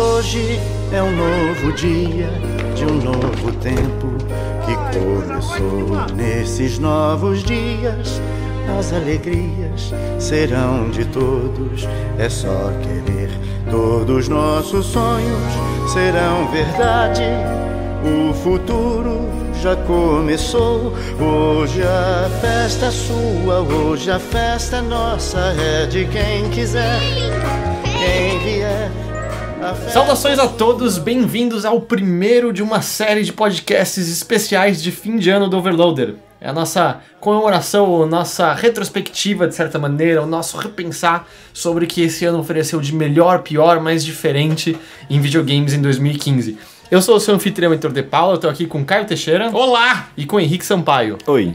Hoje é um novo dia de um novo tempo que começou. Nesses novos dias, as alegrias serão de todos. É só querer. Todos nossos sonhos serão verdade. O futuro já começou. Hoje a festa é sua, hoje a festa é nossa. É de quem quiser. Quem vier Saudações a todos, bem-vindos ao primeiro de uma série de podcasts especiais de fim de ano do Overloader. É a nossa comemoração, a nossa retrospectiva, de certa maneira, o nosso repensar sobre o que esse ano ofereceu de melhor, pior, mais diferente em videogames em 2015. Eu sou o seu anfitrião Heitor De Paula, estou aqui com Caio Teixeira. Olá! E com Henrique Sampaio. Oi.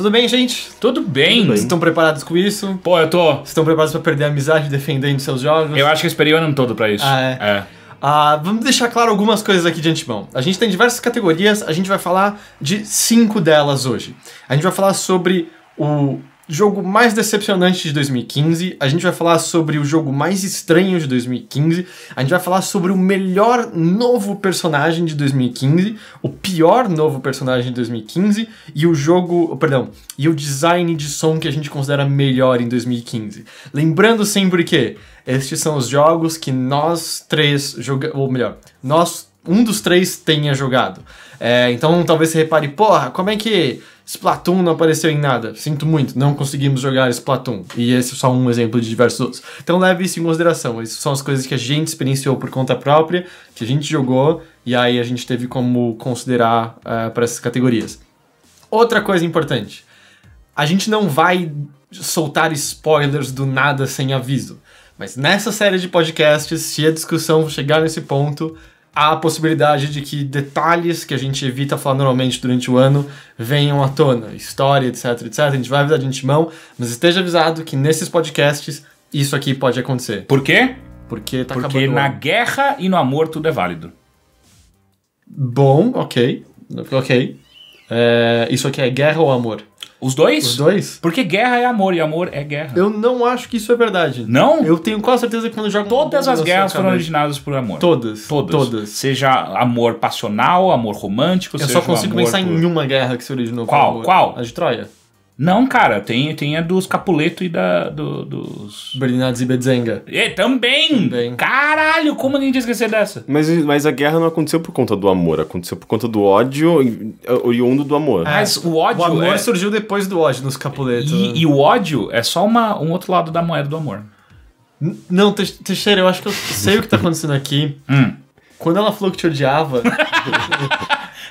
Tudo bem, gente? Tudo bem. Vocês estão preparados com isso? Pô, eu tô. Vocês estão preparados para perder a amizade defendendo seus jogos? Eu acho que eu esperei o ano todo para isso. Ah, é. é. Ah, vamos deixar claro algumas coisas aqui de antemão. A gente tem diversas categorias, a gente vai falar de cinco delas hoje. A gente vai falar sobre o jogo mais decepcionante de 2015, a gente vai falar sobre o jogo mais estranho de 2015, a gente vai falar sobre o melhor novo personagem de 2015, o pior novo personagem de 2015 e o jogo, perdão, e o design de som que a gente considera melhor em 2015. Lembrando sempre que estes são os jogos que nós três jogamos, ou melhor, nós um dos três tenha jogado. É, então talvez você repare, porra, como é que Splatoon não apareceu em nada. Sinto muito, não conseguimos jogar Splatoon. E esse é só um exemplo de diversos outros. Então leve isso em consideração. Essas são as coisas que a gente experienciou por conta própria, que a gente jogou, e aí a gente teve como considerar uh, eh, para essas categorias. Outra coisa importante: a gente não vai soltar spoilers do nada sem aviso. Mas nessa série de podcasts, se a discussão chegar nesse ponto, há a possibilidade de que detalhes que a gente evita falar normalmente durante o ano venham à tona, história, etc, etc. A gente vai avisar de antemão, mas esteja avisado que nesses podcasts isso aqui pode acontecer. Por quê? Porque tá Porque na o... guerra e no amor tudo é válido. Bom, ok. Ok. É, isso aqui é guerra ou amor? Os dois? Os dois. Porque guerra é amor e amor é guerra. Eu não acho que isso é verdade. Não? Eu tenho quase certeza que quando jogo Todas as guerras foram originadas por amor. Todas. Todas. Todas. Seja amor passional, amor romântico, Eu só consigo pensar por... em uma guerra que se originou Qual? Qual? A de Troia. Não, cara, tem, tem a dos Capuleto e da, do, dos. Bernardes e Bedzenga. É, também. também! Caralho, como ninguém esquecer dessa? Mas, mas a guerra não aconteceu por conta do amor, aconteceu por conta do ódio oriundo do amor. Ah, mas o ódio. O amor é... surgiu depois do ódio nos Capuleto. E, né? e, o ódio é só uma, um outro lado da moeda do amor. não, Teixeira, eu acho que eu sei o que tá acontecendo aqui. Hum. Quando ela falou que te odiava.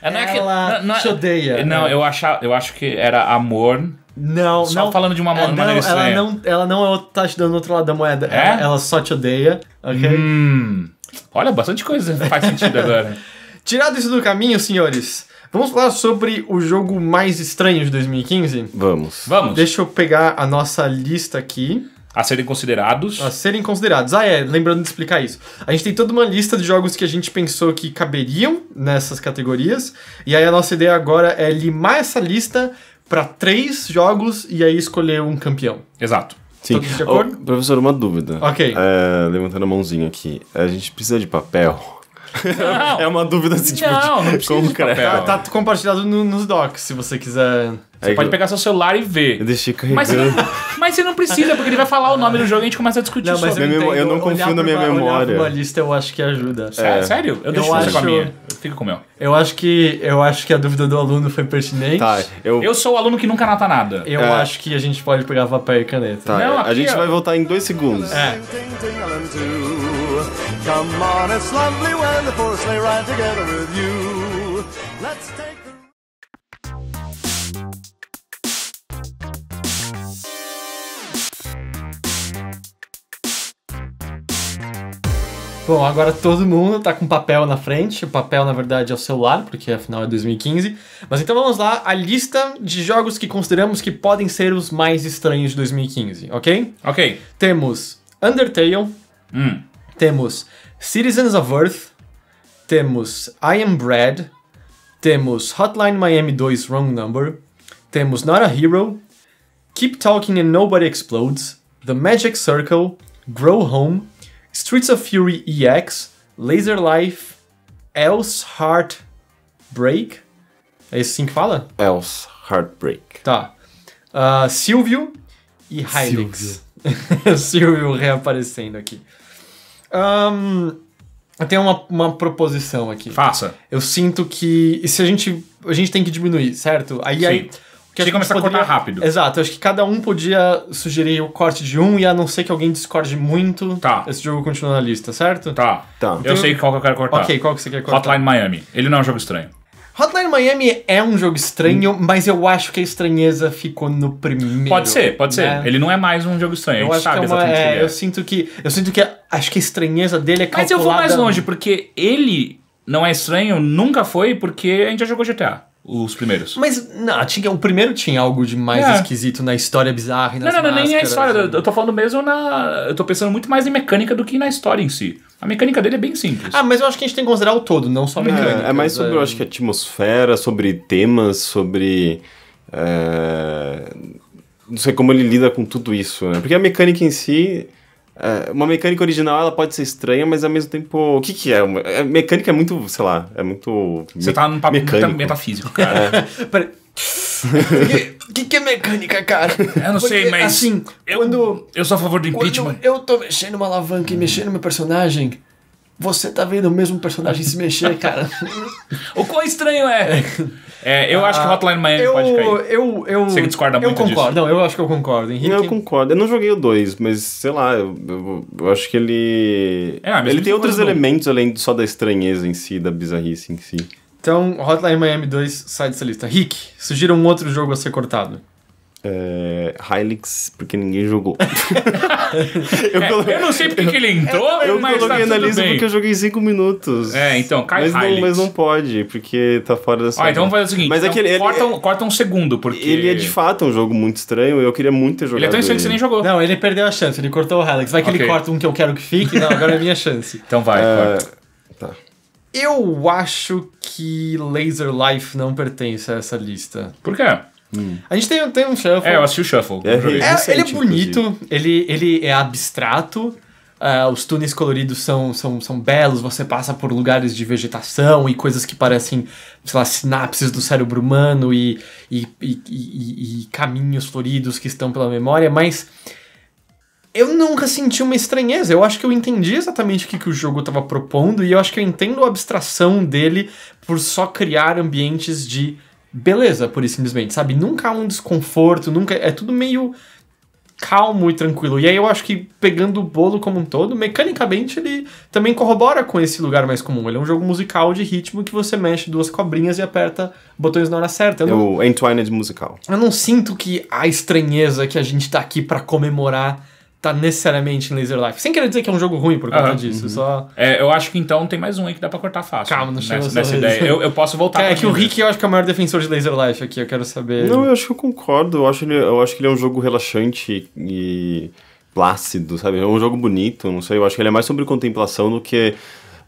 É, não ela é que, não, não, é- te odeia. Não, né? eu, achava, eu acho que era amor. Não, só não. falando de uma é, maneira não, estranha. Ela não, ela não tá te dando outro lado da moeda. É? Ela, ela só te odeia, ok? Hum, olha, bastante coisa faz sentido agora. Tirado isso do caminho, senhores, vamos falar sobre o jogo mais estranho de 2015? Vamos. Vamos. Deixa eu pegar a nossa lista aqui. A serem considerados. A serem considerados. Ah, é, lembrando de explicar isso. A gente tem toda uma lista de jogos que a gente pensou que caberiam nessas categorias, e aí a nossa ideia agora é limar essa lista para três jogos e aí escolher um campeão. Exato. Sim. Todos de acordo? Oh, professor, uma dúvida. Ok. É, levantando a mãozinha aqui. A gente precisa de papel é uma dúvida assim, tipo, não, não concreta. Tá, tá compartilhado no, nos docs, se você quiser. Você pode eu... pegar seu celular e ver. Eu deixei carregando. Mas você, não, mas você não precisa, porque ele vai falar o nome do jogo e a gente começa a discutir não, sobre. eu, eu não confio na minha memória. Olhar uma lista eu acho que ajuda. É. Sério? Eu, eu deixo acho... com a minha. Fica com o meu. Eu acho, que, eu acho que a dúvida do aluno foi pertinente. Tá, eu... eu sou o aluno que nunca nota nada. Eu é. acho que a gente pode pegar papel e caneta. Tá, não, a gente vai voltar em dois segundos. É. Come on, it's lovely when the four sleigh ride together with you. Let's take the Bom, agora todo mundo tá com papel na frente. O papel, na verdade, é o celular, porque afinal é 2015. Mas então vamos lá, a lista de jogos que consideramos que podem ser os mais estranhos de 2015, ok? Ok. Temos Undertale. Hum temos Citizens of Earth, temos I Am Bread, temos Hotline Miami 2 Wrong Number, temos Not a Hero, Keep Talking and Nobody Explodes, The Magic Circle, Grow Home, Streets of Fury EX, Laser Life, Else Heartbreak. É isso assim que fala? Else Heartbreak. Tá. Uh, Silvio e Hylix Silvio. Silvio reaparecendo aqui. Um, eu tenho uma, uma proposição aqui. Faça. Eu sinto que. E se a gente. A gente tem que diminuir, certo? Aí. Sim. aí que a gente começa poderia... a cortar rápido. Exato, eu acho que cada um podia sugerir o corte de um, e a não ser que alguém discorde muito, tá. esse jogo continua na lista, certo? Tá. tá. Então, eu sei qual que eu quero cortar. Ok, qual que você quer cortar? Hotline Miami. Ele não é um jogo estranho. Hotline Miami é um jogo estranho, hum. mas eu acho que a estranheza ficou no primeiro. Pode ser, pode né? ser. Ele não é mais um jogo estranho, eu a gente sabe é uma, exatamente é, o que ele é. Eu sinto que, eu sinto que acho que a estranheza dele é calculada... Mas eu vou mais longe, porque ele não é estranho, nunca foi, porque a gente já jogou GTA os primeiros. Mas não, tinha, o primeiro tinha algo de mais é. esquisito na história bizarra e nas Não, não, máscaras, nem a história. Eu, assim. eu tô falando mesmo na. Eu tô pensando muito mais em mecânica do que na história em si. A mecânica dele é bem simples. Ah, mas eu acho que a gente tem que considerar o todo, não só a é, mecânica. É, é mais né? sobre, eu acho que atmosfera, sobre temas, sobre. É... Não sei como ele lida com tudo isso, né? Porque a mecânica em si é, uma mecânica original ela pode ser estranha, mas ao mesmo tempo. O que, que é? A é, mecânica é muito, sei lá, é muito. Você me... tá num papo mecânico. metafísico, cara. É. Peraí. O que, que é mecânica, cara? Eu não Porque, sei, mas. Assim, eu, quando, eu sou a favor do impeachment. eu tô mexendo uma alavanca e hum. mexendo meu personagem, você tá vendo o mesmo personagem se mexer, cara. o quão estranho é? É, eu ah, acho que ah, Hotline Miami eu, pode cair. Eu, eu, Você discorda muito eu concordo. Disso. Não, eu acho que eu concordo, Henrique. eu concordo. Eu não joguei o 2, mas sei lá, eu, eu, eu acho que ele. É, ele tem outros elementos além só da estranheza em si, da bizarrice em si. Então, Hotline Miami 2 sai dessa lista. Rick, sugira um outro jogo a ser cortado. É, Hilux, porque ninguém jogou. eu, é, coloquei, é, eu, não sei porque eu, que ele entrou, eu mas tá coloquei tá na lista porque eu joguei 5 minutos. É, então, cai mas não, mas não pode, porque tá fora da sua. Ah, então vamos fazer o seguinte: mas é então, corta, um, é- corta, um, segundo, porque. Ele é de fato um jogo muito estranho, eu queria muito ter jogado. Ele é tão estranho que você nem jogou. Não, ele perdeu a chance, ele cortou o Hilux. Vai que okay. ele corta um que eu quero que fique, não, agora é minha chance. Então vai, é, corta. Tá. Eu acho que Laser Life não pertence a essa lista. Por quê? Hum. A gente tem, tem um Shuffle. É, eu assisti o Shuffle. É, é, é recente, ele é bonito, ele, ele é abstrato. Uh, os túneis coloridos são, são, são belos, você passa por lugares de vegetação e coisas que parecem, sei lá, sinapses do cérebro humano e, e, e, e, e caminhos floridos que estão pela memória, mas eu nunca senti uma estranheza. Eu acho que eu entendi exatamente o que, que o jogo estava propondo e eu acho que eu entendo a abstração dele por só criar ambientes de beleza, por isso simplesmente, sabe? Nunca há um desconforto, nunca. É tudo meio calmo e tranquilo. E aí eu acho que pegando o bolo como um todo, mecanicamente ele também corrobora com esse lugar mais comum. Ele é um jogo musical de ritmo que você mexe duas cobrinhas e aperta botões na hora certa. Eu é o Entwined musical. Eu não sinto que a estranheza que a gente tá aqui para comemorar tá necessariamente em Laser Life. Sem querer dizer que é um jogo ruim por causa ah, disso. Uhum. Só... É, eu acho que então tem mais um aí que dá pra cortar fácil. Calma, não chega nessa, nessa ideia. Eu, eu posso voltar É, é que o Rick eu acho que é o maior defensor de Laser Life aqui, eu quero saber. Não, eu acho que eu concordo. Eu acho, ele, eu acho que ele é um jogo relaxante e plácido, sabe? É um jogo bonito, não sei. Eu acho que ele é mais sobre contemplação do que.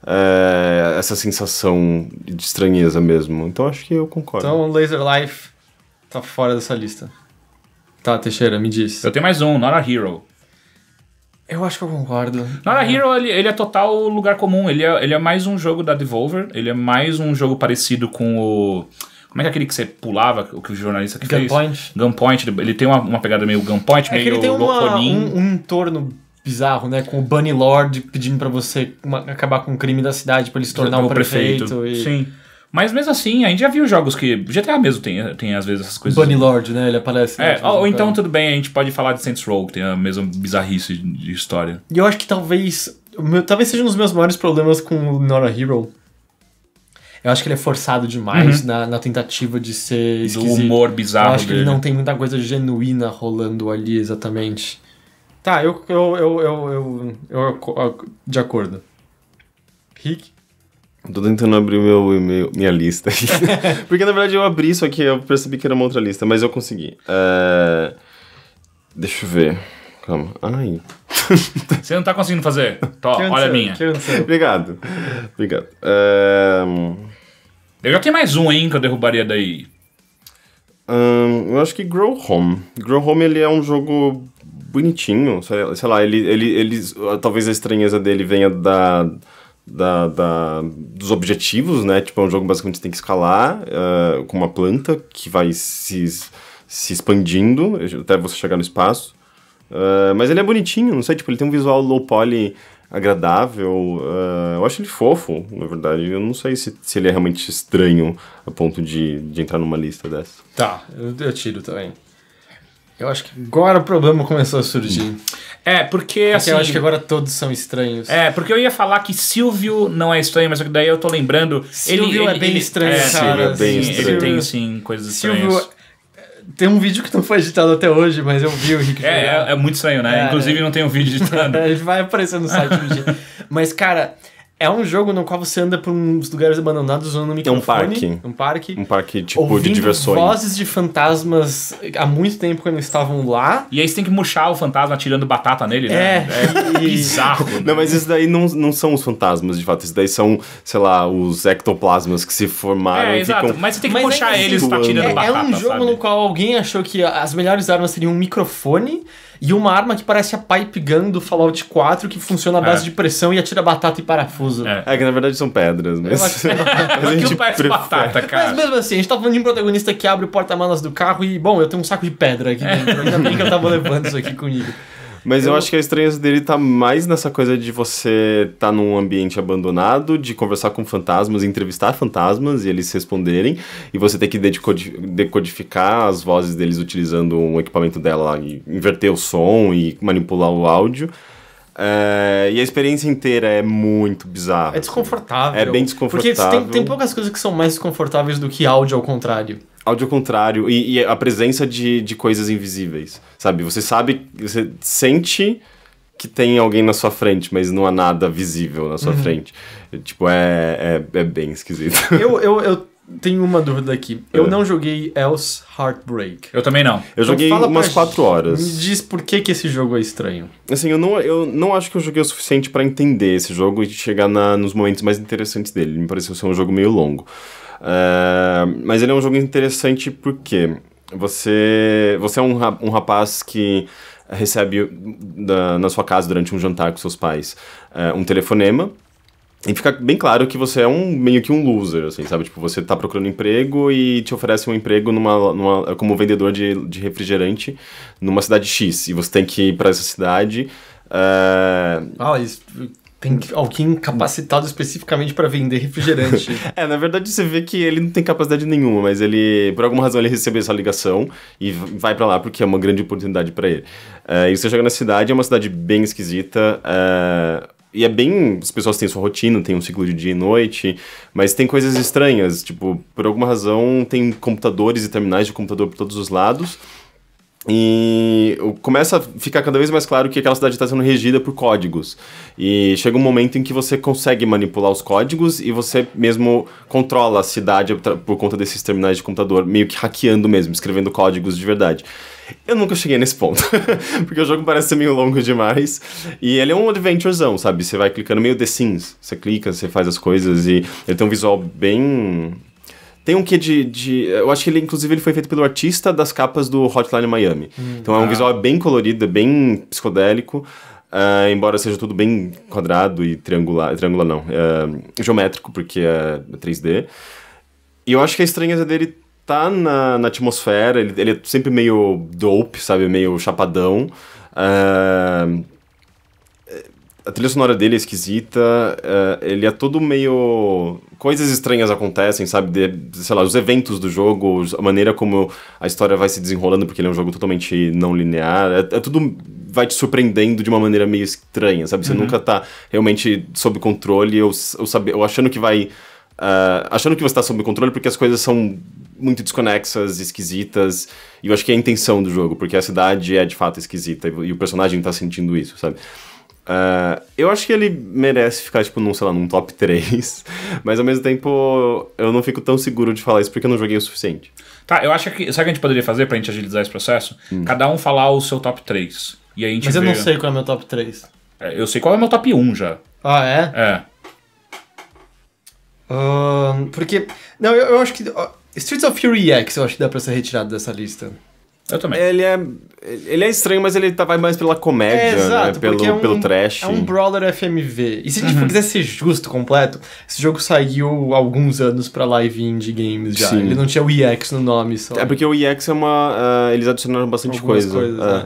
É, essa sensação de estranheza mesmo. Então acho que eu concordo. Então Laser Life tá fora dessa lista. Tá, Teixeira, me diz. Eu tenho mais um, Not a Hero. Eu acho que eu concordo. Nara é. Hero, ele, ele, é total lugar comum. Ele é, ele é mais um jogo da Devolver. Ele é mais um jogo parecido com o... Como é que é aquele que você pulava, o que o jornalista que Gunpoint. fez? Gunpoint. Ele tem uma, uma pegada meio Gunpoint, é meio ele tem uma, um, um entorno bizarro, né? Com o Bunny Lord pedindo para você uma, acabar com o crime da cidade, para ele se tornar o um prefeito. prefeito e... Sim. Mas mesmo assim, a gente já viu jogos que. GTA mesmo tem, tem às vezes essas coisas. Bunny Lord, né? Ele aparece. Né, é, ou, ou então tudo bem, a gente pode falar de Saints Row, que tem a mesma bizarrice de história. E eu acho que talvez. Meu, talvez seja um dos meus maiores problemas com Not a Hero. Eu acho que ele é forçado demais uhum. na, na, tentativa de ser esquisito. Do humor bizarro Eu acho dele. que ele não tem muita coisa genuína rolando ali, exatamente. Tá, eu, eu, eu, eu, eu, eu, eu de acordo. Rick? Tô tentando abrir meu e-mail, minha lista aqui. Porque na verdade eu abri isso aqui, eu percebi que era uma outra lista, mas eu consegui. É, deixa eu ver. Calma. Ai. Você não tá conseguindo fazer? olha a minha. Obrigado. Obrigado. É, um... Eu já tenho mais um, hein, que eu derrubaria daí. Um, eu acho que Grow Home. Grow Home ele é um jogo bonitinho. Sei lá, ele, ele, ele, talvez a estranheza dele venha da da, da, dos objetivos, né? Tipo, é um jogo basicamente tem que escalar uh, com uma planta que vai se, se expandindo até você chegar no espaço. Uh, mas ele é bonitinho, não sei, tipo, ele tem um visual low poly agradável. Uh, eu acho ele fofo, na verdade. Eu não sei se, se ele é realmente estranho a ponto de, de entrar numa lista dessa. Tá, eu tiro também. Eu acho que agora o problema começou a surgir. É, porque, porque assim. Eu acho que agora todos são estranhos. É, porque eu ia falar que Silvio não é estranho, mas daí eu tô lembrando. Silvio ele, é ele, bem ele, estranho, é, cara. É assim, bem estranho. Ele tem, sim, coisas Silvio, estranhas. É, tem um vídeo que não foi editado até hoje, mas eu vi o Rick. É, é, é, muito estranho, né? É, Inclusive não tem um vídeo editado. É, ele vai aparecer no site um dia. Mas, cara, é um jogo no qual você anda por uns lugares abandonados usando um microfone. É um parque. Um parque. Um parque, tipo, de diversões. vozes de fantasmas há muito tempo quando estavam lá. E aí você tem que murchar o fantasma atirando batata nele, né? É, é bizarro. não, mas isso daí não, não são os fantasmas, de fato. Isso daí são, sei lá, os ectoplasmas que se formaram. É, e exato. Ficam mas você tem que mas murchar é eles tá atirando é, batata, É um jogo sabe? no qual alguém achou que as melhores armas seriam um microfone e uma arma que parece a pipe gun do Fallout 4 que funciona à base é. de pressão e atira batata e parafuso. É. é que na verdade são pedras, mas. Eu é a gente parece prefere. batata, cara. Mas mesmo assim, a gente tá falando de um protagonista que abre o porta-malas do carro e, bom, eu tenho um saco de pedra aqui dentro. Ainda bem que eu tava levando isso aqui comigo. Mas eu... eu... acho que a estranheza dele tá mais nessa coisa de você estar tá num ambiente abandonado, de conversar com fantasmas, entrevistar fantasmas e eles responderem, e você ter que decodificar as vozes deles utilizando um equipamento dela, e inverter o som e manipular o áudio. É, e a experiência inteira é muito bizarra. É assim. desconfortável. Assim. É bem desconfortável. Porque tem, tem poucas coisas que são mais desconfortáveis do que áudio ao contrário áudio ao contrário e, e, a presença de, de coisas invisíveis, sabe? Você sabe, você sente que tem alguém na sua frente, mas não há nada visível na sua uhum. frente. Tipo, é, é, é, bem esquisito. Eu, eu, eu tenho uma dúvida aqui. Eu é. não joguei Else Heartbreak. Eu também não. Eu joguei então, umas quatro horas. Me diz por que, que esse jogo é estranho. Assim, eu não, eu não acho que eu joguei o suficiente para entender esse jogo e chegar na, nos momentos mais interessantes dele. Me pareceu ser um jogo meio longo. Uh, mas ele é um jogo interessante porque você, você é um, um rapaz que recebe da, na sua casa durante um jantar com seus pais uh, um telefonema e fica bem claro que você é um meio que um loser, assim, sabe? Tipo, você tá procurando emprego e te oferece um emprego numa, numa como vendedor de, de refrigerante numa cidade X. E você tem que ir para essa cidade. Uh... Ah, isso tem alguém capacitado especificamente para vender refrigerante. é, na verdade você vê que ele não tem capacidade nenhuma, mas ele, por alguma razão, ele recebeu essa ligação e vai para lá porque é uma grande oportunidade para ele. Uh, e você chega na cidade, é uma cidade bem esquisita. Uh, e é bem. As pessoas têm sua rotina, tem um ciclo de dia e noite, mas tem coisas estranhas. Tipo, por alguma razão, tem computadores e terminais de computador por todos os lados. E começa a ficar cada vez mais claro que aquela cidade está sendo regida por códigos. E chega um momento em que você consegue manipular os códigos e você mesmo controla a cidade por conta desses terminais de computador, meio que hackeando mesmo, escrevendo códigos de verdade. Eu nunca cheguei nesse ponto, porque o jogo parece ser meio longo demais. E ele é um adventurezão, sabe? Você vai clicando meio The Sims. Você clica, você faz as coisas e ele tem um visual bem tem um quê de, de. Eu acho que ele, inclusive, ele foi feito pelo artista das capas do Hotline Miami. Hum, então é um ah. visual bem colorido, bem psicodélico. Uh, embora seja tudo bem quadrado e triangular. Triangular não. Uh, geométrico, porque é 3D. É e eu acho que a estranheza dele tá na, na atmosfera, ele, ele é sempre meio dope, sabe? Meio chapadão. Uh, a trilha sonora dele é esquisita, uh, ele é todo meio. Coisas estranhas acontecem, sabe? De, sei lá, os eventos do jogo, a maneira como a história vai se desenrolando, porque ele é um jogo totalmente não linear. É, é tudo vai te surpreendendo de uma maneira meio estranha, sabe? Você uhum. nunca tá realmente sob controle ou, ou, sabe, ou achando que vai. Uh, achando que você está sob controle porque as coisas são muito desconexas, esquisitas. E eu acho que é a intenção do jogo, porque a cidade é de fato esquisita e o personagem tá sentindo isso, sabe? Uh, eu acho que ele merece ficar, tipo, num, sei lá, num top 3. Mas ao mesmo tempo, eu não fico tão seguro de falar isso porque eu não joguei o suficiente. Tá, eu acho que. Sabe o que a gente poderia fazer pra gente agilizar esse processo? Hum. Cada um falar o seu top 3. E aí a gente Mas vê... eu não sei qual é o meu top 3. É, eu sei qual é o meu top 1 já. Ah, é? É. Uh, porque. Não, eu, eu acho que. Streets of Fury X eu acho que dá pra ser retirado dessa lista. Eu também. Ele é, ele é estranho, mas ele tá, vai mais pela comédia, é, exato, né? Pelo, é um, pelo trash. É um brawler FMV. E se a tipo, gente uhum. quiser ser justo, completo, esse jogo saiu alguns anos pra live indie games já. Sim. Ele não tinha o EX no nome só. É porque o EX é uma... Uh, eles adicionaram bastante Algumas coisa. Coisas, é. né?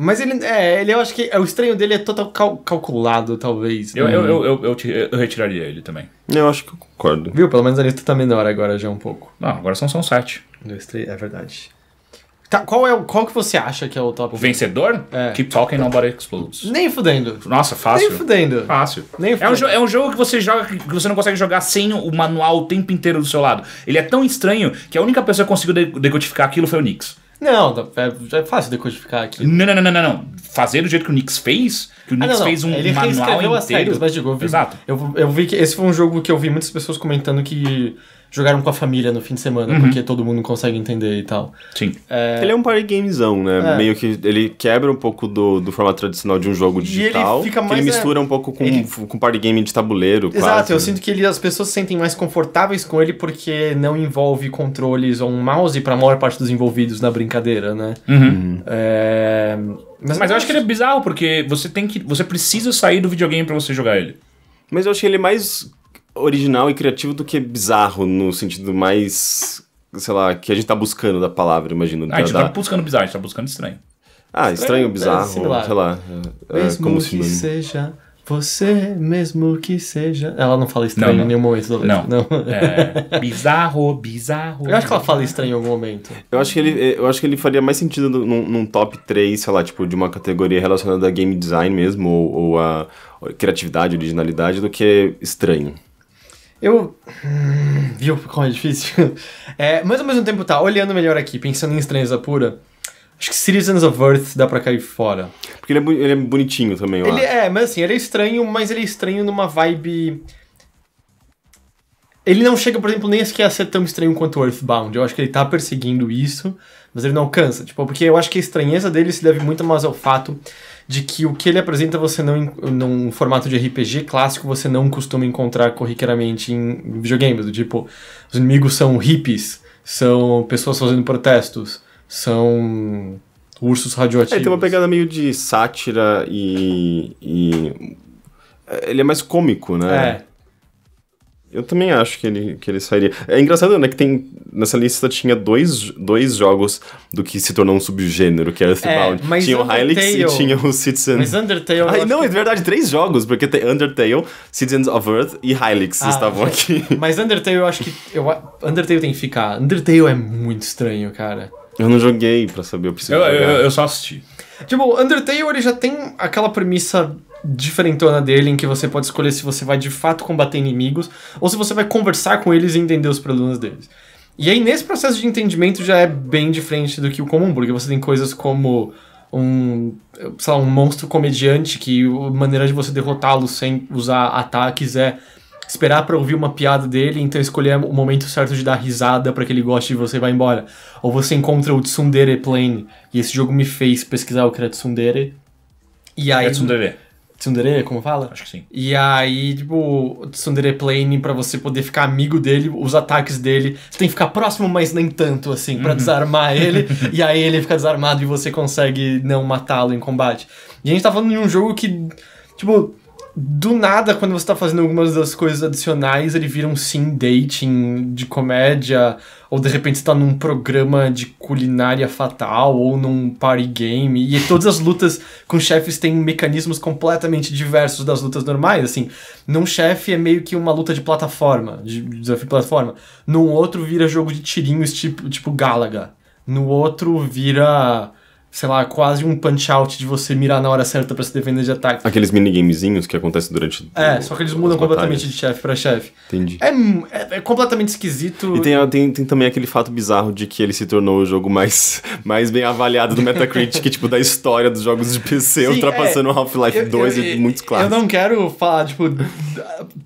Mas ele, é, ele, eu acho que o estranho dele é total cal calculado, talvez. Eu, né? eu, eu, eu, eu, eu, retiraria ele também. Eu acho que eu concordo. Viu? Pelo menos a lista tá menor agora já um pouco. Não, agora são, são sete. dois, três, é verdade. Tá, qual, é, qual que você acha que é o top? O vencedor? É. Keep Talking Nobody Explodes. Nem fudendo. Nossa, fácil. Nem fudendo. Fácil. Nem fudendo. É, um é um jogo que você joga que você não consegue jogar sem o manual o tempo inteiro do seu lado. Ele é tão estranho que a única pessoa que conseguiu decodificar aquilo foi o Nix. Não, é, é fácil decodificar aqui. Não, não, não, não, não. Fazer do jeito que o Knicks fez, que o ah, Knicks não. fez um Ele manual inteiro. As regras, mas digo, eu vi, Exato. Eu, eu vi que esse foi um jogo que eu vi muitas pessoas comentando que jogaram com a família no fim de semana, uhum. porque todo mundo consegue entender e tal. Sim. É... Ele é um party gamezão, né? É. Meio que ele quebra um pouco do, do formato tradicional de um jogo digital. E ele fica mais. Ele é, mistura é... um pouco com, ele... com party game de tabuleiro. Exato, quase. eu né? sinto que ele, as pessoas se sentem mais confortáveis com ele porque não envolve controles ou um mouse pra maior parte dos envolvidos na brincadeira, né? Uhum. É... Mas, Mas eu acho que ele é bizarro, porque você tem que. Você precisa sair do videogame para você jogar ele. Mas eu achei ele é mais original e criativo do que bizarro, no sentido mais, sei lá, que a gente tá buscando da palavra, imagino. Ah, a gente tá buscando bizarro, a gente tá buscando estranho. Ah, estranho, bizarro, é sei lá. É, é, mesmo como que seja você mesmo que seja. Ela não fala estranho não, não. em nenhum momento Não. não. É, bizarro, bizarro. Eu acho que ela fala estranho em algum momento. Eu acho que ele, eu acho que ele faria mais sentido num, num top 3, sei lá, tipo, de uma categoria relacionada a game design mesmo, ou, ou a criatividade, originalidade, do que estranho. Eu. Hum, viu como é difícil? É, mas ao mesmo tempo tá, olhando melhor aqui, pensando em estranheza pura. Acho que Citizens of Earth dá pra cair fora. Porque ele é, ele é bonitinho também, eu ele, acho. É, mas assim, ele é estranho, mas ele é estranho numa vibe. Ele não chega, por exemplo, nem a ser tão estranho quanto Earthbound. Eu acho que ele tá perseguindo isso, mas ele não alcança. Tipo, porque eu acho que a estranheza dele se deve muito mais ao fato de que o que ele apresenta você não num formato de RPG clássico você não costuma encontrar corriqueiramente em videogames, do tipo, os inimigos são hippies, são pessoas fazendo protestos, são ursos radioativos. É, tem uma pegada meio de sátira e, e é, ele é mais cômico, né? É. Eu também acho que ele, que ele sairia. É engraçado, né, que tem... Nessa lista tinha dois, dois jogos do que se tornou um subgênero, que era Earthbound. É, tinha Undertale, o Hylix e tinha o Citizen... Mas Undertale... Ah não, é verdade, três jogos, porque tem Undertale, Citizens of Earth e Hylix ah, estavam aqui. Mas Undertale eu acho que... Eu, Undertale tem que ficar. Undertale é muito estranho, cara. Eu não joguei pra saber, eu preciso eu, eu, eu só assisti. Tipo, Undertale ele já tem aquela premissa diferentona dele, em que você pode escolher se você vai de fato combater inimigos ou se você vai conversar com eles e entender os problemas deles. E aí, nesse processo de entendimento, já é bem diferente do que o comum, porque você tem coisas como um, sei lá, um monstro comediante que a maneira de você derrotá-lo sem usar ataques é esperar para ouvir uma piada dele, então escolher o momento certo de dar risada para que ele goste e você vai embora. Ou você encontra o Tsundere Plane, e esse jogo me fez pesquisar o que era Tsundere. E aí, é Tsundere tsundere, como fala? Acho que sim. E aí, tipo, tsundere plane, pra você poder ficar amigo dele, os ataques dele, você tem que ficar próximo, mas nem tanto, assim, pra uhum. desarmar ele, e aí ele fica desarmado e você consegue não matá-lo em combate. E a gente tá falando de um jogo que, tipo, do nada, quando você tá fazendo algumas das coisas adicionais, ele vira um sim dating de comédia, ou de repente você tá num programa de culinária fatal, ou num party game, e todas as lutas com chefes têm mecanismos completamente diversos das lutas normais, assim, num chefe é meio que uma luta de plataforma, de desafio de plataforma, num outro vira jogo de tirinhos tipo, tipo Galaga, no outro vira sei lá, quase um punch-out de você mirar na hora certa para se defender de ataque. Aqueles minigamezinhos que acontecem durante. É, o, só que eles mudam completamente de chefe para chefe. Entendi. É, é, é, completamente esquisito. E tem, tem, tem, também aquele fato bizarro de que ele se tornou o jogo mais, mais bem avaliado do Metacritic, tipo, da história dos jogos de PC, Sim, ultrapassando é, Half-Life 2 eu, eu, e muitos clássicos. Eu não quero falar, tipo,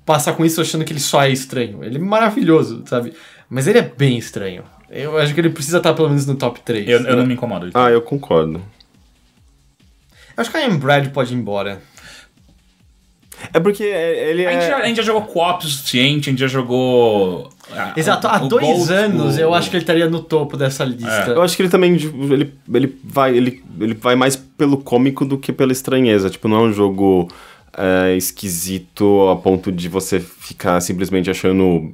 passar com isso achando que ele só é estranho. Ele é maravilhoso, sabe? Mas ele é bem estranho. Eu acho que ele precisa estar pelo menos no top 3. Eu, eu não me incomodo. Então. Ah, eu concordo. Eu acho que a Brad pode ir embora. É porque é, ele é... a, gente é- já, a gente já jogou co-op o suficiente, a gente já jogou... Ah, Exato, há dois Gold, anos eu acho que ele estaria no topo dessa lista. É. Eu acho que ele também ele, ele, vai, ele, ele vai mais pelo cômico do que pela estranheza. Tipo, não é um jogo é, esquisito a ponto de você ficar simplesmente achando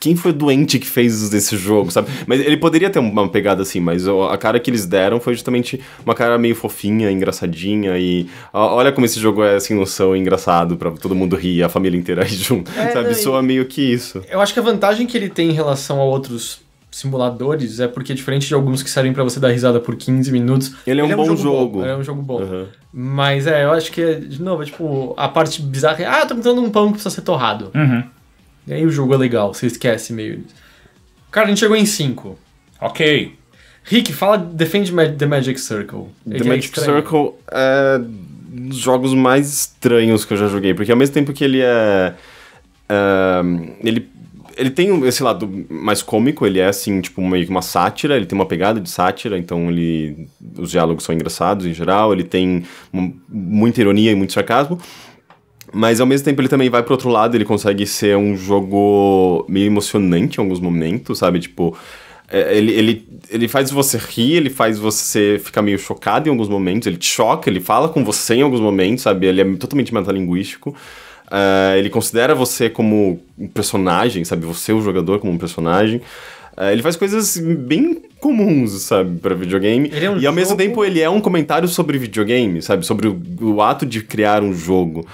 quem foi doente que fez esse jogo, sabe? Mas ele poderia ter uma pegada assim, mas a cara que eles deram foi justamente uma cara meio fofinha, engraçadinha e olha como esse jogo é assim noção, engraçado para todo mundo rir, a família inteira aí junto, é, sabe? Não, Soa meio que isso. Eu acho que a vantagem que ele tem em relação a outros simuladores é porque diferente de alguns que servem para você dar risada por 15 minutos, ele é um, ele é um bom jogo. jogo. Bom. Ele é um jogo bom. Uhum. Mas é, eu acho que de novo, é, tipo, a parte bizarra é, ah, tô me dando um pão que precisa ser torrado. Uhum. E aí o jogo é legal, você esquece meio. Cara, a gente chegou em 5. Ok. Rick, fala, defende The Magic Circle. The é Magic estranho. Circle é um dos jogos mais estranhos que eu já joguei, porque ao mesmo tempo que ele é. é ele, ele tem esse lado mais cômico, ele é assim, tipo, meio que uma sátira, ele tem uma pegada de sátira, então ele. Os diálogos são engraçados em geral, ele tem muita ironia e muito sarcasmo. Mas ao mesmo tempo ele também vai pro outro lado, ele consegue ser um jogo meio emocionante em alguns momentos, sabe? Tipo, é, ele, ele, ele faz você rir, ele faz você ficar meio chocado em alguns momentos, ele te choca, ele fala com você em alguns momentos, sabe? Ele é totalmente metalinguístico. Uh, ele considera você como um personagem, sabe? Você, o jogador, como um personagem. Uh, ele faz coisas bem comuns, sabe, para videogame. É um e ao jogo... mesmo tempo ele é um comentário sobre videogame, sabe? Sobre o, o ato de criar um jogo.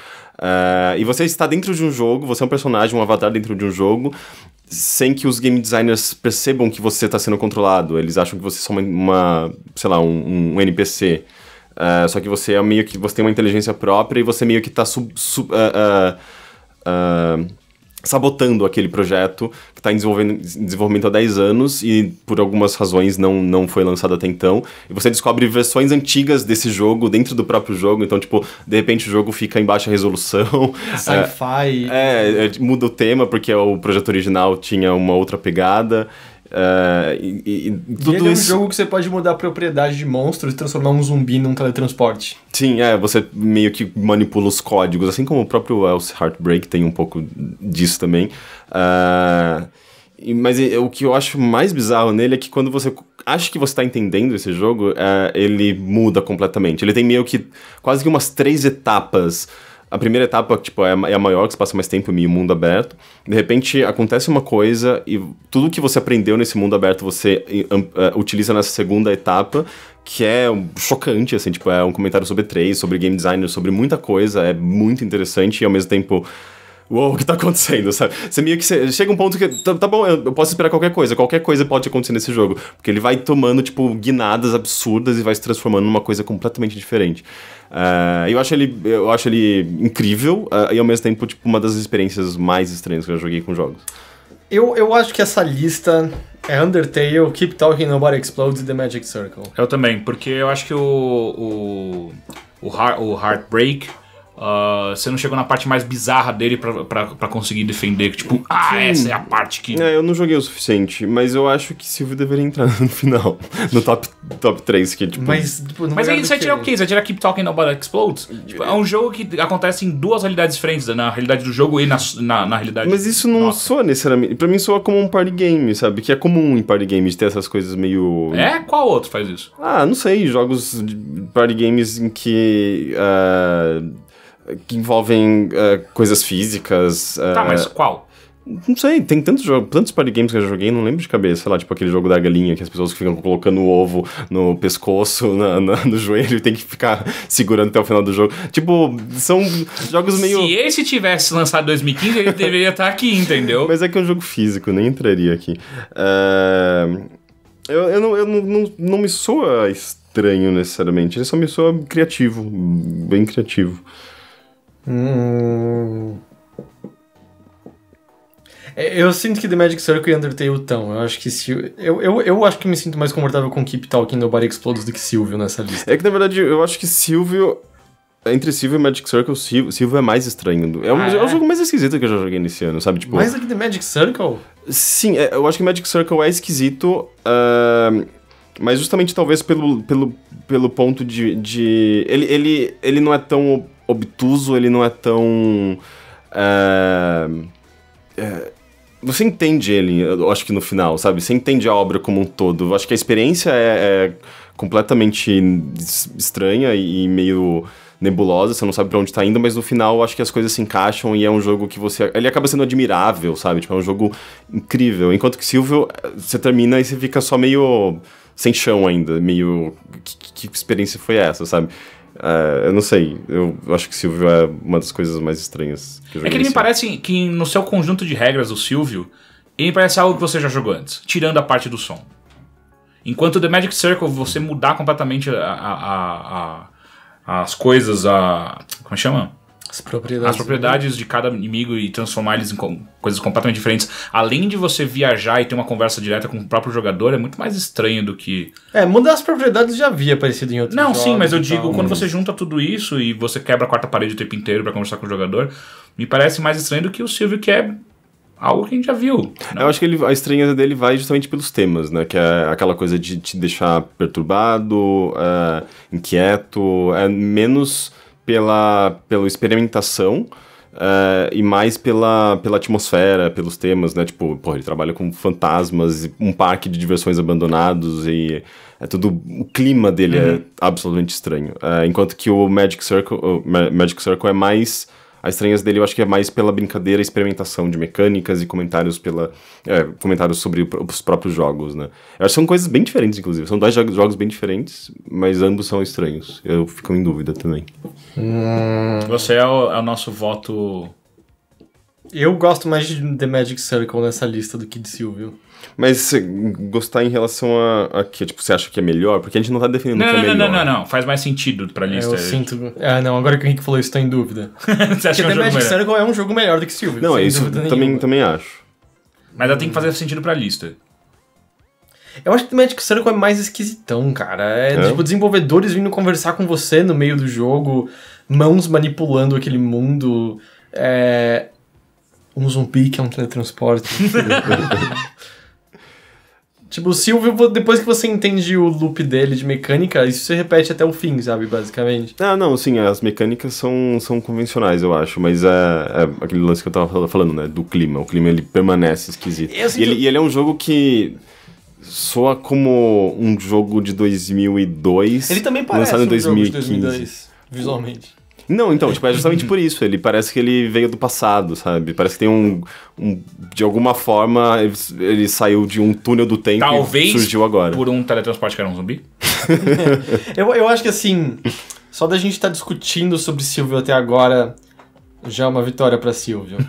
Uh, e você está dentro de um jogo, você é um personagem, um avatar dentro de um jogo, sem que os game designers percebam que você está sendo controlado. Eles acham que você é só uma, uma sei lá, um, um NPC. Uh, ah, só que você é meio que você tem uma inteligência própria e você meio que está sub, sub uh, sabotando aquele projeto que está em desenvolvimento há 10 anos e por algumas razões não, não foi lançado até então. E você descobre versões antigas desse jogo dentro do próprio jogo, então, tipo, de repente o jogo fica em baixa resolução. Sci-fi. É, é, muda o tema porque o projeto original tinha uma outra pegada. Uh, e, e, tudo e ele é um jogo que você pode mudar a propriedade de monstros e transformar um zumbi num teletransporte. Sim, é, você meio que manipula os códigos, assim como o próprio Else Heartbreak tem um pouco disso também. Uh, mas o que eu acho mais bizarro nele é que quando você acha que você está entendendo esse jogo, uh, ele muda completamente. Ele tem meio que quase que umas três etapas a primeira etapa, tipo, é a é maior, que você passa mais tempo em mundo aberto. De repente, acontece uma coisa e tudo que você aprendeu nesse mundo aberto, você uh, utiliza nessa segunda etapa, que é um, chocante, assim, tipo, é um comentário sobre três, sobre game designer, sobre muita coisa, é muito interessante e, ao mesmo tempo, uou, o que tá acontecendo, sabe? Você meio que. Cê, chega um ponto que. Tá, tá, bom, eu, posso esperar qualquer coisa, qualquer coisa pode acontecer nesse jogo. Porque ele vai tomando, tipo, guinadas absurdas e vai se transformando numa coisa completamente diferente. Uh, eu, acho ele, eu acho ele incrível uh, e ao mesmo tempo, tipo, uma das experiências mais estranhas que eu joguei com jogos. Eu, eu acho que essa lista é Undertale, Keep Talking, Nobody Explodes e The Magic Circle. Eu também, porque eu acho que o. O, o, Heart, o Heartbreak ah, você não chegou na parte mais bizarra dele para conseguir defender, tipo, ah, Sim. essa é a parte que. É, eu não joguei o suficiente, mas eu acho que Silvio deveria entrar no final, no top, top 3, que tipo. Mas, tipo, mas aí você tirar o quê? Você tirar Keep Talking about Explodes? Tipo, é um jogo que acontece em duas realidades diferentes, né? na realidade do jogo e na, na, na realidade. Mas isso não nossa. soa necessariamente. Pra mim soa como um party game, sabe? Que é comum em party games ter essas coisas meio. É? Qual outro faz isso? Ah, não sei, jogos de party games em que. Uh que envolvem uh, coisas físicas. Uh, tá, mas qual? Não sei, tem tantos jogos, tantos party games que eu já joguei, não lembro de cabeça, sei lá, tipo aquele jogo da galinha que as pessoas ficam colocando o ovo no pescoço, na, na, no joelho, e tem que ficar segurando até o final do jogo. Tipo, são jogos meio. Se esse tivesse lançado em 2015, ele deveria estar tá aqui, entendeu? Mas é que é um jogo físico, nem entraria aqui. Uh, eu, eu, não, eu não, não, não me soa estranho necessariamente, ele só me soa criativo, bem criativo. Hum. É, eu sinto que The Magic Circle e Undertale estão. Eu acho que se eu, eu, eu acho que me sinto mais confortável com Keep Talking Nobody Explodes do que Silvio nessa lista. É que na verdade eu acho que Silvio. Entre Silvio e Magic Circle, Silvio, Silvio é mais estranho. É, é, um, ah, é o jogo mais esquisito que eu já joguei nesse ano, sabe? Tipo, mais do é que The Magic Circle? Sim, é, eu acho que Magic Circle é esquisito. Uh, mas justamente talvez pelo, pelo, pelo ponto de. de ele, ele, ele não é tão obtuso, ele não é tão. É, é, você entende ele, eu acho que no final, sabe? Você entende a obra como um todo. Eu acho que a experiência é, é completamente estranha e meio nebulosa, você não sabe para onde tá indo, mas no final eu acho que as coisas se encaixam e é um jogo que você. Ele acaba sendo admirável, sabe? Tipo, é um jogo incrível. Enquanto que Silvio, eh, você termina e você fica só meio sem chão ainda, meio. Que, que experiência foi essa, sabe? Uh, eu não sei, eu acho que Silvio é uma das coisas mais estranhas que eu joguei. É que ele me assim. parece que no seu conjunto de regras o Silvio, ele me parece algo que você já jogou antes, tirando a parte do som. Enquanto The Magic Circle, você mudar completamente a, a, a, as coisas, a. Como é chama? As propriedades, as propriedades né? de cada inimigo e transformar eles em co coisas completamente diferentes. Além de você viajar e ter uma conversa direta com o próprio jogador, é muito mais estranho do que. É, mudar as propriedades já havia aparecido em outros Não, sim, mas eu digo, quando você junta tudo isso e você quebra a quarta parede o tempo inteiro para conversar com o jogador, me parece mais estranho do que o Silvio, que é algo que a gente já viu. Né? Eu acho que ele, a estranheza dele vai justamente pelos temas, né? Que é aquela coisa de te deixar perturbado, é, inquieto, é menos pela, pela experimentação. Uh, e mais pela, pela atmosfera, pelos temas, né? Tipo, pô, ele trabalha com fantasmas, um parque de diversões abandonados e é tudo. O clima dele é uhum. é absolutamente estranho. Uh, enquanto que o Magic Circle, o Magic Circle é mais a estranheza dele eu acho que é mais pela brincadeira, experimentação de mecânicas e comentários pela é, comentários sobre os próprios jogos, né? Eu acho que são coisas bem diferentes, inclusive. São dois jogos bem diferentes, mas ambos são estranhos. Eu fico em dúvida também. Hum... Você é o, é o nosso voto eu gosto mais de The Magic Circle nessa lista do que de Silvio. Mas gostar em relação a, a que, tipo, você acha que é melhor? Porque a gente não tá definindo não, o que não, é melhor. Não, não, não, não. Faz mais sentido pra é, lista. É, eu sinto... Ah, não. Agora que o Henrique falou isso, tô em dúvida. você acha Porque que é um The Magic melhor. Circle é um jogo melhor do que Silver. Não, é isso. Também, também acho. Mas ela tem que fazer sentido pra lista. Eu acho que o Magic Circle é mais esquisitão, cara. É, é, tipo desenvolvedores vindo conversar com você no meio do jogo, mãos manipulando aquele mundo. É... Um zumbi que é um teletransporte. Tipo, o Silvio, depois que você entende o loop dele de mecânica, isso se repete até o fim, sabe, basicamente. Ah, não, sim, as mecânicas são, são convencionais, eu acho, mas é, é aquele lance que eu tava falando, né, do clima. O clima, ele permanece esquisito. e, ele, e ele é um jogo que soa como um jogo de 2002. Ele também parece lançado em um 2015. jogo de 2002, visualmente. Não, então, tipo, é justamente por isso. Ele parece que ele veio do passado, sabe? Parece que tem um. um de alguma forma, ele, ele, saiu de um túnel do tempo Talvez e surgiu agora. Por um teletransporte que era um zumbi? eu, eu acho que assim. Só da gente estar tá discutindo sobre Silvio até agora já é uma vitória pra Silvio.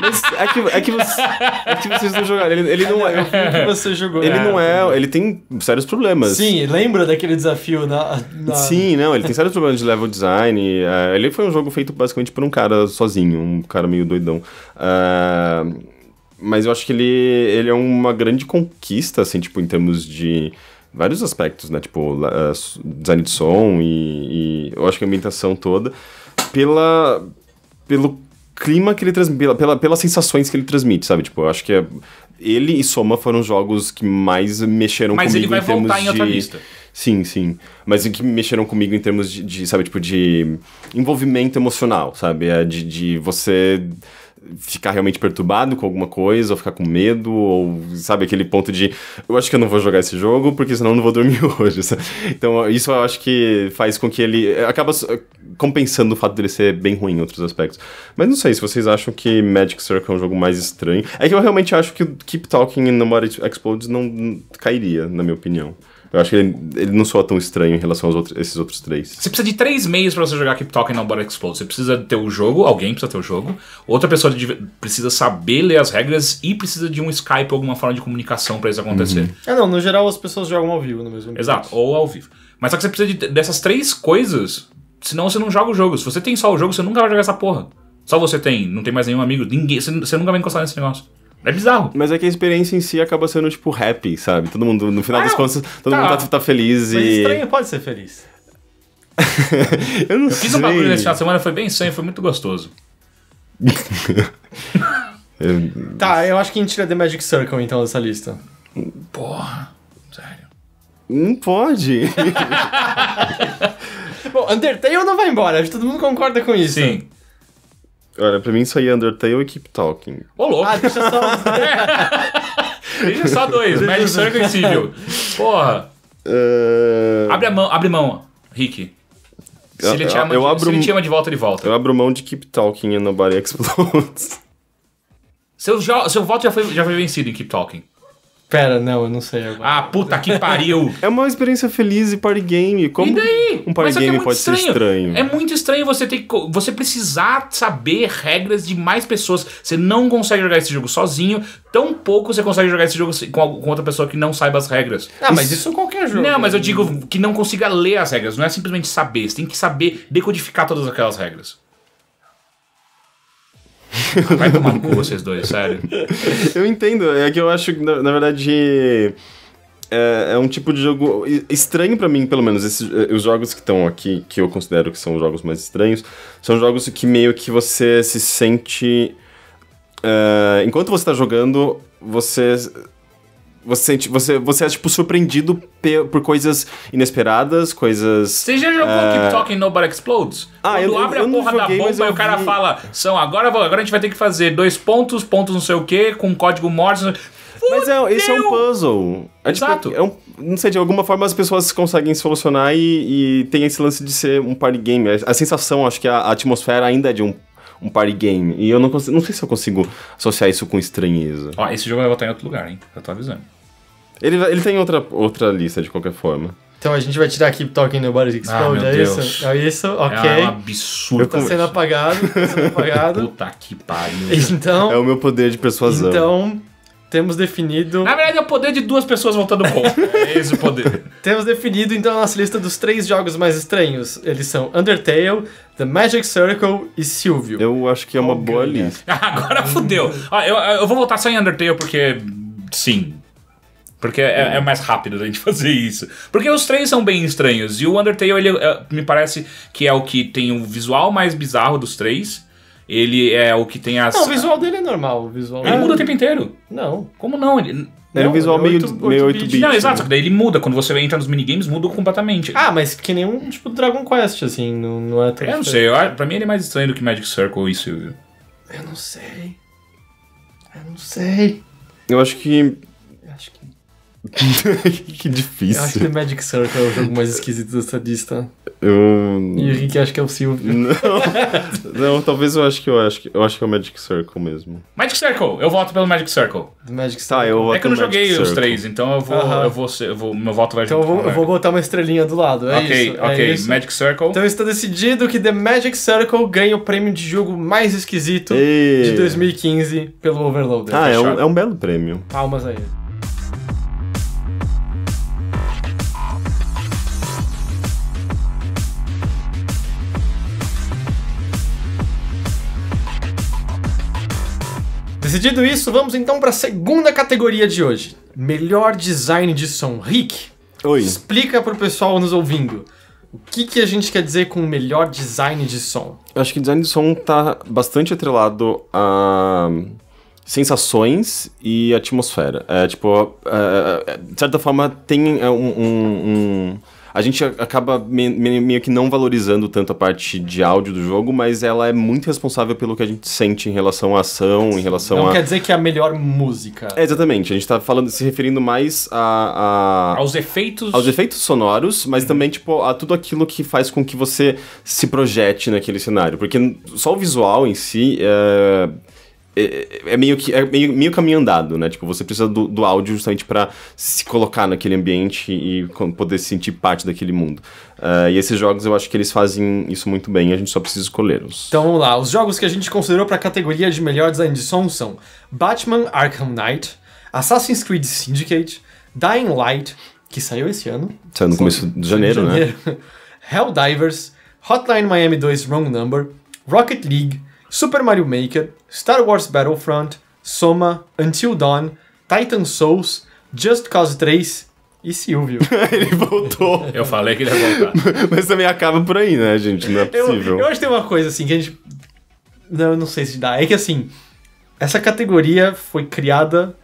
Mas é que, é que, você, é que vocês não jogaram. Ele, ele não é. que você jogou. Ele não é. é. Ele tem sérios problemas. Sim, lembra daquele desafio na. na... Sim, não. Ele tem sérios problemas de level design. Uh, ele foi um jogo feito basicamente por um cara sozinho, um cara meio doidão. Uh, mas eu acho que ele, ele é uma grande conquista, assim, tipo, em termos de vários aspectos, né? Tipo, uh, design de som e, e, eu acho que a ambientação toda. Pela, pelo clima que ele transmite, pela, pela, pelas sensações que ele transmite, sabe? Tipo, eu acho que é, ele e Soma foram os jogos que mais mexeram Mas comigo em termos de... Em sim, sim. Mas que mexeram comigo em termos de, de sabe, tipo, de envolvimento emocional, sabe? É de, de você ficar realmente perturbado com alguma coisa, ou ficar com medo, ou sabe, aquele ponto de eu acho que eu não vou jogar esse jogo porque senão eu não vou dormir hoje. Então, isso eu acho que faz com que ele eh, acaba compensando o fato dele ser bem ruim em outros aspectos. Mas não sei se vocês acham que Magic Circle é um jogo mais estranho. É que eu realmente acho que Keep Talking e Nobody Explodes não cairia, na minha opinião. Eu acho que ele, ele não soa tão estranho em relação aos outros, esses outros três. Você precisa de três meios para você jogar Keep Talking Nobody Explode. Você precisa ter o jogo, alguém precisa ter o jogo, outra pessoa precisa saber ler as regras e precisa de um Skype ou alguma forma de comunicação para isso acontecer. Uhum. É, não, no geral as pessoas jogam ao vivo no mesmo Exato, ou ao vivo. Mas só que você precisa de, dessas três coisas, senão você não joga o jogo. Se você tem só o jogo, você nunca vai jogar essa porra. Só você tem, não tem mais nenhum amigo, ninguém, você, você nunca vai encostar nesse negócio. É bizarro. Mas é que a experiência em si acaba sendo, tipo, happy, sabe? Todo mundo, no final ah, das contas, todo tá. mundo tá, tá feliz Mas e. estranho pode ser feliz. eu não eu sei. Eu fiz um bagulho nesse final de semana, foi bem estranho, foi muito gostoso. eu... Tá, eu acho que a gente tira The Magic Circle então dessa lista. Porra, sério. Não pode. Bom, Undertale não vai embora, acho que todo mundo concorda com isso. Sim. Olha, pra mim isso aí é Undertale e Keep Talking. Ô, louco! Ah, deixa só... deixa só dois, Magic Circle e Civil. Porra! Uh... Abre a mão, abre mão, Rick. Se eu, ele te ama, eu, de, se ele te ama de volta, ele volta. Eu abro mão de Keep Talking e Nobody Explodes. Seu, já, seu voto já foi, já foi vencido em Keep Talking. Pera, não, eu não sei agora. Ah, puta que pariu! é uma experiência feliz e party game. Como e daí? um party é é game é pode estranho. ser estranho? É muito estranho você ter que, você precisar saber regras de mais pessoas. Você não consegue jogar esse jogo sozinho, tão pouco você consegue jogar esse jogo com, com outra pessoa que não saiba as regras. Ah, mas isso, isso é qualquer jogo. Não, mas eu né? digo que não consiga ler as regras, não é simplesmente saber, você tem que saber decodificar todas aquelas regras. Vai tomar no cu vocês dois, sério. Eu entendo, é que eu acho que, na, na verdade. É, é, um tipo de jogo estranho para mim, pelo menos. Esse, eh, os jogos que estão aqui, que eu considero que são os jogos mais estranhos, são jogos que meio que você se sente. Uh, enquanto você tá jogando, você você sente. Você, você é, tipo, surpreendido por coisas inesperadas, coisas. Você já jogou é... Keep Talking Nobody Explodes? Ah, Quando eu, abre eu a porra joguei, da bomba e o cara vi... fala: são agora, agora a gente vai ter que fazer dois pontos, pontos não sei o quê, com código morte. Mas é, isso é um puzzle. É, tipo, Exato. Tipo, é um, não sei, de alguma forma as pessoas conseguem solucionar e, e tem esse lance de ser um party game. A, a sensação, acho que a, a, atmosfera ainda é de um, um party game. E eu não, consigo, não sei se eu consigo associar isso com estranheza. Ó, esse jogo vai botar em outro lugar, hein? Eu tô avisando. Ele, ele tem outra, outra lista de qualquer forma. Então a gente vai tirar aqui Talking Nobody Explode, ah, é, é isso? É isso? Ok. É um absurdo. Tá sendo apagado, tá sendo apagado. Puta que pariu. Então... É o meu poder de persuasão. Então, temos definido... Na verdade é o poder de duas pessoas voltando bom. é esse o poder. temos definido então a nossa lista dos três jogos mais estranhos. Eles são Undertale, The Magic Circle e Silvio. Eu acho que é uma oh, boa lista. Agora fodeu. eu, eu vou voltar só em Undertale porque... Sim, porque é, é, mais rápido a gente fazer isso. Porque os três são bem estranhos. E o Undertale, ele é, me parece que é o que tem o visual mais bizarro dos três. Ele é o que tem as. Não, o visual dele é normal. O visual ele é... muda o tempo inteiro. Não. Como não? Ele. é um visual é meio 8, meio bits. Não, exato, né? só que daí ele muda. Quando você entra nos minigames, muda completamente. Ah, mas que nem um tipo Dragon Quest, assim, não, não é tão. É, eu não sei, eu, pra mim ele é mais estranho do que Magic Circle, isso, Silvio. Eu não sei. Eu não sei. Eu acho que que difícil. Eu acho que The Magic Circle é o jogo mais esquisito dessa lista. Eu... E o Rick acha que é o Silvio. Não, não talvez eu acho que eu acho que eu acho que é o Magic Circle mesmo. Magic Circle, eu voto pelo Magic Circle. Magic Circle. Tá, eu voto é que eu não Magic joguei Circle. os três, então eu vou, uh -huh. eu vou, eu vou, meu voto vai Então eu vou, eu vou botar uma estrelinha do lado, é isso. É ok, é isso. Magic Circle. Então está decidido que The Magic Circle ganha o prêmio de jogo mais esquisito e... de 2015 pelo Overloader. Ah, é um, é um belo prêmio. Palmas a ele. Decidido isso, vamos então para a segunda categoria de hoje. Melhor design de som. Rick, Oi. explica para o pessoal nos ouvindo. O que, que a gente quer dizer com melhor design de som? Eu acho que design de som está bastante atrelado a sensações e atmosfera. É, tipo, é, é, é de certa forma tem é, um, um, um a gente acaba meio que não valorizando tanto a parte de áudio do jogo, mas ela é muito responsável pelo que a gente sente em relação à ação, em relação não a... quer dizer que é a melhor música. É, exatamente. A gente tá falando, se referindo mais a... a... Aos efeitos... Aos efeitos sonoros, mas uhum. também, tipo, a tudo aquilo que faz com que você se projete naquele cenário. Porque só o visual em si... É é, é, meio que é meio, meio caminho andado, né? Tipo, você precisa do, do áudio justamente para se colocar naquele ambiente e poder se sentir parte daquele mundo. Uh, e esses jogos eu acho que eles fazem isso muito bem, a gente só precisa escolhê-los. Então vamos lá, os jogos que a gente considerou para a categoria de melhor design de som são Batman Arkham Knight, Assassin's Creed Syndicate, Dying Light, que saiu esse ano. Saiu no começo de, de janeiro, de janeiro né? Helldivers, Hotline Miami 2 Wrong Number, Rocket League, Super Mario Maker, Star Wars Battlefront, Soma, Until Dawn, Titan Souls, Just Cause 3 e Silvio. ele voltou. Eu falei que ele ia voltar. Mas também acaba por aí, né, gente? Não é possível. Eu, eu acho que tem uma coisa assim que a gente. Não, eu não sei se dá. É que assim. Essa categoria foi criada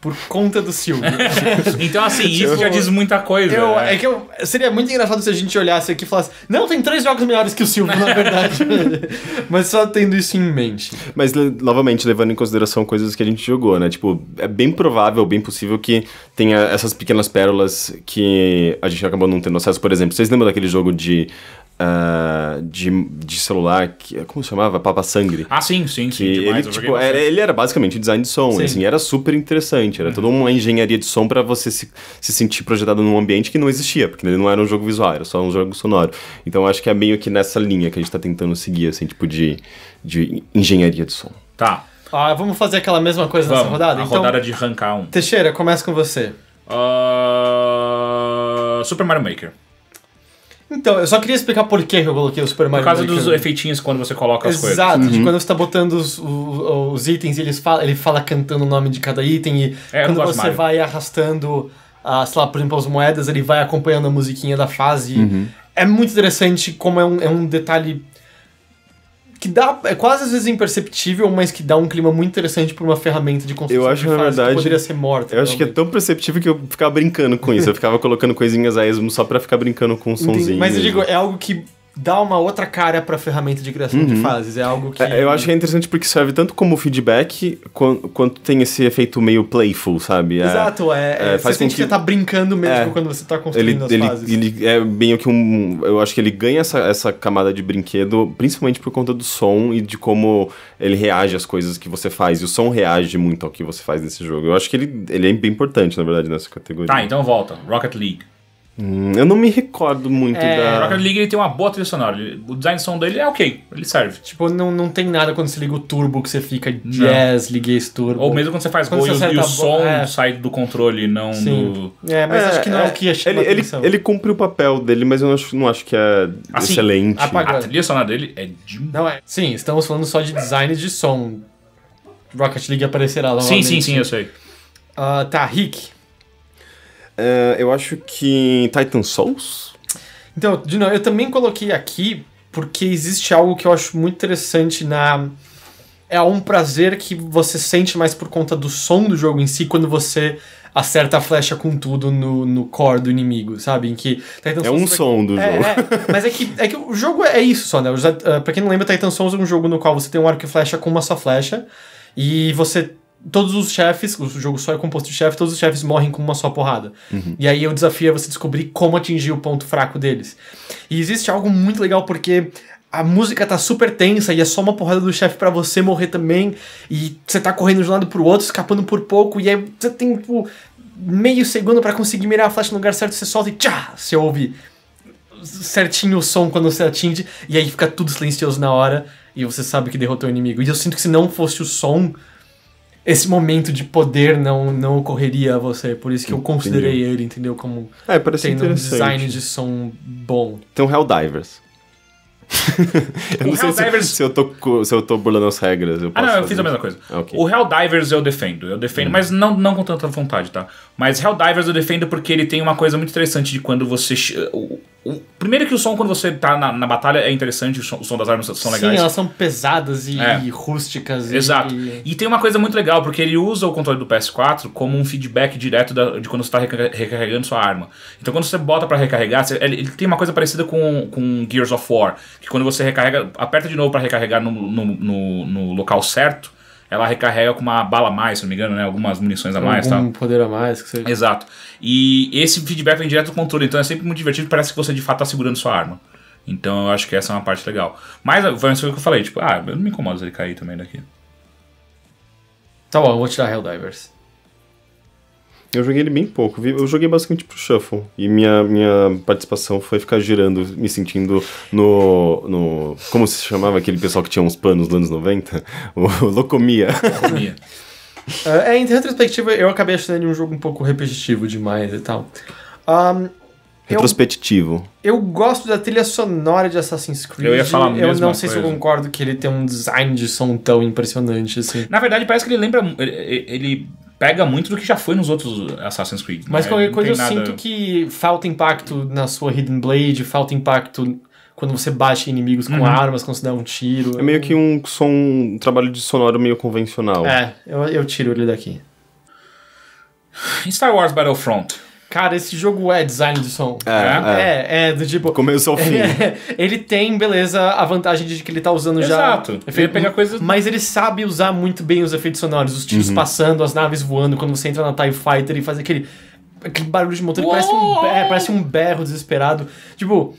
por conta do Silvio. então, assim, isso já diz muita coisa. Eu, né? É que eu, seria muito engraçado se a gente olhasse aqui e falasse: não, tem três jogos melhores que o Silvio, na verdade. Mas só tendo isso em mente. Mas, novamente, levando em consideração coisas que a gente jogou, né? Tipo, é bem provável, bem possível que tenha essas pequenas pérolas que a gente acabou não tendo acesso. Por exemplo, vocês lembram daquele jogo de Uh, de, de celular, que, como se chamava? Papa Sangre. Ah, sim, sim, que sim. Demais, ele, tipo, era, ele era basicamente design de som, sim. assim, era super interessante. Era uhum. toda uma engenharia de som para você se, se sentir projetado num ambiente que não existia, porque ele não era um jogo visual, era só um jogo sonoro. Então acho que é meio que nessa linha que a gente tá tentando seguir, assim, tipo de, de engenharia de som. Tá. Ah, vamos fazer aquela mesma coisa vamos, nessa rodada? A então, rodada de arrancar um. Teixeira, começa com você. Uh, Super Mario Maker. Então, eu só queria explicar por que eu coloquei o Super Mario Por causa dos efeitinhos quando você coloca as coisas. Exato, uhum. quando você tá botando os, os, os itens e fala, ele fala cantando o nome de cada item e é, quando você Mario. vai arrastando, ah, sei lá, por exemplo, as moedas, ele vai acompanhando a musiquinha da fase. Uhum. É muito interessante como é um, é um detalhe que dá é quase às vezes imperceptível, mas que dá um clima muito interessante para uma ferramenta de construção. Eu acho que na verdade que poderia ser morta. Eu realmente. acho que é tão perceptível que eu ficava brincando com isso. eu ficava colocando coisinhas a esmo só para ficar brincando com o um Mas eu digo, é algo que dá uma outra cara para a ferramenta de criação uhum. de fases. É algo que. É, eu acho que é interessante porque serve tanto como feedback quanto, quanto tem esse efeito meio playful, sabe? É, Exato, é. é, é faz você sente que você tá brincando mesmo é. quando você tá construindo ele, as ele, fases. Ele é meio que um. Eu acho que ele ganha essa, essa camada de brinquedo, principalmente por conta do som e de como ele reage às coisas que você faz. E o som reage muito ao que você faz nesse jogo. Eu acho que ele, ele é bem importante, na verdade, nessa categoria. Tá, então volta. Rocket League. Hum, eu não me recordo muito é, da. Rocket League ele tem uma boa trilha sonora. O design de som dele é ok, ele serve. Tipo, não, não tem nada quando você liga o turbo que você fica jazz, yes, liguei esse turbo. Ou mesmo quando você faz quando gol você e, o, e o som é. sai do controle, não Sim. do. É, mas é, acho que não é, é o que ia Ele, ele, ele cumpre o papel dele, mas eu não acho, não acho que é assim, excelente. Apagado. A trilha sonora dele é de. Não, é. Sim, estamos falando só de design de som. Rocket League aparecerá lá. Sim, sim, sim, eu sei. Uh, tá, Rick. É, eu acho que Titan Souls. Então, de novo, eu também coloquei aqui porque existe algo que eu acho muito interessante na é um prazer que você sente mais por conta do som do jogo em si quando você acerta a flecha com tudo no, no core do inimigo, sabe? Em que Titan é um som do é, jogo. É, mas é que, é que o jogo é isso só, né? Ah, pra quem não lembra, Titan Souls é um jogo no qual você tem um arco e flecha com uma só flecha e você todos os chefes, o jogo só é composto de chefes, todos os chefes morrem com uma só porrada. Uhum. E aí o desafio é você descobrir como atingir o ponto fraco deles. E existe algo muito legal porque a música tá super tensa e é só uma porrada do chefe para você morrer também. E você tá correndo de um lado pro outro, escapando por pouco, e aí você tem, tipo, meio segundo para conseguir mirar a flecha no lugar certo, você solta e tchá! Você ouve certinho o som quando você atinge, e aí fica tudo silencioso na hora, e você sabe que derrotou o inimigo. E eu sinto que se não fosse o som, esse momento de poder não, não ocorreria a você. Por isso que eu considerei ele, entendeu? Como é, parece tendo um design de som bom. Então, Helldivers. eu não o sei Helldivers... se, se, eu tô, se eu tô burlando as regras. ah, não, eu fiz isso. a mesma coisa. Ah, okay. O Helldivers eu defendo, eu defendo, hum. mas não, não com tanta vontade, tá? Mas Helldivers eu defendo porque ele tem uma coisa muito interessante de quando você. O, o, primeiro que o som quando você tá na, na batalha é interessante, o som, o som, das armas são legais. Sim, elas são pesadas e, é. rústicas. Exato. E... e... tem uma coisa muito legal, porque ele usa o controle do PS4 como um feedback direto da, de quando você tá recarregando sua arma. Então quando você bota para recarregar, você, ele, ele, tem uma coisa parecida com, com Gears of War que quando você recarrega, aperta de novo para recarregar no, no, no, no, local certo, ela recarrega com uma bala a mais, se não me engano, né? Algumas munições a mais. Tá? Algum tal. poder a mais, que seja. Exato. E esse feedback vem direto do controle, então é sempre muito divertido, parece que você de fato está segurando sua arma. Então eu acho que essa é uma parte legal. Mas foi isso que eu falei, tipo, ah, eu não me incomodo se ele cair também daqui. Tá bom, eu vou tirar Helldivers. Eu joguei ele bem pouco. Eu joguei basicamente pro Shuffle. E minha, minha participação foi ficar girando, me sentindo no, no. Como se chamava aquele pessoal que tinha uns panos nos anos 90? O, locomia. Locomia. é, em retrospectiva, eu acabei achando ele um jogo um pouco repetitivo demais e tal. Um, Retrospectivo. Eu, eu, gosto da trilha sonora de Assassin's Creed. Eu ia falar a Eu não sei coisa. se eu concordo que ele tem um design de som tão impressionante assim. Na verdade, parece que ele lembra. Ele, ele pega muito do que já foi nos outros Assassin's Creed. Mas né? qualquer coisa eu nada... sinto que falta impacto na sua Hidden Blade, falta impacto quando você bate inimigos com uhum. armas, quando você dá um tiro. É meio que um som, um trabalho de sonoro meio convencional. É, eu, eu tiro ele daqui. Star Wars Battlefront. Cara, esse jogo é design de som. É, né? é, é, é do tipo. Começou ao fim. É, ele tem, beleza, a vantagem de que ele tá usando Exato. já. Exato. Ele pega coisas. Mas ele sabe usar muito bem os efeitos sonoros, os tiros uhum. passando, as naves voando, quando você entra na TIE Fighter e faz aquele. aquele barulho de motor, parece um, é, parece um berro desesperado. Tipo.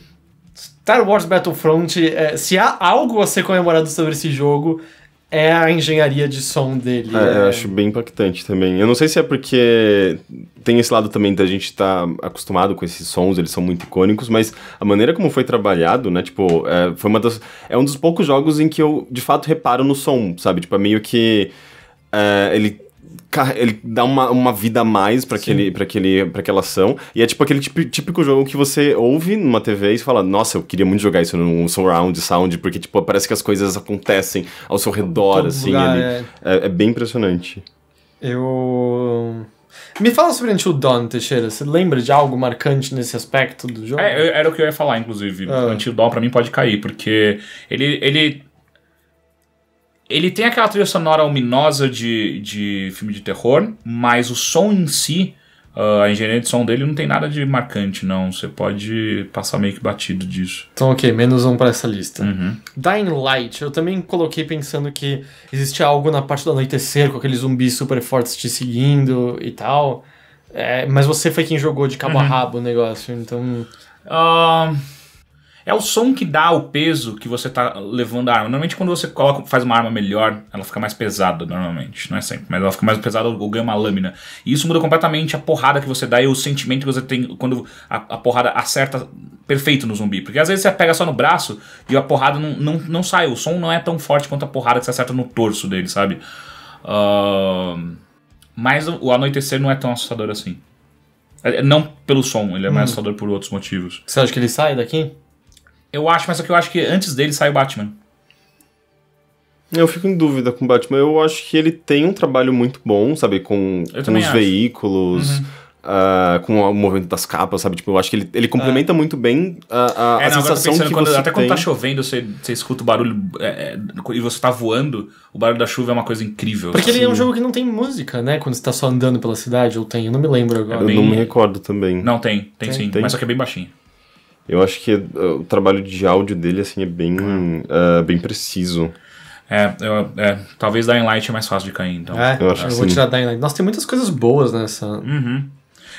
Star Wars Battlefront, é, se há algo a ser comemorado sobre esse jogo, é a engenharia de som dele. É, é... Eu né? acho bem impactante também. Eu não sei se é porque tem esse lado também da gente estar tá acostumado com esses sons, eles são muito icônicos, mas a maneira como foi trabalhado, né? Tipo, é, foi uma das, é um dos poucos jogos em que eu de fato reparo no som, sabe? Tipo, é meio que. É, ele ele dá uma, uma vida a mais para aquele, pra aquele, para aquela ação. E é tipo aquele típico jogo que você ouve numa TV e fala, nossa, eu queria muito jogar isso num surround sound, porque tipo, parece que as coisas acontecem ao seu redor, Todo assim. Lugar, é... é... É, bem impressionante. Eu. Me fala sobre Until Dawn, Teixeira. Você lembra de algo marcante nesse aspecto do jogo? É, era o que eu ia falar, inclusive. Ah. Until Dawn pra mim pode cair, porque ele, ele ele tem aquela trilha sonora ominosa de, de filme de terror, mas o som em si, uh, a engenharia de som dele não tem nada de marcante, não. Você pode passar meio que batido disso. Então, ok, menos um para essa lista. Uhum. Dying Light, eu também coloquei pensando que existia algo na parte do anoitecer, com aqueles zumbis super fortes te seguindo e tal. É, mas você foi quem jogou de cabo uhum. a rabo o negócio, então. Uh... É o som que dá o peso que você tá levando a arma. Normalmente quando você coloca, faz uma arma melhor, ela fica mais pesada normalmente, não é sempre, mas ela fica mais pesada ou ganha uma lâmina. E isso muda completamente a porrada que você dá e o sentimento que você tem quando a, a porrada acerta perfeito no zumbi. Porque às vezes você pega só no braço e a porrada não, não, não sai, o som não é tão forte quanto a porrada que você acerta no torso dele, sabe? Uh, mas o anoitecer não é tão assustador assim. É, é não pelo som, ele é mais hum. assustador por outros motivos. Você acha que ele sai daqui? Eu acho, mas só que eu acho que antes dele sai o Batman. Eu fico em dúvida com o Batman. Eu acho que ele tem um trabalho muito bom, sabe? Com, com os acho. veículos. Uhum. Uh, com o movimento das capas, sabe? Tipo, eu acho que ele, ele complementa é. muito bem a, a, é, não, sensação que quando, você Até tem. quando tá chovendo, você, você escuta o barulho é, é, e você tá voando, o barulho da chuva é uma coisa incrível. Porque assim. ele é um jogo que não tem música, né? Quando você tá só andando pela cidade, ou tem, eu não me lembro agora. eu bem... não me recordo também. Não, tem, tem, tem sim, tem. mas só que é bem baixinho. Eu acho que eh, o trabalho de áudio dele assim é bem, uh, bem preciso. É, eu, é, talvez Dying Light é mais fácil de cair, então. É, eu, acho eu vou tirar Dying Light. Nossa, tem muitas coisas boas nessa. Uhum.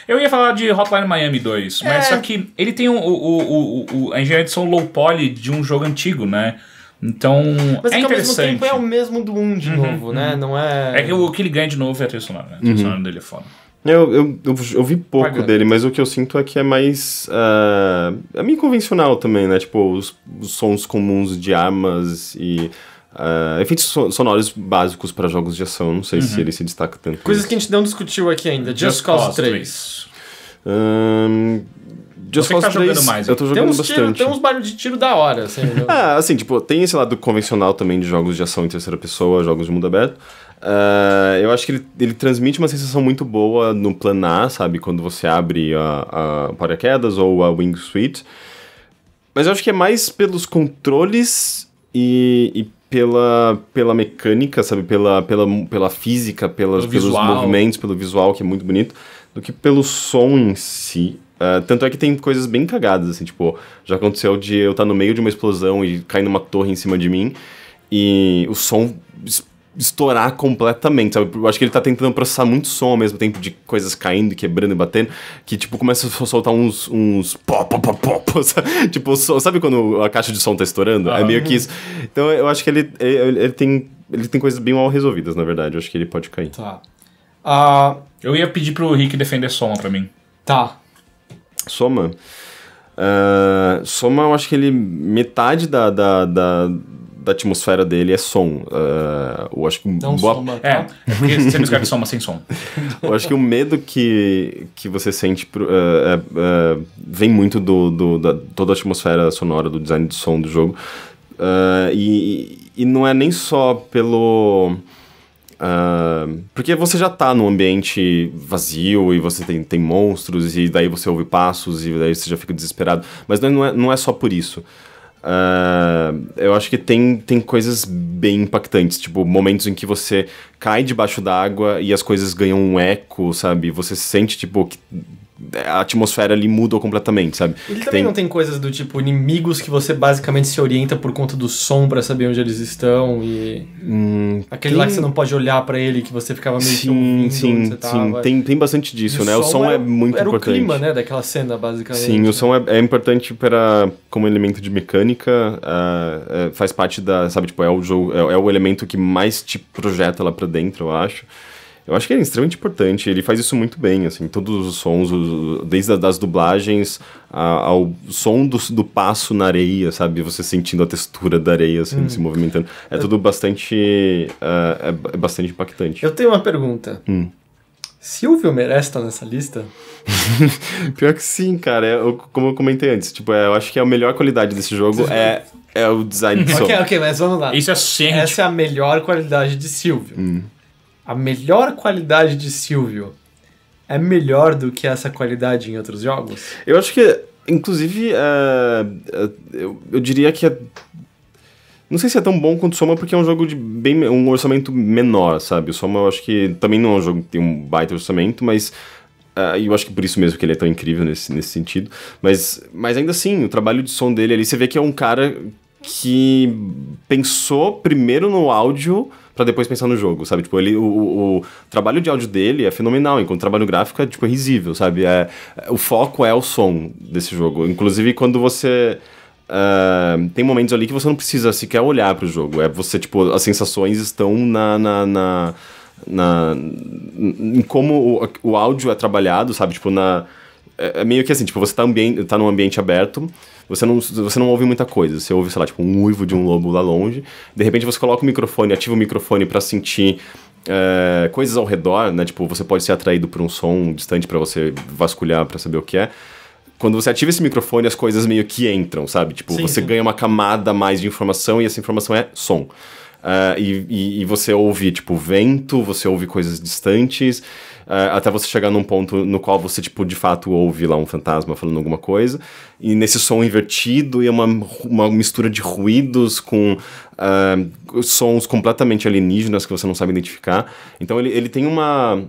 Eu ia falar de Hotline Miami 2, mas é. só que ele tem o, o, o, o a engenharia de som low poly de um jogo antigo, né? Então, mas é, é que ao mesmo tempo é o mesmo do 1 um de uhum, novo, né? uhum. né? Não é... É que o que ele ganha de novo é a trilha sonora, né? A trilha sonora dele é foda. Eu, eu, eu, eu vi pouco Pagando. dele, mas o que eu sinto é que é mais. Uh, é meio convencional também, né? Tipo, os, os sons comuns de armas e. Uh, efeitos sonoros básicos para jogos de ação, não sei uhum. se ele se destaca tanto. Coisas que a gente não discutiu aqui ainda. Just, Just Cause, 3. Um, Just tá Cause tá 3, mais, eu tô jogando tem bastante. Tiro, tem uns barulhos de tiro da hora, assim. ah, assim, tipo, tem esse lado convencional também de jogos de ação em terceira pessoa, jogos de mundo aberto. Uh, eu acho que ele, ele transmite uma sensação muito boa no planar, sabe? Quando você abre a, a paraquedas ou a wingsuit. Mas eu acho que é mais pelos controles e, e pela, pela mecânica, sabe? Pela, pela, pela física, pelas, pelos movimentos, pelo visual, que é muito bonito, do que pelo som em si. Uh, tanto é que tem coisas bem cagadas, assim, tipo, já aconteceu de eu estar tá no meio de uma explosão e cair numa torre em cima de mim e o som estourar completamente, sabe? Eu acho que ele tá tentando processar muito som ao mesmo tempo de coisas caindo, quebrando e batendo, que tipo começa a soltar uns uns pop pop pop, tipo, sabe quando a caixa de som tá estourando? Ah. É meio que isso. Então eu acho que ele, ele, ele, tem ele tem coisas bem mal resolvidas, na verdade. Eu acho que ele pode cair. Tá. Uh, eu ia pedir pro Rick defender Soma para mim. Tá. Soma. Uh, soma, eu acho que ele. Metade da, da, da da atmosfera dele é som. Uh, eu acho que Não boa... soma. É, é porque você me escreve soma sem som. eu acho que o medo que, que você sente pro, uh, uh, vem muito do, do, da toda a atmosfera sonora, do design de som do jogo. e, e não é nem só pelo. Uh, porque você já tá num ambiente vazio e você tem, tem monstros e daí você ouve passos e daí você já fica desesperado. Mas não é, não é só por isso. Uh, eu acho que tem, tem coisas bem impactantes, tipo momentos em que você cai debaixo d'água e as coisas ganham um eco, sabe? Você sente, tipo, que a atmosfera ali muda completamente, sabe? Ele também tem... não tem coisas do tipo inimigos que você basicamente se orienta por conta do som para saber onde eles estão e hum, aquele tem... lá que você não pode olhar para ele que você ficava meio sim, que ouvindo sim, sim. Tava... Tem, tem bastante disso, e né? O som, é, é muito era importante. Era o clima, né, daquela cena basicamente. Sim, o som né? é, é importante para como elemento de mecânica, uh, faz parte da, sabe, tipo, é o jogo, é, é o elemento que mais te projeta lá para dentro, eu acho. Eu acho que ele é extremamente importante, ele faz isso muito bem, assim, todos os sons, desde as dublagens a, ao som do, do, passo na areia, sabe? Você sentindo a textura da areia, assim, hum. se movimentando. É tudo bastante, uh, é, é, bastante impactante. Eu tenho uma pergunta. Hum. Silvio merece é estar nessa lista? Pior que sim, cara. É, eu, como eu comentei antes, tipo, é, eu acho que a melhor qualidade desse jogo é, é o design de som. ok, ok, mas vamos lá. Isso é sempre. Essa é a melhor qualidade de Silvio. Hum a melhor qualidade de Silvio é melhor do que essa qualidade em outros jogos? Eu acho que, inclusive, uh, eu, eu, diria que é... Não sei se é tão bom quanto Soma, porque é um jogo de bem um orçamento menor, sabe? O Soma eu acho que também não é um jogo que tem um baita orçamento, mas Uh, eu acho que por isso mesmo que ele é tão incrível nesse, nesse sentido. Mas, mas ainda assim, o trabalho de som dele ali, você vê que é um cara que pensou primeiro no áudio para depois pensar no jogo, sabe? Tipo, ele, o, o, o, trabalho de áudio dele é fenomenal, enquanto o trabalho gráfico é, tipo, risível, sabe? É, o foco é o som desse jogo. Inclusive, quando você... Uh, tem momentos ali que você não precisa sequer olhar para o jogo. É você, tipo, as sensações estão na, na, na na em como o, o áudio é trabalhado, sabe? Tipo, na é, é meio que assim, tipo, você tá, ambiente, tá num ambiente aberto você não, você não ouve muita coisa. Você ouve, sei lá, tipo, um uivo de um lobo lá longe. De repente você coloca o microfone, ativa o microfone para sentir é, coisas ao redor, né? Tipo, você pode ser atraído por um som distante para você vasculhar para saber o que é. Quando você ativa esse microfone, as coisas meio que entram, sabe? Tipo, sim, você sim. ganha uma camada mais de informação e essa informação é som. Uh, e, e, e, você ouve, tipo, vento, você ouve coisas distantes. É, até você chegar num ponto no qual você, tipo, de fato ouve lá um fantasma falando alguma coisa. E nesse som invertido e uma, uma mistura de ruídos com uh, sons completamente alienígenas que você não sabe identificar. Então ele, ele tem uma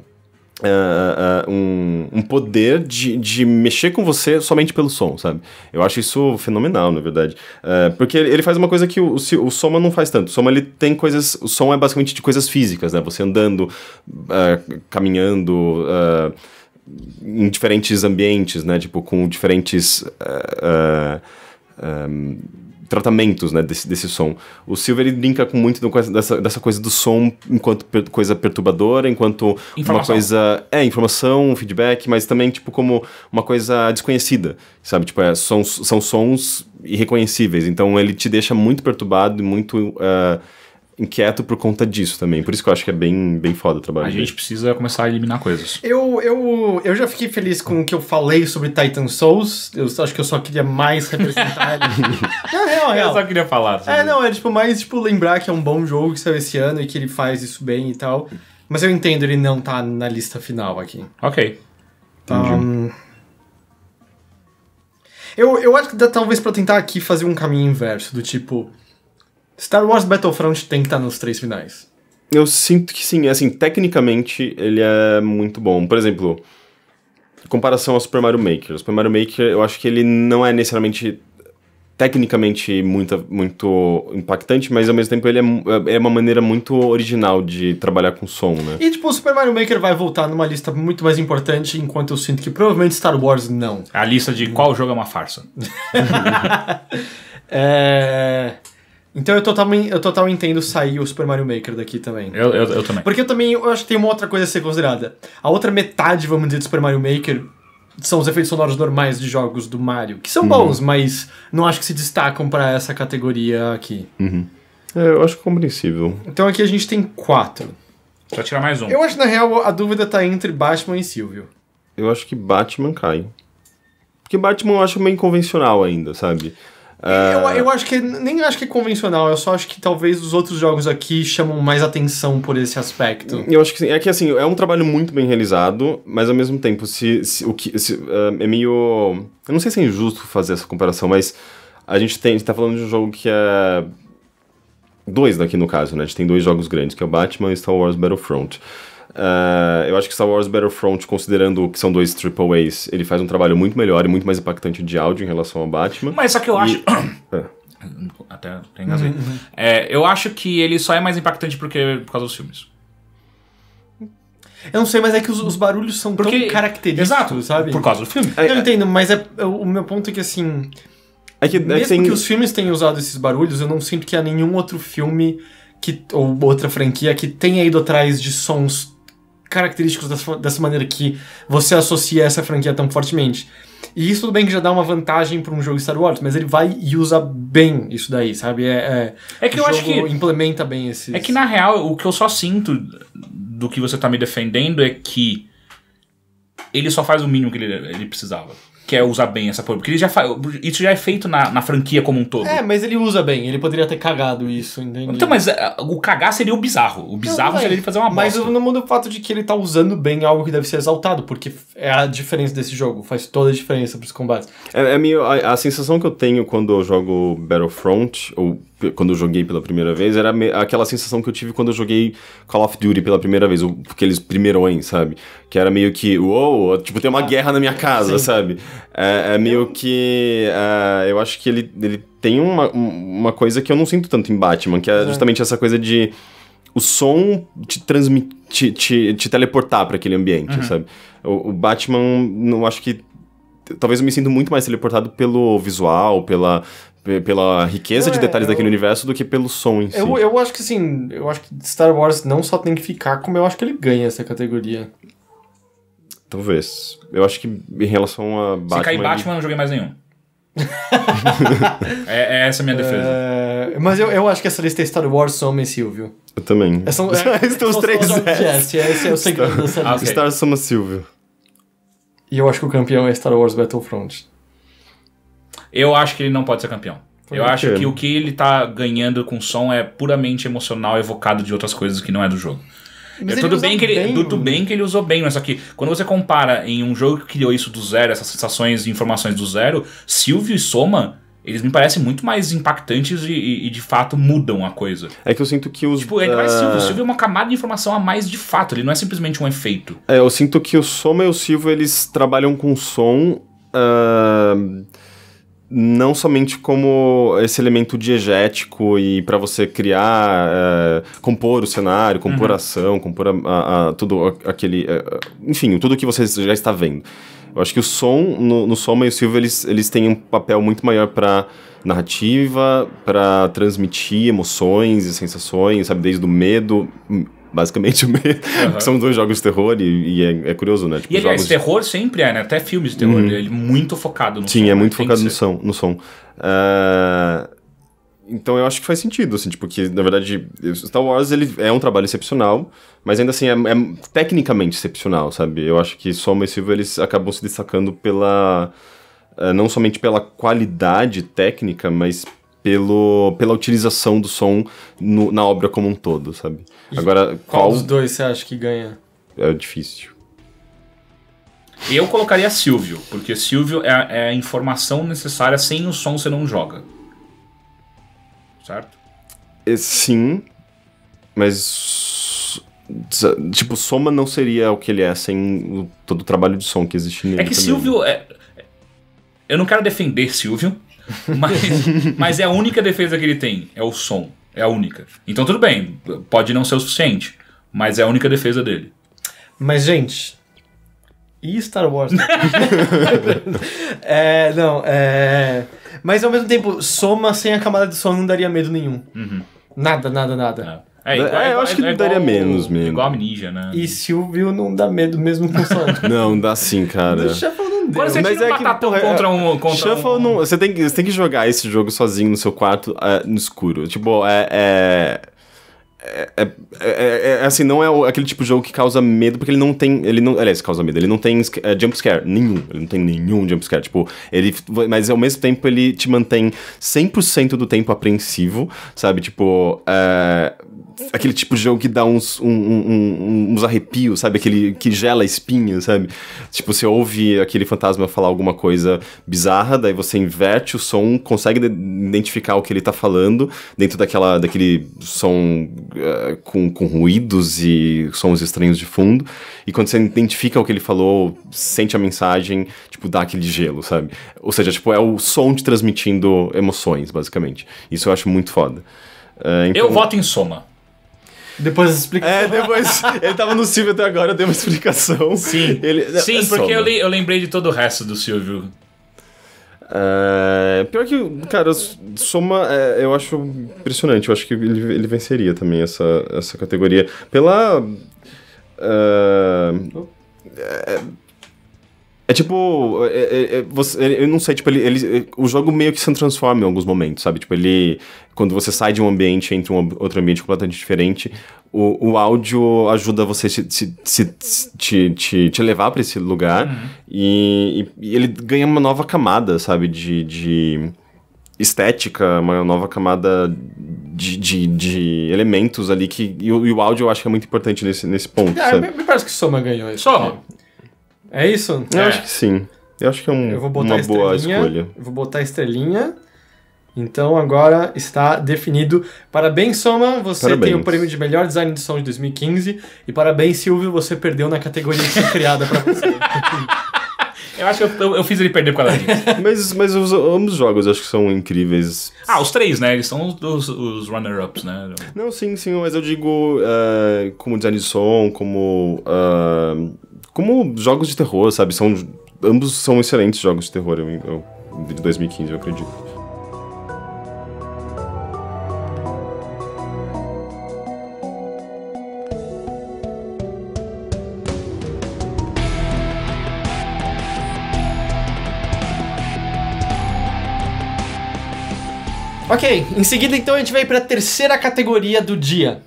ah, ah, um, um, poder de, de mexer com você somente pelo som, sabe? Eu acho isso fenomenal, na verdade. Uh, porque ele faz uma coisa que o, o, o Soma não faz tanto. O Soma ele tem coisas. O som é basicamente de coisas físicas, né? Você andando, caminhando. em diferentes ambientes, né? Tipo, com diferentes. Um, tratamentos né, desse, desse som. O Silver ele brinca com muito dessa, dessa coisa do som enquanto per, coisa perturbadora, enquanto informação. uma coisa. É, informação, feedback, mas também, tipo, como uma coisa desconhecida, sabe? Tipo, é, são sons irreconhecíveis. Então ele te deixa muito perturbado e muito. Uh, inquieto por conta disso também. Por isso que eu acho que é bem, bem foda o trabalho. A gente precisa começar a eliminar coisas. Eu, eu, eu já fiquei feliz com o que eu falei sobre Titan Souls. Eu acho que eu só queria mais representar ele. é, é, é real, real. Eu só queria falar. É, não, é tipo, mais tipo, lembrar que é um bom jogo que saiu esse ano e que ele faz isso bem e tal. Mas eu entendo, ele não tá na lista final aqui. Ok. Tá, Entendi. Um... Eu, eu acho que dá, talvez para tentar aqui fazer um caminho inverso, do tipo, Star Wars Battlefront tem que estar tá nos três finais. Eu sinto que sim, assim, tecnicamente ele é muito bom. Por exemplo, comparação ao Super Mario Maker. O Super Mario Maker, eu acho que ele não é necessariamente tecnicamente muito, muito impactante, mas ao mesmo tempo ele é, é uma maneira muito original de trabalhar com som, né? E tipo, o Super Mario Maker vai voltar numa lista muito mais importante, enquanto eu sinto que provavelmente Star Wars não. A lista de qual jogo é uma farsa. é... Então eu totalmente, eu total entendo sair o Super Mario Maker daqui também. Eu, eu, eu também. Porque eu também eu acho que tem uma outra coisa a ser considerada. A outra metade, vamos dizer, do Super Mario Maker são os efeitos sonoros normais de jogos do Mario, que são uhum. bons, mas não acho que se destacam para essa categoria aqui. Uhum. É, eu acho compreensível. Então aqui a gente tem quatro. Só tirar mais um. Eu acho, na real, a dúvida tá entre Batman e Silvio. Eu acho que Batman cai. Porque Batman eu acho meio convencional ainda, sabe? Eu, é. eu acho que é, nem acho que é convencional, eu só acho que talvez os outros jogos aqui chamam mais atenção por esse aspecto. Eu acho que é que assim, é um trabalho muito bem realizado, mas ao mesmo tempo, se, se o que se, uh, é meio. Eu não sei se é injusto fazer essa comparação, mas a gente, tem, a gente tá falando de um jogo que é. Dois daqui no caso, né? A gente tem dois jogos grandes, que é o Batman e Star Wars Battlefront. Uh, eu acho que Star Wars Battlefront, considerando que são dois triple A's, ele faz um trabalho muito melhor e muito mais impactante de áudio em relação ao Batman. Mas só que eu e... acho. Ah. Até tem razão. Uhum. É, eu acho que ele só é mais impactante porque, por causa dos filmes. Eu não sei, mas é que os, os barulhos são porque, tão característicos, exato, sabe? Por causa do filme. É, eu é- entendo, mas é, é, o meu ponto é que assim. É que, mesmo é que, tem... que os filmes tenham usado esses barulhos, eu não sinto que há nenhum outro filme que, ou outra franquia que tenha ido atrás de sons característicos dessa, dessa maneira que você associa essa franquia tão fortemente. E isso tudo bem que já dá uma vantagem para um jogo Star Wars, mas ele vai e usa bem isso daí, sabe? É, é, é que eu acho que. implementa bem esse. É que na real, o que eu só sinto do que você está me defendendo é que ele só faz o mínimo que ele, ele precisava quer usar bem essa porra. Porque ele já fa... isso já é feito na, na franquia como um todo. É, mas ele usa bem, ele poderia ter cagado isso, entendeu? Então, mas uh, o cagar seria o bizarro. O bizarro seria ele fazer uma bosta. Mas no mundo o fato de que ele tá usando bem algo que deve ser exaltado, porque é a diferença desse jogo, faz toda a diferença pros combates. É, é meio, a, a sensação que eu tenho quando eu jogo Battlefront, ou quando eu joguei pela primeira vez, era aquela sensação que eu tive quando eu joguei Call of Duty pela primeira vez, aqueles primeirões, sabe? Que era meio que, uou, wow! É, tipo, tem uma ah, guerra na minha casa, sim. sabe? É, é, meio que. Uh, eu acho que ele, ele tem uma, uma coisa que eu não sinto tanto em Batman, que é justamente essa coisa de o som te transmitir, te, te, te, teleportar para aquele ambiente, uhum. sabe? O, o, Batman, não acho que talvez eu me sinto muito mais teleportado pelo visual, pela pela riqueza é, de detalhes eu, daquele universo do que pelo som em si. Eu, eu acho que sim eu acho que Star Wars não só tem que ficar, como eu acho que ele ganha essa categoria. Talvez. Eu acho que em relação a Batman. Se cair Batman, ele... não joguei mais nenhum. é, é, essa a minha defesa. É, mas eu, eu acho que essa lista é Star Wars, Soma e Silvio. Eu também. É, são, é, os três. Esse é o segredo Star, dessa lista. Okay. Star, Soma, Silvio. E eu acho que o campeão é Star Wars Battlefront. Eu acho que ele não pode ser campeão. eu acho que o que ele tá ganhando com som é puramente emocional, evocado de outras coisas que não é do jogo. Mas é, tudo bem que ele, bem, tudo bem que ele usou bem, mas só que quando você compara em um jogo que criou isso do zero, essas sensações e informações do zero, Silvio e Soma eles me parecem muito mais impactantes e, e, e, de fato mudam a coisa. É que eu sinto que os. Tipo, é ele uh... Silvio. O Silvio é uma camada de informação a mais de fato, ele não é simplesmente um efeito. É, eu sinto que o Soma e o Silvio eles trabalham com som. Uh não somente como esse elemento diegético e para você criar, é, compor o cenário, compor uhum. a ação, compor a, a, a tudo aquele. A, eh, eh, enfim, tudo que você já está vendo. Eu acho que o som, no, no Soma e o Silva, eles, eles têm um papel muito maior para narrativa, para transmitir emoções e sensações, sabe? Desde o medo, basicamente o mesmo. Uhum. São dois jogos de terror e, e é, é, curioso, né? Tipo, e aliás, jogos... terror sempre é, né? Até filmes de terror. Uhum. Ele é muito focado no Sim, som. Sim, é né? muito focado no som. No som. Uh... Então eu acho que faz sentido, assim, tipo, que na verdade Star Wars ele é um trabalho excepcional, mas ainda assim é, é tecnicamente excepcional, sabe? Eu acho que só o Massivo eles acabam se destacando pela. Uh, não somente pela qualidade técnica, mas pelo, pela utilização do som no, na obra como um todo, sabe? E Agora, qual... qual dos dois você acha que ganha? É difícil. Eu colocaria Silvio, porque Silvio é, a, é a informação necessária, sem o som você não joga. Certo? É, sim, mas. Tipo, Soma não seria o que ele é sem todo o trabalho de som que existe nele. É que também. Silvio. É... é eu não quero defender Silvio, Mas, mas é a única defesa que ele tem, é o som. É a única. Então tudo bem, pode não ser o suficiente, mas é a única defesa dele. Mas, gente. E Star Wars? é, não, é. Mas ao mesmo tempo, soma sem a camada de som não daria medo nenhum. Uhum. Nada, nada, nada. É. É, igual, é, eu acho que é, é daria menos mesmo. Igual a Ninja, né? E Silvio não dá medo mesmo com som. não, dá sim, cara. Deixa você Mas tira é um que, porra, contra um. Contra Shuffle um... não. Você tem, você tem que jogar esse jogo sozinho no seu quarto, uh, no escuro. Tipo, é... é... É, é, é, é, é assim, não é aquele tipo de jogo que causa medo, porque ele não tem. Ele não, aliás, causa medo, ele não tem uh, é, jumpscare nenhum. Ele não tem nenhum jumpscare. Tipo, ele. Mas ao mesmo tempo ele te mantém 100% do tempo apreensivo, sabe? Tipo aquele tipo de jogo que dá uns, um, um, uns arrepios, sabe? Aquele que gela espinho, sabe? Tipo, você ouve aquele fantasma falar alguma coisa bizarra, daí você inverte o som, consegue identificar o que ele tá falando dentro daquela, daquele som uh, com, com ruídos e sons estranhos de fundo. E quando você identifica o que ele falou, sente a mensagem, tipo, dá aquele gelo, sabe? Ou seja, tipo, é o som te transmitindo emoções, basicamente. Isso eu acho muito foda. Uh, então... Eu voto em soma. Depois explica. É, depois. ele tava no Silvio até agora, eu dei uma explicação. Sim. Ele, Sim, é porque eu, li, eu, lembrei de todo o resto do Silvio. É, pior que, cara, Soma é, eu acho impressionante. Eu acho que ele, ele venceria também essa, essa categoria. Pela. Uh, é tipo. É, é, é você, eu não sei, tipo, ele, ele, é, O jogo meio que se transforma em alguns momentos, sabe? Tipo, ele. Quando você sai de um ambiente entra um outro ambiente completamente diferente, o, o áudio ajuda você se, se, se, te, te, te levar para esse lugar uhum. e, e, ele ganha uma nova camada, sabe? de, de estética, uma nova camada de, de, de elementos ali que. E o, e o, áudio eu acho que é muito importante nesse, nesse ponto. É, me, me, parece que Soma ganhou isso. Soma. É isso? Eu é. acho que sim. Eu acho que é um, uma boa escolha. Eu vou botar estrelinha. Então agora está definido. Parabéns, Soma, você parabéns. tem o prêmio de melhor design de som de 2015. E parabéns, Silvio, você perdeu na categoria que foi criada para você. eu acho que eu, eu, fiz ele perder com a mas, mas os, ambos jogos acho que são incríveis. Ah, os três, né? Eles são os, os runner-ups, né? Não, sim, sim, mas eu digo uh, como design de som, como. Uh, como jogos de terror, sabe? São, ambos são excelentes jogos de terror eu, eu, de 2015, eu acredito. Ok, em seguida então a gente vai para a terceira categoria do dia.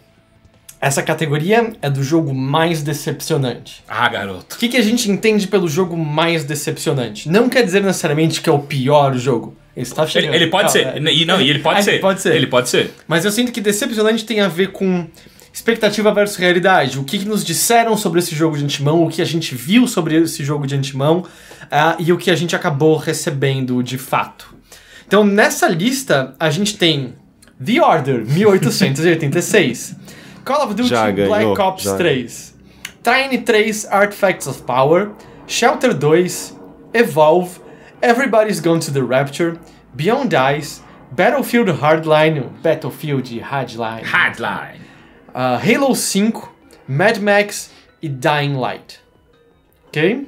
Essa categoria é do jogo mais decepcionante. Ah, garoto. O que, que a gente entende pelo jogo mais decepcionante? Não quer dizer necessariamente que é o pior jogo. Ele, ele, ele pode ah, ser. É. E, não, e ele pode ah, ser. pode ser. Ele pode ser. Mas eu sinto que decepcionante tem a ver com expectativa versus realidade. O que, que nos disseram sobre esse jogo de antemão, o que a gente viu sobre esse jogo de antemão uh, e o que a gente acabou recebendo de fato. Então, nessa lista, a gente tem The Order 1886. Call of Duty já Black Ops 3, Tiny 3 Artifacts of Power, Shelter 2, Evolve, Everybody's Gone to the Rapture, Beyond Ice, Battlefield Hardline, Battlefield Hardline, Hardline. Uh, Halo 5, Mad Max e Dying Light. Ok?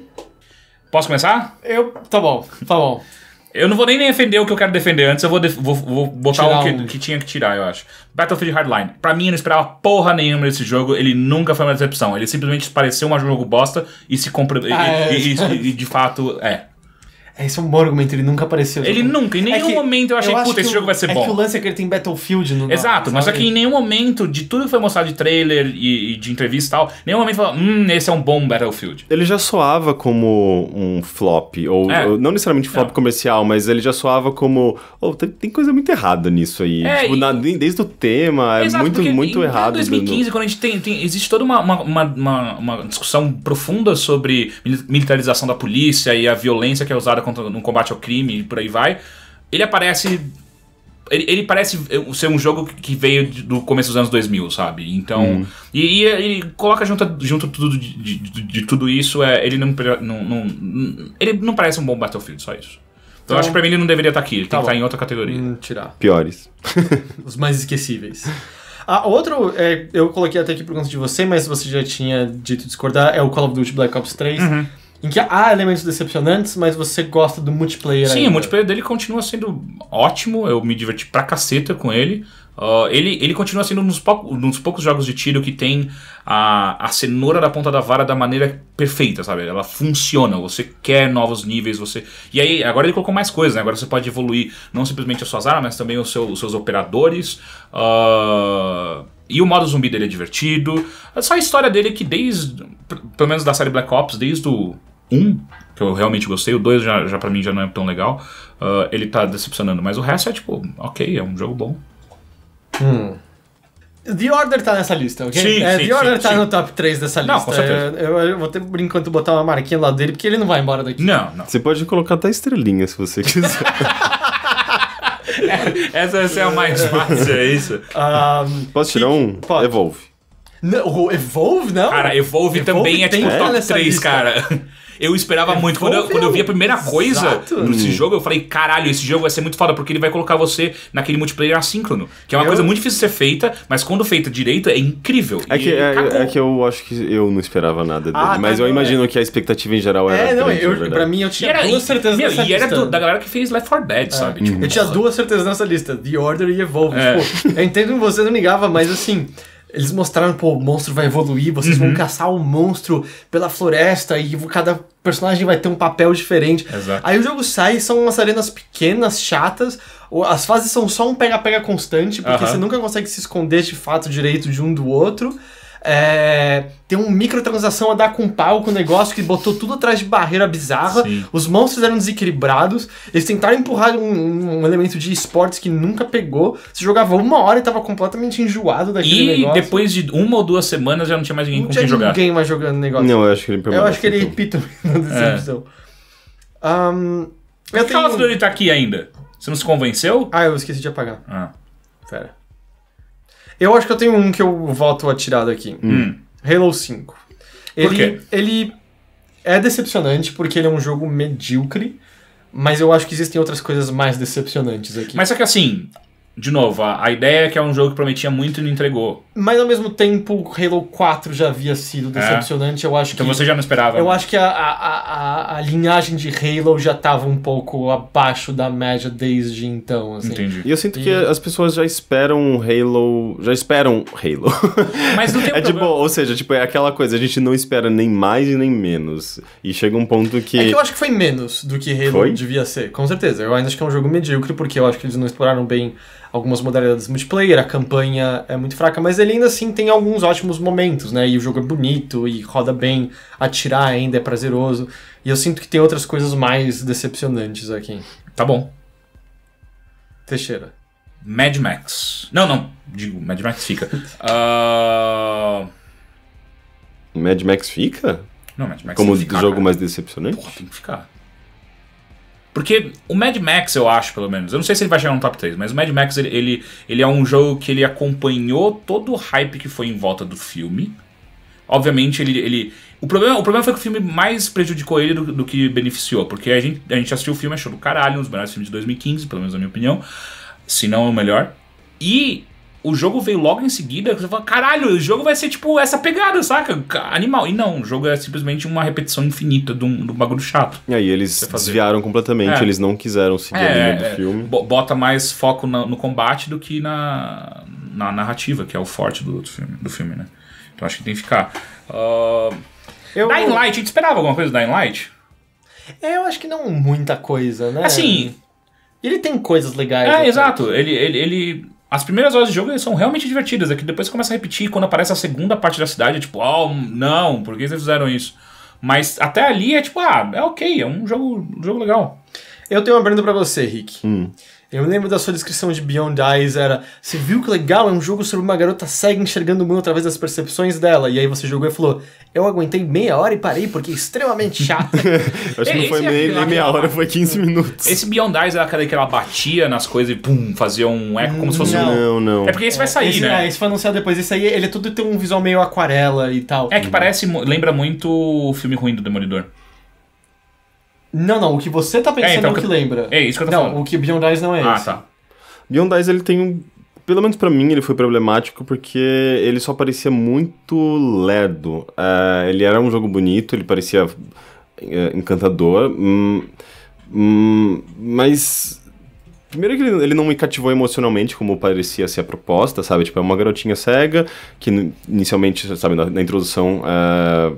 Posso começar? Eu. Tá bom, tá bom. Eu não vou nem defender o que eu quero defender antes, eu vou, vou, vou botar tirar o que, um... que, tinha que tirar, eu acho. Battlefield Hardline. Pra mim, eu não esperava porra nenhuma desse jogo, ele nunca foi uma decepção. Ele simplesmente pareceu um jogo bosta e se compre... Ah, e, é. e, e, e, de fato, é. É, esse é um bom argumento, ele nunca apareceu. Ele jogo. nunca, em é nenhum é que, momento eu achei, eu puta, esse o, jogo vai ser é bom. É que o lance é que ele tem Battlefield no Exato, mas aqui em nenhum momento, de tudo que foi mostrado de trailer e, e de entrevista e tal, nenhum momento falou, hum, esse é um bom Battlefield. Ele já soava como um flop, ou, é. ou não necessariamente flop não. É. comercial, mas ele já soava como, oh, tem, tem coisa muito errada nisso aí. Tipo, e... na, desde o tema, Exato, é muito, muito em, errado. Em 2015, quando a gente tem, tem existe toda uma uma, uma, uma, uma discussão profunda sobre militarização da polícia e a violência que é usada contra, no combate ao crime e por aí vai. Ele aparece. Ele, ele parece ser um jogo que veio do começo dos anos 2000, sabe? Então. Hum. E, e, coloca junto, junto tudo de, de, de, de tudo isso, é, ele não, não, não, Ele não parece um bom Battlefield, só isso. Então, eu tá acho que pra mim ele não deveria estar tá aqui, ele tá tem tá bom. que estar em outra categoria. Hum, tirar. Piores. Os mais esquecíveis. A ah, outro, é, eu coloquei até aqui por conta de você, mas você já tinha dito discordar, é o Call of Duty Black Ops 3. Uhum em que há elementos decepcionantes, mas você gosta do multiplayer Sim, ainda. o multiplayer dele continua sendo ótimo, eu me diverti pra caceta com ele. Uh, ele, ele continua sendo um dos, um dos, poucos jogos de tiro que tem a, a cenoura da ponta da vara da maneira perfeita, sabe? Ela funciona, você quer novos níveis, você. E aí, agora ele colocou mais coisas, né? Agora você pode evoluir não simplesmente as suas armas, mas também os, seu, os seus operadores. Uh... E o modo zumbi dele é divertido. É só a história dele que desde. Pelo menos da série Black Ops, desde o um, que eu realmente gostei, o dois já, já para mim já não é tão legal. Uh, ele tá decepcionando, mas o resto é tipo, ok, é um jogo bom. Hum. The Order tá nessa lista, ok? Sim, é, sim, The Order sim, tá sim. no top 3 dessa lista. Não, com é, Eu, eu vou até por enquanto botar uma marquinha lá dele, porque ele não vai embora daqui. Não, não. Você pode colocar até estrelinha se você quiser. essa, essa, é a mais fácil, é isso. Um, Posso tirar um? Pode. Evolve. Não, Evolve não? Cara, Evolve, Evolve também é tipo top 3, cara. Eu esperava é muito. Quando eu, quando eu, vi a primeira coisa Exato. nesse hum. jogo, eu falei, caralho, esse jogo vai ser muito foda, porque ele vai colocar você naquele multiplayer assíncrono. Que é uma eu... coisa muito difícil de ser feita, mas quando feita direito, é incrível. É que, é, é, é, que eu acho que eu não esperava nada dele. Ah, mas tá, eu é. imagino que a expectativa em geral era. É, não, eu, pra mim eu tinha era, duas certezas nessa e lista. E era do, da galera que fez Left 4 Dead, é. sabe? Tipo, eu tinha duas certezas nessa lista: The Order e Evolve. Tipo, eu entendo que você não ligava, mas assim. Eles mostraram, pô, o monstro vai evoluir, vocês uhum. vão caçar o um monstro pela floresta e cada personagem vai ter um papel diferente. Exato. Aí o jogo sai, são umas arenas pequenas, chatas, as fases são só um pega-pega constante, porque uhum. você nunca consegue se esconder de fato direito de um do outro. É, tem um microtransação a dar com pau com o negócio que botou tudo atrás de barreira bizarra. Sim. Os monstros eram desequilibrados. Eles tentaram empurrar um, um, elemento de esportes que nunca pegou. Você jogava uma hora e tava completamente enjoado daquele e negócio. E depois de uma ou duas semanas já não tinha mais ninguém não com quem jogar. Não tinha ninguém mais jogando o negócio. Não, eu acho que ele Eu acho que ele pita na decepção. eu é. Por que o ele tá aqui ainda? Você não se convenceu? Ah, eu esqueci de apagar. Ah. Pera. Eu acho que eu tenho um que eu voto atirado aqui. Hum. hum. Halo 5. Ele, Por quê? ele é decepcionante porque ele é um jogo medíocre, mas eu acho que existem outras coisas mais decepcionantes aqui. Mas só que assim, de novo, a, a ideia é que é um jogo que prometia muito e não entregou. Mas ao mesmo tempo, Halo 4 já havia sido é. decepcionante, é. eu acho então que. Então você já não esperava. Eu né? acho que a, a, a, a linhagem de Halo já estava um pouco abaixo da média desde então. Assim. Entendi. E eu sinto e... que as pessoas já esperam Halo. Já esperam Halo. Mas não tem um é problema. tipo, Ou seja, tipo, é aquela coisa, a gente não espera nem mais e nem menos. E chega um ponto que. É que eu acho que foi menos do que Halo foi? devia ser, com certeza. Eu ainda acho que é um jogo medíocre, porque eu acho que eles não exploraram bem algumas modalidades multiplayer, a campanha é muito fraca, mas ele ainda assim tem alguns ótimos momentos, né? E o jogo é bonito e roda bem, atirar ainda é prazeroso. E eu sinto que tem outras coisas mais decepcionantes aqui. Tá bom. Teixeira. Mad Max. Não, não, digo, Mad Max fica. uh... Mad Max fica? Não, Mad Max Como fica, jogo cara. mais decepcionante? Porra, tem que ficar. Porque o Mad Max, eu acho, pelo menos, eu não sei se ele vai chegar no top 3, mas o Mad Max, ele, ele, ele é um jogo que ele acompanhou todo o hype que foi em volta do filme. Obviamente, ele, ele, o problema, o problema foi que o filme mais prejudicou ele do, do, que beneficiou, porque a gente, a gente assistiu o filme, achou do caralho, um dos melhores filmes de 2015, pelo menos na minha opinião, se não é o melhor. E o jogo veio logo em seguida, você fala, caralho, o jogo vai ser tipo essa pegada, saca? Animal. E não, o jogo é simplesmente uma repetição infinita de um, de um bagulho chato. E aí eles desviaram completamente, é. eles não quiseram seguir é, a linha do é, é. filme. Bota mais foco no, no combate do que na, na, narrativa, que é o forte do, do, filme, do filme, né? Então acho que tem que ficar. Uh... Eu... Dying Light, a gente esperava alguma coisa do Dying Light? É, eu acho que não muita coisa, né? Assim. Ele tem coisas legais. É, exato. Ele, ele, ele as primeiras horas de jogo são realmente divertidas, é que depois começa a repetir quando aparece a segunda parte da cidade, é tipo, oh, não, por que vocês fizeram isso? Mas até ali é tipo, ah, é ok, é um jogo, um jogo legal. Eu tenho uma pergunta para você, Rick. Hum. Eu lembro da sua descrição de Beyond Eyes, era, você viu que legal, é um jogo sobre uma garota cega enxergando o mundo através das percepções dela. E aí você jogou e falou, eu aguentei meia hora e parei porque é extremamente chato. Acho que não foi nem, é nem meia é hora, foi 15 minutos. Esse Beyond Eyes era aquele que ela batia nas coisas e pum, fazia um eco como se fosse não. um... Não, não. É porque esse vai é, sair, esse, né? É, esse foi anunciado depois. Esse aí, ele é tudo tem um visual meio aquarela e tal. É que parece, lembra muito o filme ruim do Demolidor. Não, não, o que você tá pensando é, então, é o que, que lembra. É isso que eu tô não, falando. Não, o que Beyond Eyes não é ah, esse. Ah, tá. Beyond Eyes, ele tem um... Pelo menos para mim, ele foi problemático porque ele só parecia muito lerdo. Uh, ele era um jogo bonito, ele parecia uh, encantador, hum, hum, mas... Primeiro que ele, ele não me cativou emocionalmente, como parecia ser a proposta, sabe? Tipo, é uma garotinha cega que inicialmente, sabe, na, na introdução... Uh,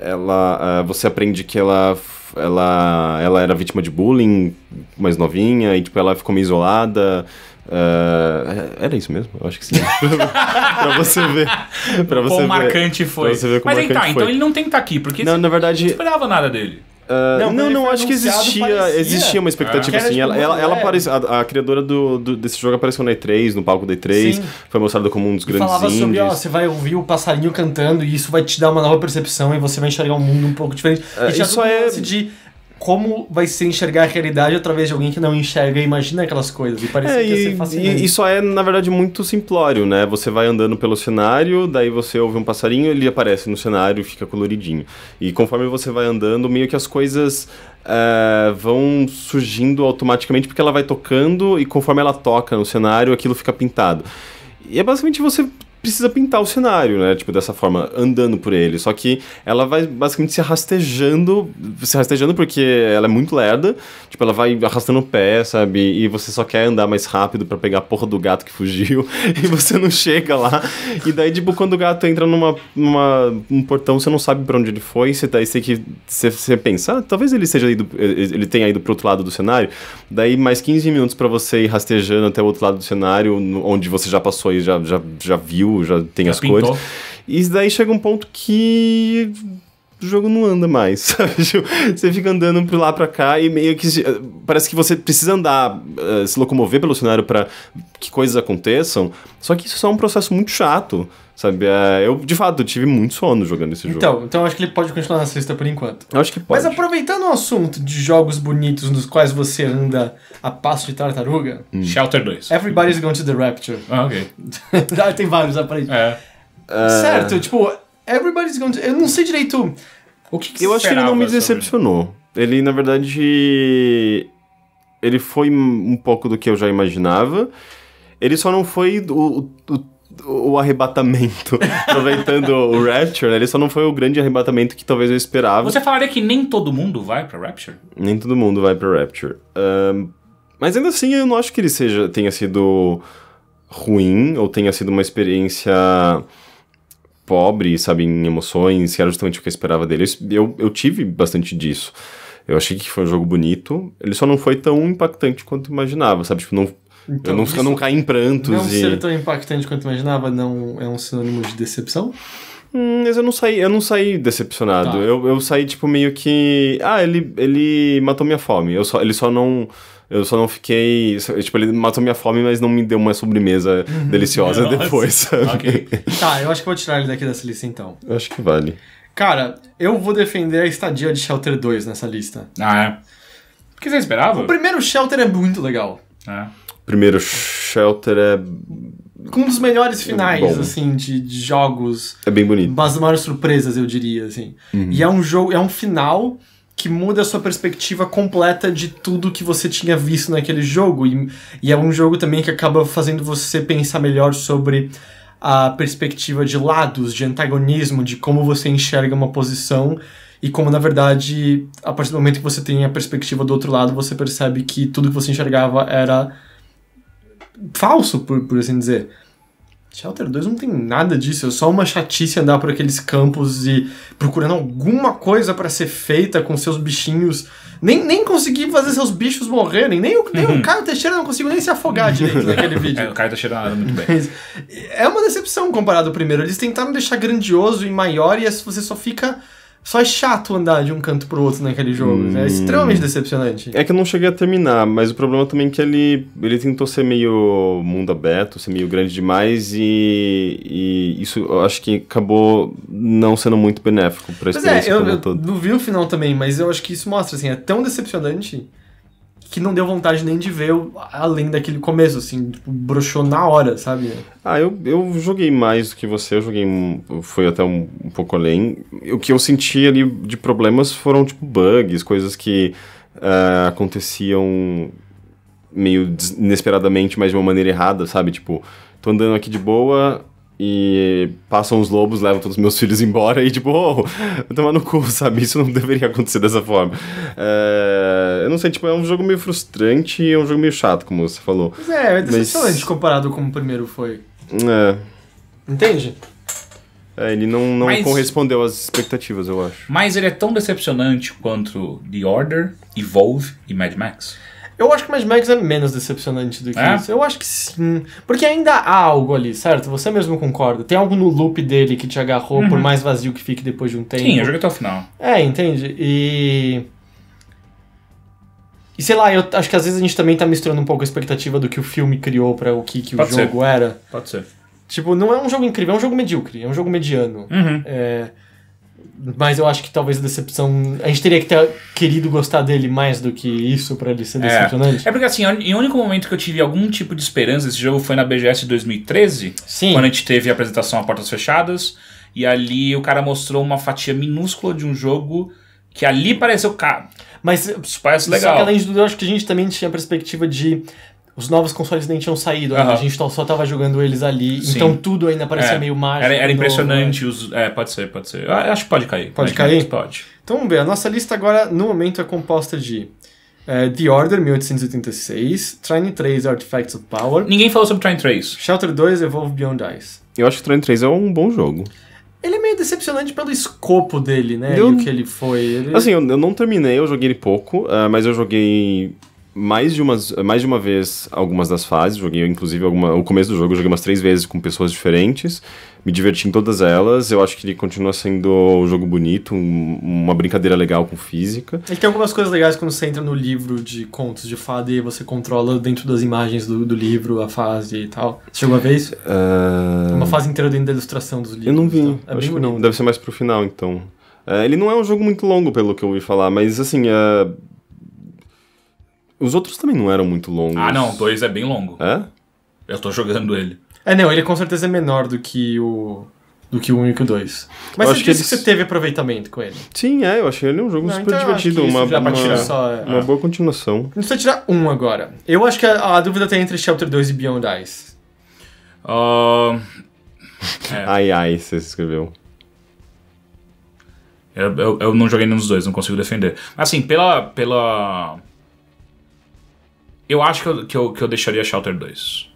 ela, você aprende que ela ela, ela era vítima de bullying mais novinha e tipo, ela ficou meio isolada. Uh, era isso mesmo? Eu acho que sim. pra você ver. Pra você Quão ver, marcante foi. Pra você ver Mas então, aí tá, então foi. então ele não tem que estar tá aqui, porque não, na verdade, não esperava nada dele. Uh, não, não, não acho que existia. Parecia. Existia uma expectativa, ah. assim. Tipo ela, ela, ela é. aparece, a, a, criadora do, do, desse jogo apareceu na E3, no palco da E3. Sim. Foi mostrada como um dos grandes Falava indies. sobre, ó, você vai ouvir o passarinho cantando e isso vai te dar uma nova percepção e você vai enxergar o um mundo um pouco diferente. Uh, isso é... de como vai ser enxergar a realidade através de alguém que não enxerga e imagina aquelas coisas. E parece é, que ia ser fascinante. E, é, na verdade, muito simplório, né? Você vai andando pelo cenário, daí você ouve um passarinho, ele aparece no cenário, fica coloridinho. E conforme você vai andando, meio que as coisas uh, vão surgindo automaticamente, porque ela vai tocando e conforme ela toca no cenário, aquilo fica pintado. E é basicamente você precisa pintar o cenário, né? Tipo, dessa forma, andando por ele. Só que ela vai basicamente se rastejando, se rastejando porque ela é muito lerda. Tipo, ela vai arrastando o pé, sabe? E você só quer andar mais rápido para pegar a porra do gato que fugiu. e você não chega lá. E daí, tipo, quando o gato entra numa, numa um portão, você não sabe para onde ele foi. Você daí tá, você que você, você pensa, ah, talvez ele seja ido, ele tenha ido pro outro lado do cenário. Daí mais 15 minutos para você ir rastejando até o outro lado do cenário, onde você já passou e já, já, já viu já tem já as pintou. cores. E daí chega um ponto que o jogo não anda mais, sabe? Tipo, você fica andando pro lá, pra cá e meio que... Eh, parece que você precisa andar, eh, se locomover pelo cenário para que coisas aconteçam. Só que isso é um processo muito chato. Sabe? É, eu, de fato, tive muito sono jogando esse jogo. Então, então acho que ele pode continuar na lista por enquanto. Eu acho que pode. Mas aproveitando o assunto de jogos bonitos nos quais você anda a passo de tartaruga... Hum. Shelter 2. Everybody's Going to the Rapture. Ah, ok. Ah, tem vários, aparelhos é. é. Certo, tipo... Everybody's Going to... Eu não sei direito... O que, que Eu acho que ele não me decepcionou. Sobre... Ele, na verdade... Ele foi um pouco do que eu já imaginava. Ele só não foi o, o o arrebatamento. Aproveitando o Rapture, né? ele só não foi o grande arrebatamento que talvez eu esperava. Você falaria que nem todo mundo vai pra Rapture? Nem todo mundo vai pra Rapture. mas ainda assim, eu não acho que ele seja, tenha sido ruim ou tenha sido uma experiência pobre, sabe, em emoções, que era justamente o que eu esperava dele. Eu, eu tive bastante disso. Eu achei que foi um jogo bonito, ele só não foi tão impactante quanto imaginava, sabe? Tipo, não então, eu não, eu não caí em prantos. Não e... ser tão impactante quanto imaginava não é um sinônimo de decepção? Hum, mas eu não saí, eu não saí decepcionado. Tá. Eu, eu saí, tipo, meio que. Ah, ele, ele matou minha fome. Eu só, ele só não. Eu só não fiquei. Tipo, ele matou minha fome, mas não me deu uma sobremesa uhum. deliciosa depois, sabe? tá, eu acho que vou tirar ele daqui dessa lista então. Eu acho que vale. Cara, eu vou defender a estadia de Shelter 2 nessa lista. Ah, é? O que você esperava? O primeiro Shelter é muito legal. É primeiro Shelter é. um dos melhores finais, assim, de, de, jogos. É bem bonito. Uma das maiores surpresas, eu diria, assim. Uhum. E é um jogo, é um final que muda a sua perspectiva completa de tudo que você tinha visto naquele jogo. E, e é um jogo também que acaba fazendo você pensar melhor sobre a perspectiva de lados, de antagonismo, de como você enxerga uma posição e como na verdade, a partir do momento que você tem a perspectiva do outro lado, você percebe que tudo que você enxergava era falso, por, por assim dizer. Shelter 2 não tem nada disso, é só uma chatice andar por aqueles campos e procurando alguma coisa para ser feita com seus bichinhos. Nem, nem consegui fazer seus bichos morrerem, nem, o, nem uhum. o Caio Teixeira não conseguiu nem se afogar direito naquele vídeo. É, o Caio Teixeira anda muito bem. Mas é uma decepção comparado ao primeiro. Eles tentaram deixar grandioso e maior e você só fica só é chato andar de um canto pro outro naquele jogo. Hum... É extremamente hum. decepcionante. É que eu não cheguei a terminar, mas o problema também é que ele, ele tentou ser meio mundo aberto, ser meio grande demais e, e isso eu acho que acabou não sendo muito benéfico pra é, experiência é, eu, como eu, eu não vi o final também, mas eu acho que isso mostra, assim, é tão decepcionante que não deu vontade nem de ver além daquele começo, assim, tipo, broxou na hora, sabe? Ah, eu, eu joguei mais do que você, eu joguei. Foi até um, um, pouco além. O que eu senti ali de problemas foram, tipo, bugs, coisas que uh, aconteciam meio inesperadamente, mas de uma maneira errada, sabe? Tipo, tô andando aqui de boa, e passam os lobos, levam todos os meus filhos embora e tipo, oh, tomar no cu, sabe? Isso não deveria acontecer dessa forma. É, eu não sei, tipo, é um jogo meio frustrante e é um jogo meio chato, como você falou. é, é decepcionante mas... comparado com o primeiro foi. É. Entende? É, ele não, não mas, correspondeu às expectativas, eu acho. Mas ele é tão decepcionante quanto The Order, Evolve e Mad Max. Eu acho que Mad Max é menos decepcionante do que é? isso. Eu acho que sim. Porque ainda há algo ali, certo? Você mesmo concorda. Tem algo no loop dele que te agarrou, uhum. por mais vazio que fique depois de um tempo. Sim, eu joguei até o final. É, entende? E. E sei lá, eu acho que às vezes a gente também tá misturando um pouco a expectativa do que o filme criou para o que, que o jogo ser. era. Pode ser. Tipo, não é um jogo incrível, é um jogo medíocre, é um jogo mediano. Uhum. É. Mas eu acho que talvez a decepção. A gente teria que ter querido gostar dele mais do que isso para ele ser é. decepcionante. É. é porque assim, o único momento que eu tive algum tipo de esperança desse jogo foi na BGS 2013. Sim. Quando a gente teve a apresentação a portas fechadas. E ali o cara mostrou uma fatia minúscula de um jogo que ali pareceu caro. Mas parece legal. Só que além de tudo, eu acho que a gente também tinha a perspectiva de os novos consoles nem tinham saído, uhum. a gente só tava jogando eles ali, Sim. então tudo ainda parecia é. meio mágico. Era, era impressionante, novo, né? os, é, pode ser, pode ser. Eu acho que pode cair. Pode cair? Pode. Então vamos ver, a nossa lista agora, no momento, é composta de é, The Order, 1886. Trine 3, Artifacts of Power. Ninguém falou sobre Trine 3. Shelter 2, Evolve Beyond Ice. Eu acho que Trine 3 é um bom jogo. Ele é meio decepcionante pelo escopo dele, né? Eu... E o que ele foi. Ele... Assim, eu, eu, não terminei, eu joguei ele pouco, uh, mas eu joguei mais de, umas, mais de uma vez algumas das fases, joguei inclusive alguma, o começo do jogo, eu joguei umas três vezes com pessoas diferentes, me diverti em todas elas. Eu acho que ele continua sendo um jogo bonito, um, uma brincadeira legal com física. Ele é tem algumas coisas legais quando você entra no livro de contos de fada e você controla dentro das imagens do, do livro a fase e tal. Você chegou a ver isso? Uh... Uma fase inteira dentro da ilustração dos livros. Eu não vi, então. é acho que não. Deve ser mais pro final então. Uh, ele não é um jogo muito longo, pelo que eu ouvi falar, mas assim, uh, os outros também não eram muito longos. Ah, não, dois é bem longo. É? Eu tô jogando ele. É, não, ele com certeza é menor do que o. Do que o único e 2. Mas eu você disse que, eles... que, você teve aproveitamento com ele. Sim, é, eu achei ele um jogo não, super então divertido. Uma, uma, só, é. uma boa continuação. A gente tirar um agora. Eu acho que a, a dúvida tem tá entre Shelter 2 e Beyond Ice. Uh... É. Ai, ai, você escreveu. Eu, eu, eu, não joguei nenhum dos dois, não consigo defender. Mas assim, pela, pela eu acho que eu, que eu, que eu deixaria Shelter 2.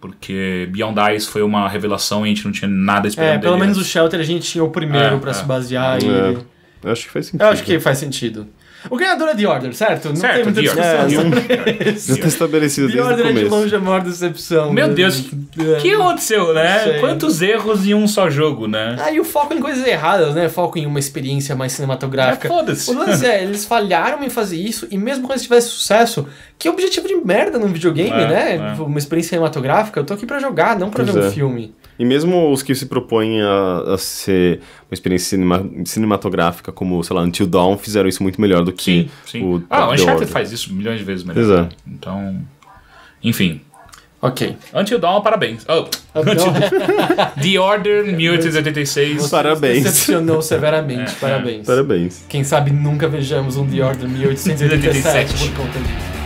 Porque Beyond Eyes foi uma revelação e a gente não tinha nada é, esperando. É, pelo dele. menos o Shelter a gente tinha o primeiro é, para é. se basear. É. E... Eu acho que faz sentido. Eu acho que faz sentido. O ganhador é The Order, certo? Não certo, tem muita discussão. É, não, já está estabelecido The desde Order o começo. é de longe a maior decepção. Meu né? Deus, o que é. aconteceu, né? Quantos erros em um só jogo, né? Aí ah, e o foco em coisas erradas, né? Foco em uma experiência mais cinematográfica. É, foda-se. O lance é, eles falharam em fazer isso e mesmo quando eles tivessem sucesso, que objetivo de merda num videogame, é, né? É. Uma experiência cinematográfica. Eu tô aqui para jogar, não para ver um é. filme. E mesmo os que se propõem a, a ser uma experiência cinema, cinematográfica, como, sei lá, Until Dawn, fizeram isso muito melhor do que sim, sim. o. Ah, o Uncharted faz isso milhões de vezes melhor. Exato. É. Então. Enfim. Ok. Until Dawn, parabéns. Oh, Until... The Order 1886. parabéns. decepcionou severamente, é. parabéns. Parabéns. Quem sabe nunca vejamos um The Order 1887 por conta disso.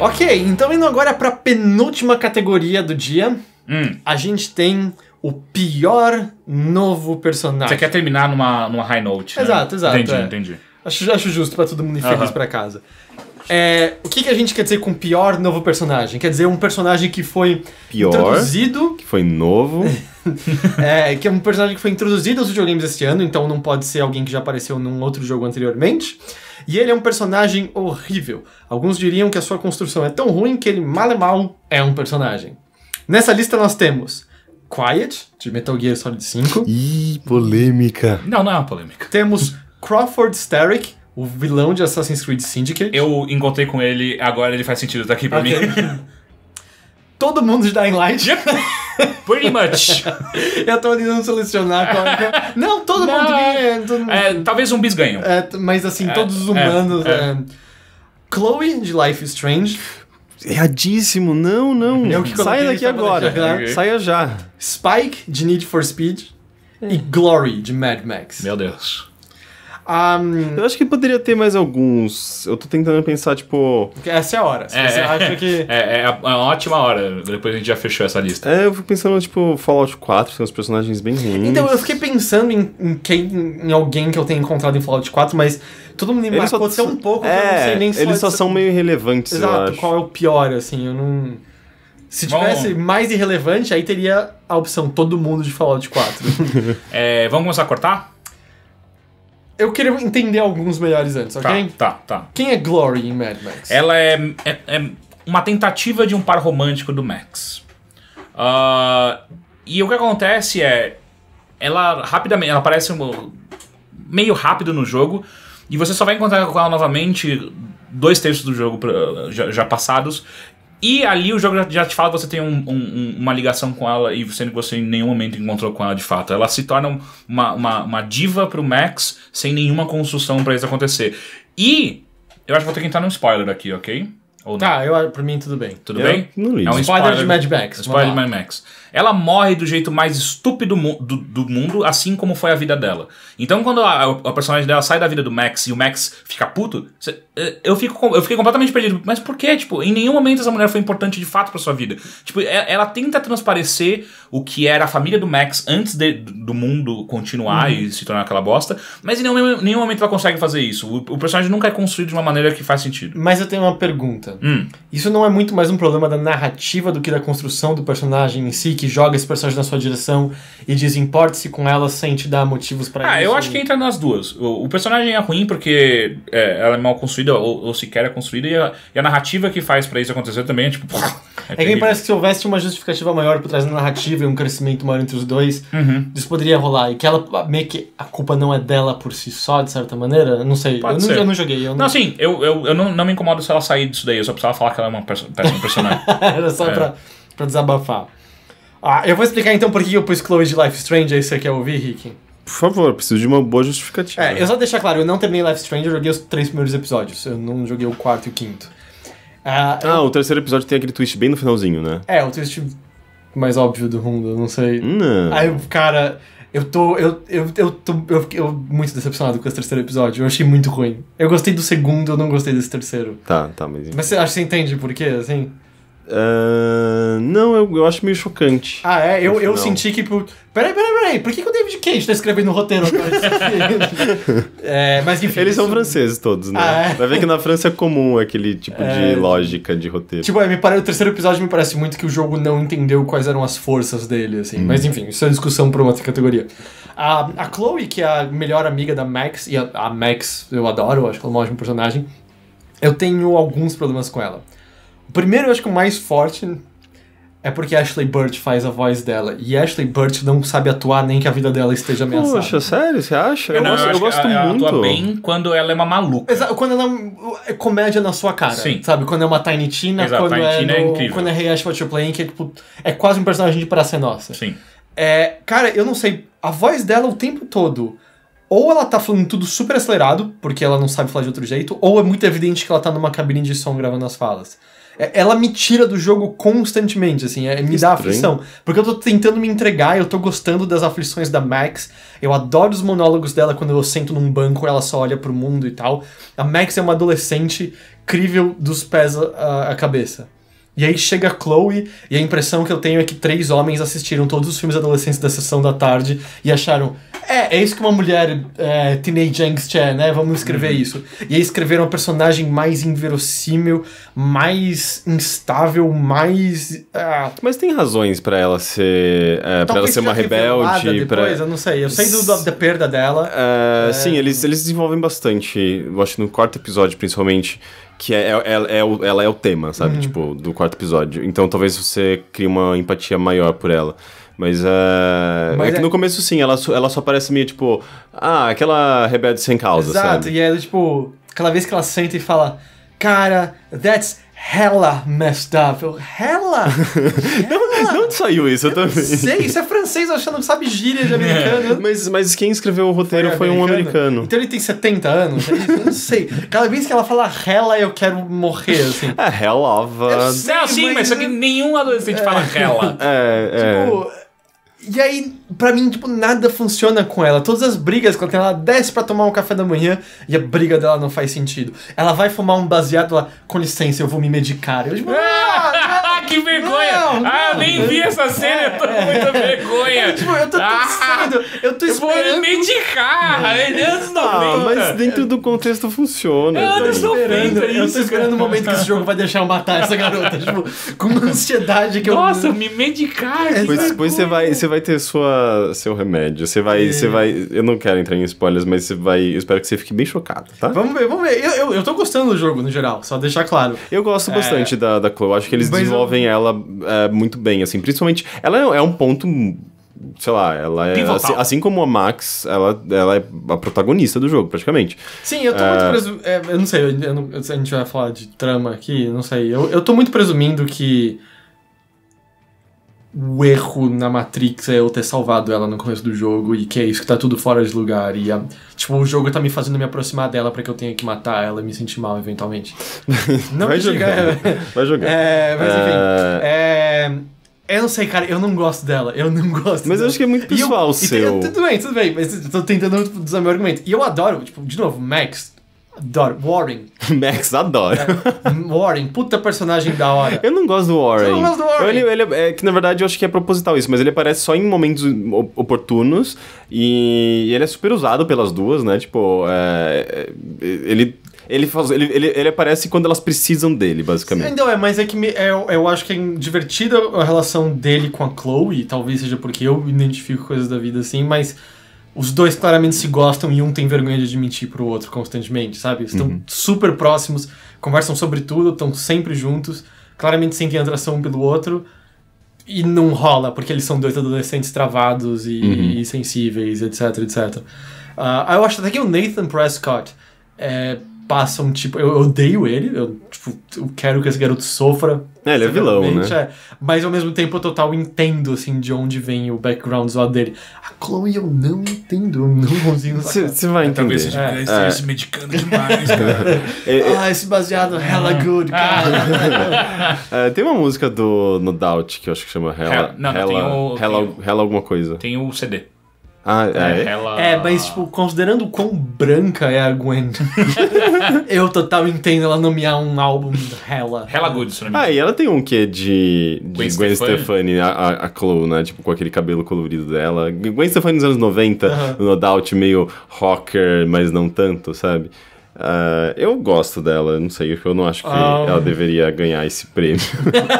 Ok, então indo agora para a penúltima categoria do dia, hum. a gente tem o pior novo personagem. Você quer terminar numa, numa high note, né? Exato, né? exato. Entendi, é. entendi. Acho, acho justo para todo mundo ir feliz uhum. para casa. É, o que, que a gente quer dizer com pior novo personagem? Quer dizer, um personagem que foi pior, introduzido. Que foi novo. é, que é um personagem que foi introduzido aos videogames este ano, então não pode ser alguém que já apareceu num outro jogo anteriormente. E ele é um personagem horrível. Alguns diriam que a sua construção é tão ruim que ele mal é mal é um personagem. Nessa lista nós temos Quiet, de Metal Gear Solid 5. Ih, polêmica. Não, não é uma polêmica. Temos Crawford Starrick, o vilão de Assassin's Creed Syndicate. Eu encontrei com ele, agora ele faz sentido, tá aqui pra okay. mim. Todo mundo de tá Dying Light. Yep. Pretty much. eu tô tentando selecionar qual é. Não, todo Não, é, mundo. É, todo É, talvez zumbis ganham. É, mas assim, é, todos os é, humanos. Chloe de Life is Strange. Erradíssimo, não, não. É o que Saia daqui tá agora. Já. Saia já. Spike de Need for Speed. E Glory de Mad Max. Meu Deus. Um... Eu acho que poderia ter mais alguns. Eu tô tentando pensar, tipo. Essa é a hora. É, você é, acha que. É, é, é, uma ótima hora. Depois a gente já fechou essa lista. É, eu fico pensando, tipo, Fallout 4, tem uns personagens bem ruins. Então, eu fiquei pensando em, em, quem, em alguém que eu tenha encontrado em Fallout 4, mas todo mundo me eles pode ser um pouco é, eu não é, sei nem se. Eles só são meio irrelevantes, Exato, qual é o pior, assim, eu não. Se tivesse Bom, mais irrelevante, aí teria a opção todo mundo de Fallout 4. é, vamos começar a cortar? Eu queria entender alguns melhores antes, tá, ok? Tá, tá. tá. Quem é Glory em Mad Max? Ela é, é, é uma tentativa de um par romântico do Max. Uh, e o que acontece é. Ela rapidamente. Ela aparece meio rápido no jogo. E você só vai encontrar com ela novamente dois terços do jogo já, passados. E ali o jogo já, te fala que você tem um, um, uma ligação com ela e sendo que você em nenhum momento encontrou com ela de fato. Ela se torna uma, uma, uma diva pro Max sem nenhuma construção para isso acontecer. E eu acho que vou ter que entrar num spoiler aqui, ok? Ou não? tá, eu, pra mim tudo bem. Tudo eu bem? Não É um spoiler, spoiler de Mad Max. Spoiler de Mad Max. Ela morre do jeito mais estúpido mu do, do, mundo, assim como foi a vida dela. Então, quando a, a, personagem dela sai da vida do Max e o Max fica puto, é, eu, fico, eu fiquei completamente perdido. Mas por quê? Tipo, em nenhum momento essa mulher foi importante de fato pra sua vida. Tipo, ela tenta transparecer o que era a família do Max antes de, do mundo continuar uhum. e se tornar aquela bosta, mas em nenhum, nenhum momento ela consegue fazer isso. O, o, personagem nunca é construído de uma maneira que faz sentido. Mas eu tenho uma pergunta. Hum. Isso não é muito mais um problema da narrativa do que da construção do personagem em si, que joga esse personagem na sua direção e diz importe-se com ela sem te dar motivos para ah, isso? Ah, eu acho que entra nas duas. O, o personagem é ruim porque é, ela é mal construída ou, ou sequer é construída e a, e a narrativa que faz para isso acontecer também é tipo. É, é que me parece que se houvesse uma justificativa maior por trás da narrativa e um crescimento maior entre os dois, uhum. isso poderia rolar. E que ela meio que a culpa não é dela por si só, de certa maneira. não sei. Pode eu, ser. Não, eu não joguei. Eu não, não eu, eu, eu não, não me incomodo se ela sair disso daí. Eu só precisava falar que ela é uma péssima personagem. Era só é. pra, pra desabafar. Ah, eu vou explicar então por que eu pus Chloe de Life Strange, aí você quer é ouvir, Rick? Por favor, preciso de uma boa justificativa. É, eu só deixar claro, eu não terminei Life Strange, eu joguei os três primeiros episódios, eu não joguei o quarto e o quinto. ah, ah eu... o terceiro episódio tem aquele twist bem no finalzinho, né? É, o twist mais óbvio do mundo, não sei. Não. Aí, cara, eu tô. Eu, eu, eu tô. Eu fiquei muito decepcionado com esse terceiro episódio. Eu achei muito ruim. Eu gostei do segundo, eu não gostei desse terceiro. Tá, tá, mas. Mas você acha que você entende por quê, assim? Uh, não, eu, eu acho meio chocante. Ah, é? Eu, eu senti que. Por... Peraí, peraí, peraí. Por que, que o David Cage tá escrevendo um roteiro? é, mas enfim. Eles isso... são franceses todos, né? Ah, é. Vai ver que na França é comum aquele tipo é... de lógica de roteiro. Tipo, é, me pare... o terceiro episódio me parece muito que o jogo não entendeu quais eram as forças dele, assim. Hum. Mas enfim, isso é discussão pra uma outra categoria. A, a Chloe, que é a melhor amiga da Max, e a, a Max eu adoro, acho que ela é uma ótima personagem. Eu tenho alguns problemas com ela. Primeiro, eu acho que o mais forte é porque Ashley Burt faz a voz dela. E Ashley Burt não sabe atuar nem que a vida dela esteja ameaçada. Poxa, sério? Você acha? Eu, não, gosto, eu, eu gosto ela, muito. Ela atua bem quando ela é uma maluca. Exato, quando ela é, é comédia na sua cara. Sim. Sabe? Quando é uma Tiny Tina, Exato, quando, Tiny é Tina é no, é incrível. quando é Hey Ash What You're Playing, que é, tipo, é quase um personagem de Ser é Nossa. Sim. É, cara, eu não sei. A voz dela o tempo todo ou ela tá falando tudo super acelerado, porque ela não sabe falar de outro jeito, ou é muito evidente que ela tá numa cabine de som gravando as falas. É, ela me tira do jogo constantemente, assim, é, me Estranho. dá aflição. Porque eu tô tentando me entregar, eu tô gostando das aflições da Max. Eu adoro os monólogos dela quando eu sento num banco, ela só olha pro mundo e tal. A Max é uma adolescente incrível dos pés à cabeça. E aí chega a Chloe, e a impressão que eu tenho é que três homens assistiram todos os filmes adolescentes da sessão da tarde e acharam. É, é isso que uma mulher é, teenage angst é, né? Vamos escrever uhum. isso. E aí escreveram a personagem mais inverossímil, mais instável, mais. Ah, Mas tem razões para ela ser. É, para ela ser uma rebelde. Pra... Depois, Eu não sei. Eu sei do, do da perda dela. É, é. sim, eles, eles desenvolvem bastante. Eu acho no quarto episódio, principalmente que é, é, é, é, o, ela é o tema, sabe? Uhum. Tipo, do quarto episódio. Então talvez você crie uma empatia maior por ela. Mas, uh, Mas é que é- no começo, sim, ela, ela só parece meio tipo, ah, aquela rebelde sem causa, Exato, sabe? e ela, tipo, aquela vez que ela senta e fala, cara, that's hella messed up. Eu, hella? não, não saiu isso eu também. Sei, isso é francês achando que sabe gíria de é, americano. É. Mas, mas quem escreveu o roteiro foi, foi, um americano. Então ele tem 70 anos? É eu não sei. Cada vez que ela fala hella, eu quero morrer, assim. É, hellava. Não, sim, mas, mas só que nenhum adolescente é. fala hella. É, é. Tipo, e aí Pra mim, tipo, nada funciona com ela. Todas as brigas que ela tem, ela desce pra tomar um café da manhã e a briga dela não faz sentido. Ela vai fumar um baseado, lá com licença, eu vou me medicar. Eu, tipo, ah, que vergonha! Não, não. ah, eu nem vi essa cena, é, eu tô com muita é. vergonha. É, tipo, eu tô cansado, ah, eu tô esperando. Eu vou me medicar, é deus é, né, não ah, mas dentro do contexto funciona. É, eu tô esperando isso. Eu tô esperando o momento que esse jogo vai deixar eu matar essa garota, tipo, com uma ansiedade que Nossa, eu... Nossa, me medicar, é, Depois, depois você, vai, você vai ter sua seu remédio. Você vai, você é. vai. Eu não quero entrar em spoilers, mas você vai. Eu espero que você fique bem chocado, tá? Vamos ver, vamos ver. Eu, eu, eu tô gostando do jogo, no geral, só deixar claro. Eu gosto é... bastante da, da Chloe. Eu acho que eles mas desenvolvem eu... ela é, muito bem, assim. Principalmente. Ela é, é um ponto sei lá, ela é. Assim, assim, como a Max, ela, ela é a protagonista do jogo, praticamente. Sim, eu tô é... muito presumindo. É, eu não sei, eu, eu a gente vai falar de trama aqui, não sei. Eu, eu tô muito presumindo que o erro na Matrix é eu ter salvado ela no começo do jogo e que é isso que tá tudo fora de lugar. E a, tipo, o jogo tá me fazendo me aproximar dela para que eu tenha que matar ela e me sentir mal eventualmente. Não vai jogar. Né? vai jogar. É, mas enfim. É. é... Eu não sei, cara, eu não gosto dela, eu não gosto Mas dela. eu acho que é muito pessoal eu, seu. tudo bem, tudo bem, mas eu tô tentando usar meu argumento. E eu adoro, tipo, de novo, Max, Adoro. Warren. Max, adoro. É. Warren, puta personagem da hora. Eu não gosto do Warren. Eu não gosto do Warren? Ele, ele é, é, que na verdade eu acho que é proposital isso, mas ele aparece só em momentos oportunos e ele é super usado pelas duas, né? Tipo, é, é, ele ele, faz, ele, ele, ele, aparece quando elas precisam dele, basicamente. Entendeu? é, mas é que me, é, eu acho que é divertida a relação dele com a Chloe, talvez seja porque eu identifico coisas da vida assim, mas os dois claramente se gostam e um tem vergonha de admitir pro outro constantemente, sabe? Estão uhum. super próximos, conversam sobre tudo, estão sempre juntos, claramente sentem atração um pelo outro e não rola, porque eles são dois adolescentes travados e, uhum. e sensíveis, etc, etc. Uh, eu acho até que o Nathan Prescott é passam, tipo, eu, odeio ele, eu, tipo, eu quero que esse garoto sofra. É, ele é vilão, né? É. Mas ao mesmo tempo eu total entendo, assim, de onde vem o background zoado dele. A Chloe eu não entendo, eu não consigo Você vai é, entender. Talvez seja é. é. se medicando demais, cara. É, é. ah, esse baseado, hella good, cara. tem uma música do No Doubt que eu acho que chama Hella... Hell, não, hella, tem o, hella, tem, hella alguma coisa. Tem o CD. Ah, é, é? Ela... é, mas, tipo, considerando o quão branca é a Gwen, eu total entendo ela nomear um álbum Hella. Hella Good, se não Ah, e ela tem um quê de, de Gwen, Gwen Stefani, Stefani a, a, a, Chloe, né? Tipo, com aquele cabelo colorido dela. Gwen Stefani nos anos 90, uh -huh. no Doubt, meio rocker, mas não tanto, sabe? Uh, eu gosto dela, não sei, eu não acho que ah. ela deveria ganhar esse prêmio.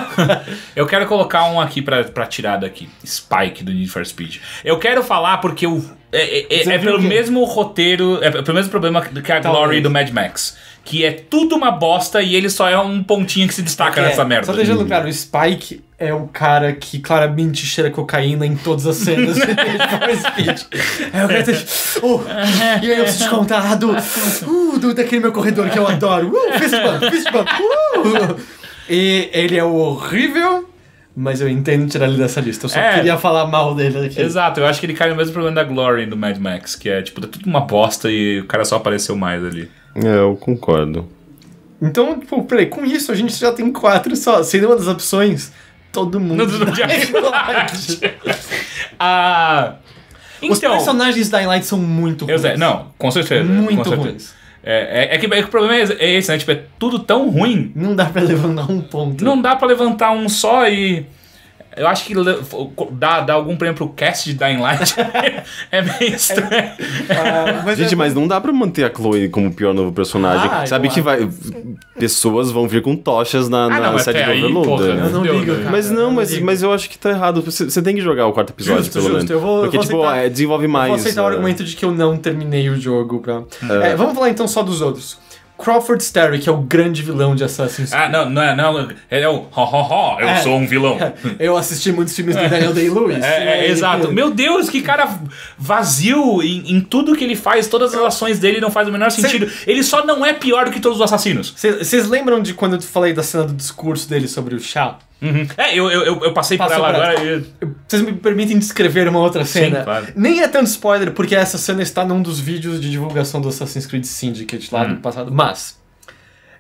eu quero colocar um aqui pra, pra tirar daqui: Spike do Need for Speed. Eu quero falar porque eu é, é, é, é pelo mesmo roteiro, é pelo mesmo problema que a Talvez. Glory do Mad Max. Que é tudo uma bosta e ele só é um pontinho que se destaca é, nessa merda. Só deixando claro, o Spike é o cara que claramente cheira cocaína em todas as cenas ele faz Speed. Aí o cara tá oh, e aí eu preciso contar do, uh, do, daquele meu corredor que eu adoro. Uh, fist bump, fist bump, uh. E ele é horrível mas eu entendo tirar ele dessa lista. Eu só é, queria falar mal dele aqui. Exato, eu acho que ele cai no mesmo problema da Glory do Mad Max, que é tipo, tá tudo uma bosta e o cara só apareceu mais ali. É, eu concordo. Então, tipo, peraí, com isso a gente já tem quatro só, sem nenhuma das opções, todo mundo. Não, não, ah. Então, Os personagens da Light são muito ruins. Eu sei, não, com certeza. Muito com certeza. ruins. É, é, é, que, é, que, o problema é esse, é né? Tipo, é tudo tão ruim. Não dá para levantar um ponto. Não dá para levantar um só e. Eu acho que dar, algum prêmio pro cast de Dying Light é meio estranho. Ah, mas Gente, é... mas não dá pra manter a Chloe como pior novo personagem. Ah, Sabe que vai. Pessoas vão vir com tochas na, ah, na não, série do Overload. Né? não Mas não, não mas, mas eu acho que tá errado. Você, tem que jogar o quarto episódio, justo, pelo justo. menos. Eu vou, Porque, vou tipo, aceitar, é, desenvolve mais. Eu vou aceitar o argumento de que eu não terminei o jogo. Pra... É. É, vamos falar então só dos outros. Crawford Starry, que é o grande vilão de Assassin's Creed. Ah, não, não é, não. Ele é o ho, ho, ho eu é, sou um vilão. eu assisti muitos filmes do Daniel Day-Lewis. É, é exato. Meu Deus, que cara vazio em, em, tudo que ele faz, todas as ações dele não faz o menor sentido. Cê, ele só não é pior do que todos os assassinos. Vocês lembram de quando eu falei da cena do discurso dele sobre o chá? Uhum. É, eu, eu, eu passei Passou por ela agora e... Vocês me permitem descrever uma outra cena? Sim, claro. Nem é tanto spoiler, porque essa cena está num dos vídeos de divulgação do Assassin's Creed Syndicate lá hum. do passado. Mas,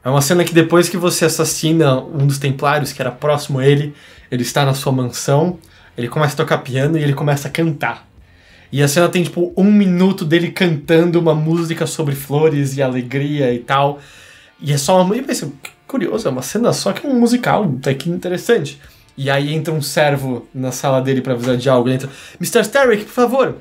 é uma cena que depois que você assassina um dos templários, que era próximo a ele, ele está na sua mansão, ele começa a tocar piano e ele começa a cantar. E a cena tem, tipo, um minuto dele cantando uma música sobre flores e alegria e tal. E é só uma... E pensa, curioso, é uma cena só que é um musical, até que interessante. E aí entra um servo na sala dele para avisar de algo. Ele entra, Mr. Starrick, por favor,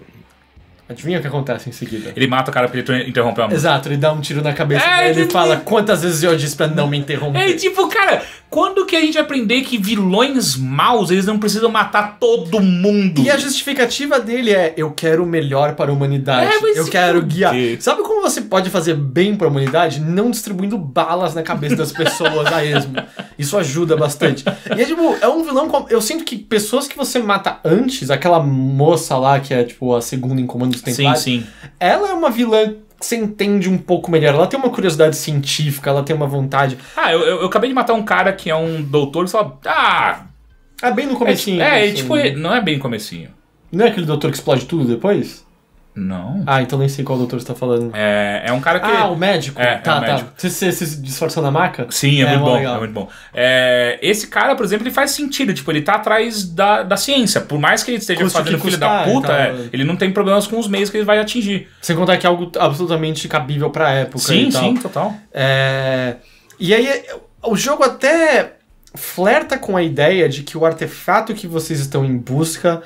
Adivinha o que acontece em seguida? Ele mata o cara porque ele interrompeu a música. Exato, ele dá um tiro na cabeça é, ele fala quantas vezes eu disse pra não me interromper. É tipo, cara, quando que a gente aprender que vilões maus, eles não precisam matar todo mundo? E a justificativa dele é, eu quero o melhor para a humanidade, é, eu quero guiar. Sabe como você pode fazer bem para a humanidade? Não distribuindo balas na cabeça das pessoas a esmo. Isso ajuda bastante. e é tipo, é um vilão. Eu sinto que pessoas que você mata antes, aquela moça lá que é tipo a segunda em comando dos Templários. Sim, sim. Ela é uma vilã que você entende um pouco melhor. Ela tem uma curiosidade científica, ela tem uma vontade. Ah, eu, eu, eu acabei de matar um cara que é um doutor e fala. Ah! É bem no comecinho. É, é, é assim. tipo, é, não é bem no comecinho. Não é aquele doutor que explode tudo depois? Não. Ah, então nem sei qual doutor está falando. É, é um cara que. Ah, o médico. É, é tá, é um tá. Médico. Você, você, se disfarçou na maca? Sim, é, é muito bom. Legal. É muito bom. É, esse cara, por exemplo, ele faz sentido. Tipo, ele tá atrás da, da ciência. Por mais que ele esteja Custo fazendo filho da puta, é, ele não tem problemas com os meios que ele vai atingir. Sem contar que é algo absolutamente cabível pra época. Sim, sim, total. É, e aí, o jogo até flerta com a ideia de que o artefato que vocês estão em busca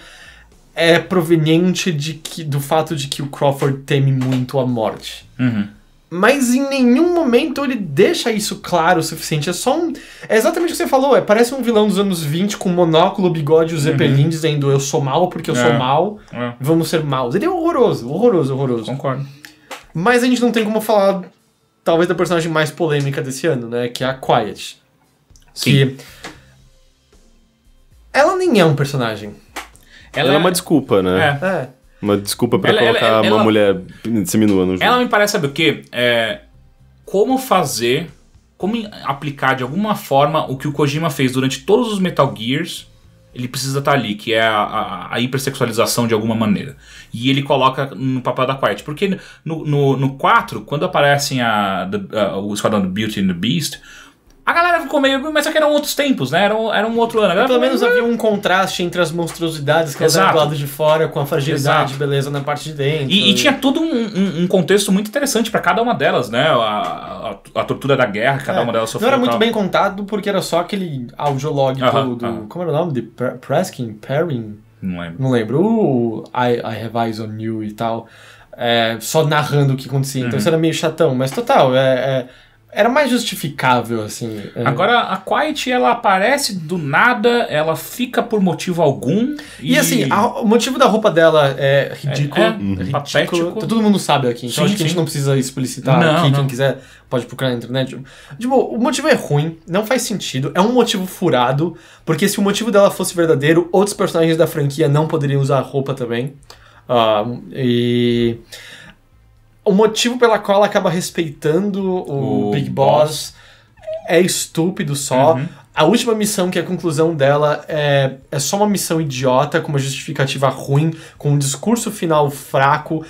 é proveniente de que, do fato de que o Crawford teme muito a morte. Uhum. Mas em nenhum momento ele deixa isso claro o suficiente. É só um. É exatamente o que você falou. É, parece um vilão dos anos 20 com monóculo, bigode e o Zeppelin uhum. dizendo eu sou mal porque eu é. sou mal. É. Vamos ser maus. Ele é horroroso, horroroso, horroroso. Concordo. Mas a gente não tem como falar, talvez, da personagem mais polêmica desse ano, né? Que é a Quiet. Sim. Que. Ela nem é um personagem. Ela, ela é, é uma desculpa, né? É. é. Uma desculpa para colocar ela, uma mulher seminua no jogo. Ela me parece, sabe o quê? É, como fazer, como aplicar de alguma forma o que o Kojima fez durante todos os Metal Gears ele precisa estar ali, que é a, a, a, hipersexualização de alguma maneira. E ele coloca no papel da Quiet. Porque no, no, no 4, quando aparecem a, a, o Esquadrão do Beauty and the Beast, a galera ficou meio. Mas só que eram outros tempos, né? Era um, era um outro ano. Galera, pelo menos havia hum". um contraste entre as monstruosidades que eram do lado de fora com a fragilidade, Exato. beleza, na parte de dentro. E, e, e... tinha todo um, um, um, contexto muito interessante para cada uma delas, né? A, a, a tortura da guerra, cada é, uma delas sofreu. Não era muito bem contado porque era só aquele audiolog uh -huh, do. uh -huh. Como era o nome? De Preskin? Perrin? Não lembro. Não lembro. Uh, I, I have eyes on you e tal. É, só narrando o que acontecia. Então uhum. isso era meio chatão, mas total, é, é, era mais justificável, assim. É. Agora, a Quiet, ela aparece do nada, ela fica por motivo algum. E, e assim, a, o motivo da roupa dela é ridículo. É, é uhum. ridículo. Tá, todo mundo sabe aqui, então sim, acho que sim. a gente não precisa explicitar não, aqui. Não. Quem quiser pode procurar na internet. Tipo, o motivo é ruim, não faz sentido, é um motivo furado, porque se o motivo dela fosse verdadeiro, outros personagens da franquia não poderiam usar a roupa também. Uh, e o motivo pela qual ela acaba respeitando o, o Big Boss, Boss, é estúpido só. Uhum. A última missão, que é a conclusão dela, é, é só uma missão idiota, com uma justificativa ruim, com um discurso final fraco.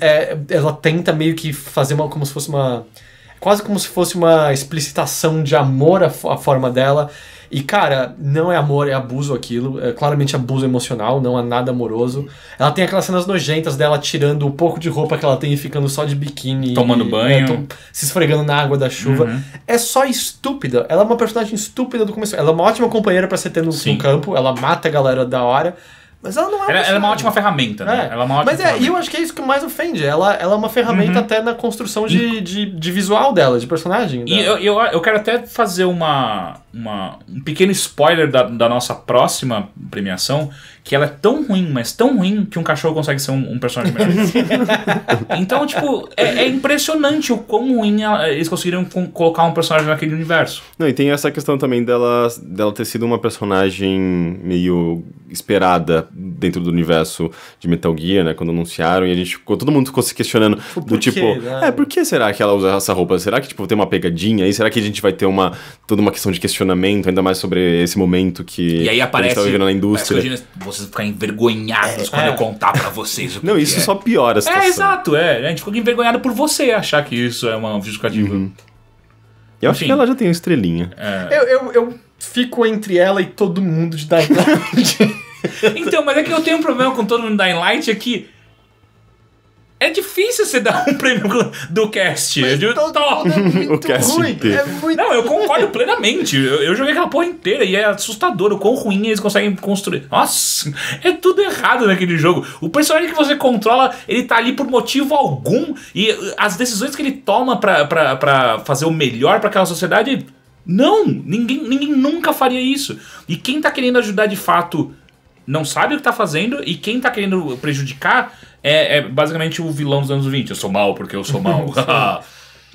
É, ela tenta meio que fazer uma, como se fosse uma. Quase como se fosse uma explicitação de amor à, à forma dela. E, cara, não é amor, é abuso aquilo. É claramente abuso emocional, não há nada amoroso. Ela tem aquelas cenas nojentas dela tirando o pouco de roupa que ela tem e ficando só de biquíni. Tomando e, banho. Né, se esfregando na água da chuva. Uhum. É só estúpida. Ela é uma personagem estúpida do começo. Ela é uma ótima companheira para você ter no, no, campo. Ela mata a galera da hora. Mas ela não é. Ela, ela é uma ótima ferramenta, né? É. Ela é uma ótima Mas é, e eu acho que é isso que mais ofende. Ela, ela é uma ferramenta uhum. até na construção de, de, de, visual dela, de personagem. Dela. E eu, eu, eu, quero até fazer uma, uma, um pequeno spoiler da, da nossa próxima premiação, que ela é tão ruim, mas tão ruim, que um cachorro consegue ser um, um personagem melhor. então, tipo, é, é, impressionante o quão ruim ela, eles conseguiram colocar um personagem naquele universo. Não, e tem essa questão também dela, dela ter sido uma personagem meio esperada dentro do universo de Metal Gear, né? Quando anunciaram, e a gente ficou, todo mundo ficou se questionando tipo, do tipo, né? é, por que será que ela usa essa roupa? Será que, tipo, tem uma pegadinha aí? Será que a gente vai ter uma, toda uma questão de questionamento, ainda mais sobre esse momento que e aí aparece, a gente tá vivendo na indústria? vocês ficarem envergonhados é, quando é. eu contar para vocês o que Não, isso é. só piora a é, situação. É, exato, é. A gente ficou envergonhado por você achar que isso é uma justificativa. Uhum. Eu Enfim, acho que ela já tem uma estrelinha. É. Eu, eu, eu, fico entre ela e todo mundo de Dying Light. então, mas é que eu tenho um problema com todo mundo de Dying Light, é que é difícil você dar um prêmio do cast. Mas todo tá, mundo É muito o cast ruim. É inteiro. É muito Não, eu concordo plenamente. Eu, eu, joguei aquela porra inteira e é assustador o quão ruim eles conseguem construir. Nossa, é tudo errado naquele jogo. O personagem que você controla, ele tá ali por motivo algum. E as decisões que ele toma pra, pra, pra fazer o melhor para aquela sociedade. Não! Ninguém, ninguém nunca faria isso. E quem tá querendo ajudar de fato não sabe o que tá fazendo. E quem tá querendo prejudicar é, é basicamente o vilão dos anos 20. Eu sou mal porque eu sou mal.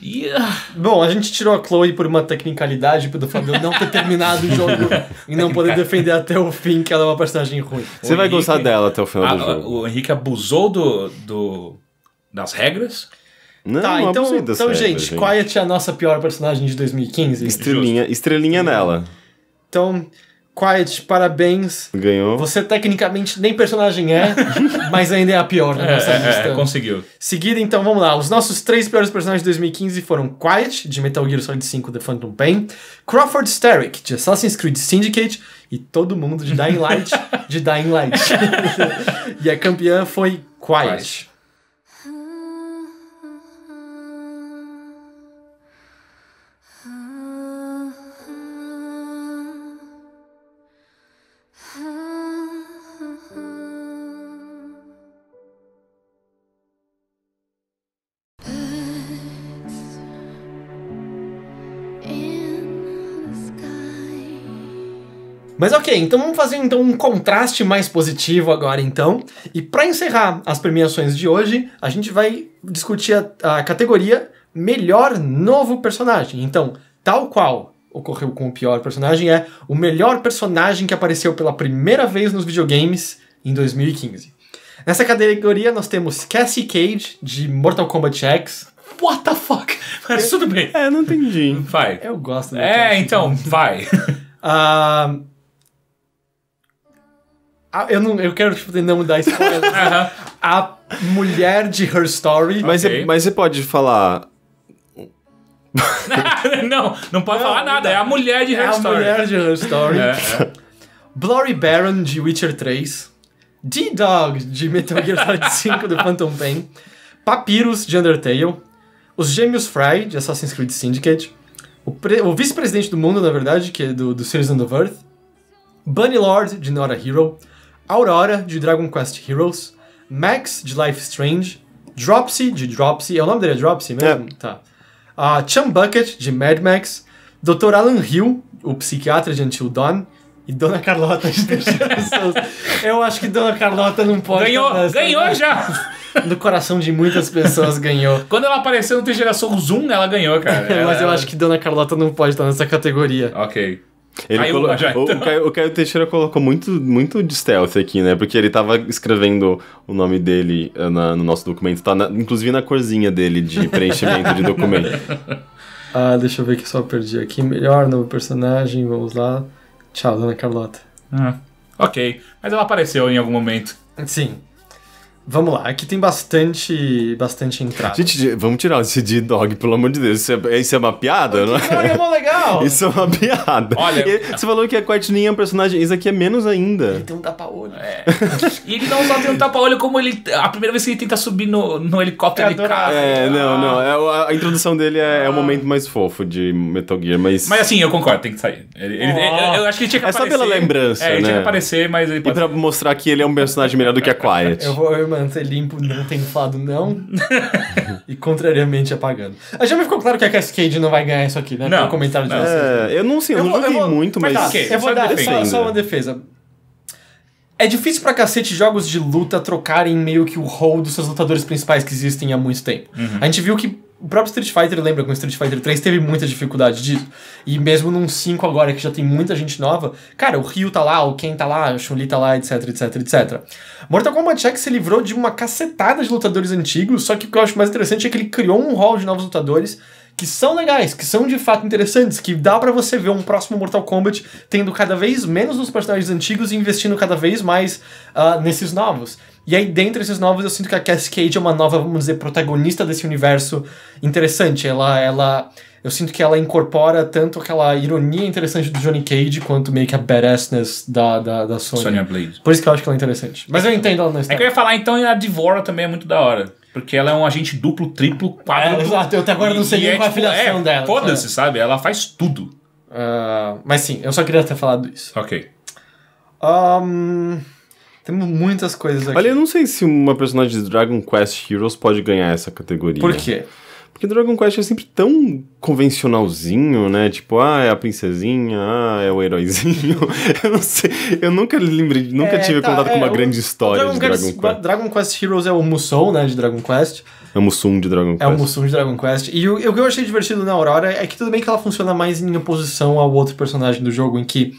Yeah. Bom, a gente tirou a Chloe por uma tecnicalidade, pelo Fabio não ter terminado o jogo e não poder defender até o fim que ela é uma personagem ruim. Você o vai Henrique, gostar dela até o final a, ah, do jogo. O Henrique abusou do, do das regras. Não, tá, então, então regras, gente, gente, Quiet é a nossa pior personagem de 2015. Estrelinha, estrelinha nela. Então, Quiet, parabéns. Ganhou. Você tecnicamente nem personagem é, mas ainda é a pior na é, nossa é, é, lista. É, conseguiu. Seguida, então, vamos lá. Os nossos três piores personagens de 2015 foram Quiet, de Metal Gear Solid 5 The Phantom Pain, Crawford Steric, de Assassin's Creed Syndicate, e todo mundo de Dying Light, de Dying Light. e a campeã foi Quiet. Quiet. Mas ok, então vamos fazer então um contraste mais positivo agora então. E para encerrar as premiações de hoje, a gente vai discutir a, a categoria melhor novo personagem. Então, tal qual ocorreu com o pior personagem é o melhor personagem que apareceu pela primeira vez nos videogames em 2015. Nessa categoria nós temos Cassie Cage de Mortal Kombat X. What the fuck? Mas tudo bem. É, não entendi. Vai. Eu gosto. É, então, vai. uh, Ah, eu, não, eu quero tipo, não dar spoiler. A mulher de Her Story. Mas, okay. é, mas você pode falar. não, não pode não, falar nada. É a mulher de é Her é Story. A mulher de Her Story. é, é. Blory Baron de Witcher 3. D-Dog de Metal Gear Solid 5 do Phantom Pain. Papyrus de Undertale. Os Gêmeos Fry de Assassin's Creed Syndicate. O, o vice-presidente do mundo, na verdade, que é do, do Citizen of Earth. Bunny Lord de Nora Hero. Aurora, de Dragon Quest Heroes, Max, de Life Strange, Dropsy, de Dropsy, é o nome dele é Dropsy mesmo? É. Tá. Uh, Chum Bucket, de Mad Max, Dr. Alan Hill, o psiquiatra de Until Dawn, e Dona Carlota de Eu acho que Dona Carlota não pode. Ganhou, ganhou já! No coração de muitas pessoas ganhou. Quando ela apareceu no T-Geração Zoom, ela ganhou, cara. Mas ela... eu acho que Dona Carlota não pode estar nessa categoria. Ok. Ele colo... já, então. o, Caio, o, Caio, Teixeira colocou muito, muito de stealth aqui, né? Porque ele tava escrevendo o nome dele eh, na, no nosso documento. Tá na, inclusive na corzinha dele de preenchimento de documento. Ah, deixa eu ver que só perdi aqui. Melhor novo personagem, vamos lá. Tchau, Dona Carlota. Ah, ok. Mas ela apareceu em algum momento. Sim. Vamos lá, aqui tem bastante bastante entrada. Gente, vamos tirar esse de dog, pelo amor de Deus. Isso é, isso é uma piada, não é? é legal! Isso é uma piada. Olha. E, você falou que a Quartininha é um personagem. Isso aqui é menos ainda. Ele tem um tapa-olho. É. e ele não só tem um tapa-olho, como ele. A primeira vez que ele tenta subir no, no helicóptero, é ele cai. É, não, ah. não. É, a introdução dele é, ah. é, o ah. momento mais fofo de Metal Gear, mas. Mas assim, eu concordo, tem que sair. Ele, ele, eu, acho que ele tinha que aparecer. É só pela lembrança. É, ele né? tinha que aparecer, mas ele. E pra mostrar que ele é um personagem melhor do que a Quiet. eu vou, eu, mano é limpo não tem inflado não. e contrariamente apagando. Aí já me ficou claro que a Cascade não vai ganhar isso aqui, né? Não. Pelo comentário de vocês. É, eu não sei, eu, eu não vi muito, mas... mas tá, eu é vou dar só, só uma defesa. É difícil pra cacete jogos de luta trocarem meio que o rol dos seus lutadores principais que existem há muito tempo. Uhum. A gente viu que o próprio Street Fighter, lembra, com Street Fighter 3 teve muita dificuldade disso. E mesmo num 5 agora, que já tem muita gente nova, cara, o Ryu tá lá, o Ken tá lá, o Chun-Li tá lá, etc, etc, etc. Mortal Kombat X se livrou de uma cacetada de lutadores antigos, só que o que eu acho mais interessante é que ele criou um hall de novos lutadores que são legais, que são de fato interessantes, que dá para você ver um próximo Mortal Kombat tendo cada vez menos nos personagens antigos e investindo cada vez mais uh, nesses novos. E aí, dentro desses novos, eu sinto que a Cascade é uma nova, vamos dizer, protagonista desse universo interessante. Ela, ela. Eu sinto que ela incorpora tanto aquela ironia interessante do Johnny Cage quanto meio que a badassness da, da, da Sonya. Sonya Blade. Por isso que eu acho que ela é interessante. Mas eu entendo ela na história. É que eu ia falar então, e a Divora também é muito da hora. Porque ela é um agente duplo, triplo, quadro. É, exato, eu até agora não sei nem é, qual é, a tipo, filiação é, dela. Foda-se, é. sabe? Ela faz tudo. Uh, mas sim, eu só queria ter falado isso. Ok. Um, temos muitas coisas aqui. Olha, eu não sei se uma personagem de Dragon Quest Heroes pode ganhar essa categoria. Por quê? Porque Dragon Quest é sempre tão convencionalzinho, né? Tipo, ah, é a princesinha, ah, é o heróizinho. eu não sei, eu nunca lembrei, nunca é, tive tá, contato é, com uma é, o, grande história Dragon de Dragon Quest, Quest. Dragon Quest Heroes é o Musou, né, de Dragon Quest. É o Musum de Dragon Quest. É o Musum de Dragon Quest. E o, o que eu achei divertido na Aurora é que tudo bem que ela funciona mais em oposição ao outro personagem do jogo, em que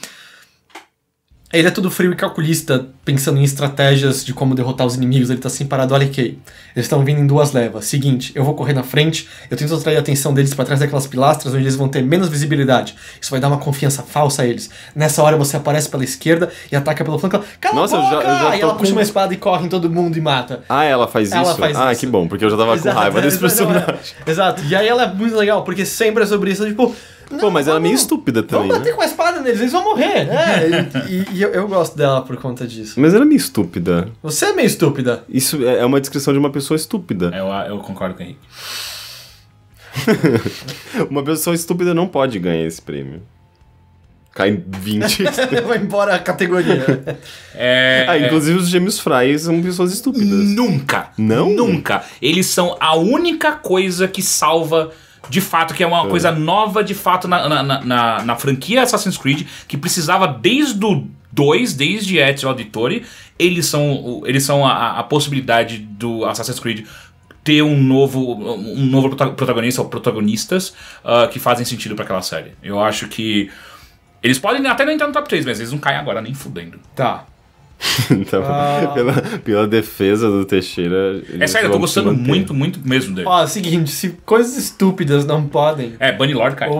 ele é tudo frio e calculista, pensando em estratégias de como derrotar os inimigos. Ele tá assim parado, olha aqui. eles estão vindo em duas levas. Seguinte, eu vou correr na frente, eu tento atrair a atenção deles para trás daquelas pilastras onde eles vão ter menos visibilidade. Isso vai dar uma confiança falsa a eles. Nessa hora você aparece pela esquerda e ataca pelo flanco. Cala Nossa, boca! Eu já, eu já tô e ela puxa uma espada e corre em todo mundo e mata. Ah, ela faz ela isso? Faz ah, isso. que bom, porque eu já tava exato, com raiva desse personagem. Exato, e aí ela é muito legal, porque sempre é sobre isso, tipo não, Pô, mas ela é meio estúpida também. Vamos bater né? com a espada neles, eles vão morrer. É, e, e eu, eu, gosto dela por conta disso. Mas ela é meio estúpida. Você é meio estúpida. Isso é, é uma descrição de uma pessoa estúpida. É, eu, eu concordo com o Henrique. uma pessoa estúpida não pode ganhar esse prêmio. Cai 20. Vai embora a categoria. É, ah, é. inclusive os gêmeos Fry são pessoas estúpidas. Nunca. Não? Nunca. Eles são a única coisa que salva de fato, que é uma é. coisa nova de fato na na, na, na, franquia Assassin's Creed, que precisava desde o 2, desde Ezio Auditore, eles são, eles são a, a possibilidade do Assassin's Creed ter um novo, um novo protagonista ou protagonistas uh, que fazem sentido para aquela série. Eu acho que eles podem até não entrar no top 3, mas eles não caem agora nem fudendo. Tá. então, ah. pela, pela defesa do Teixeira. É sério, eu tô gostando muito, muito mesmo dele. Ó, ah, seguinte, se coisas estúpidas não podem. É, Bunny Lord cai.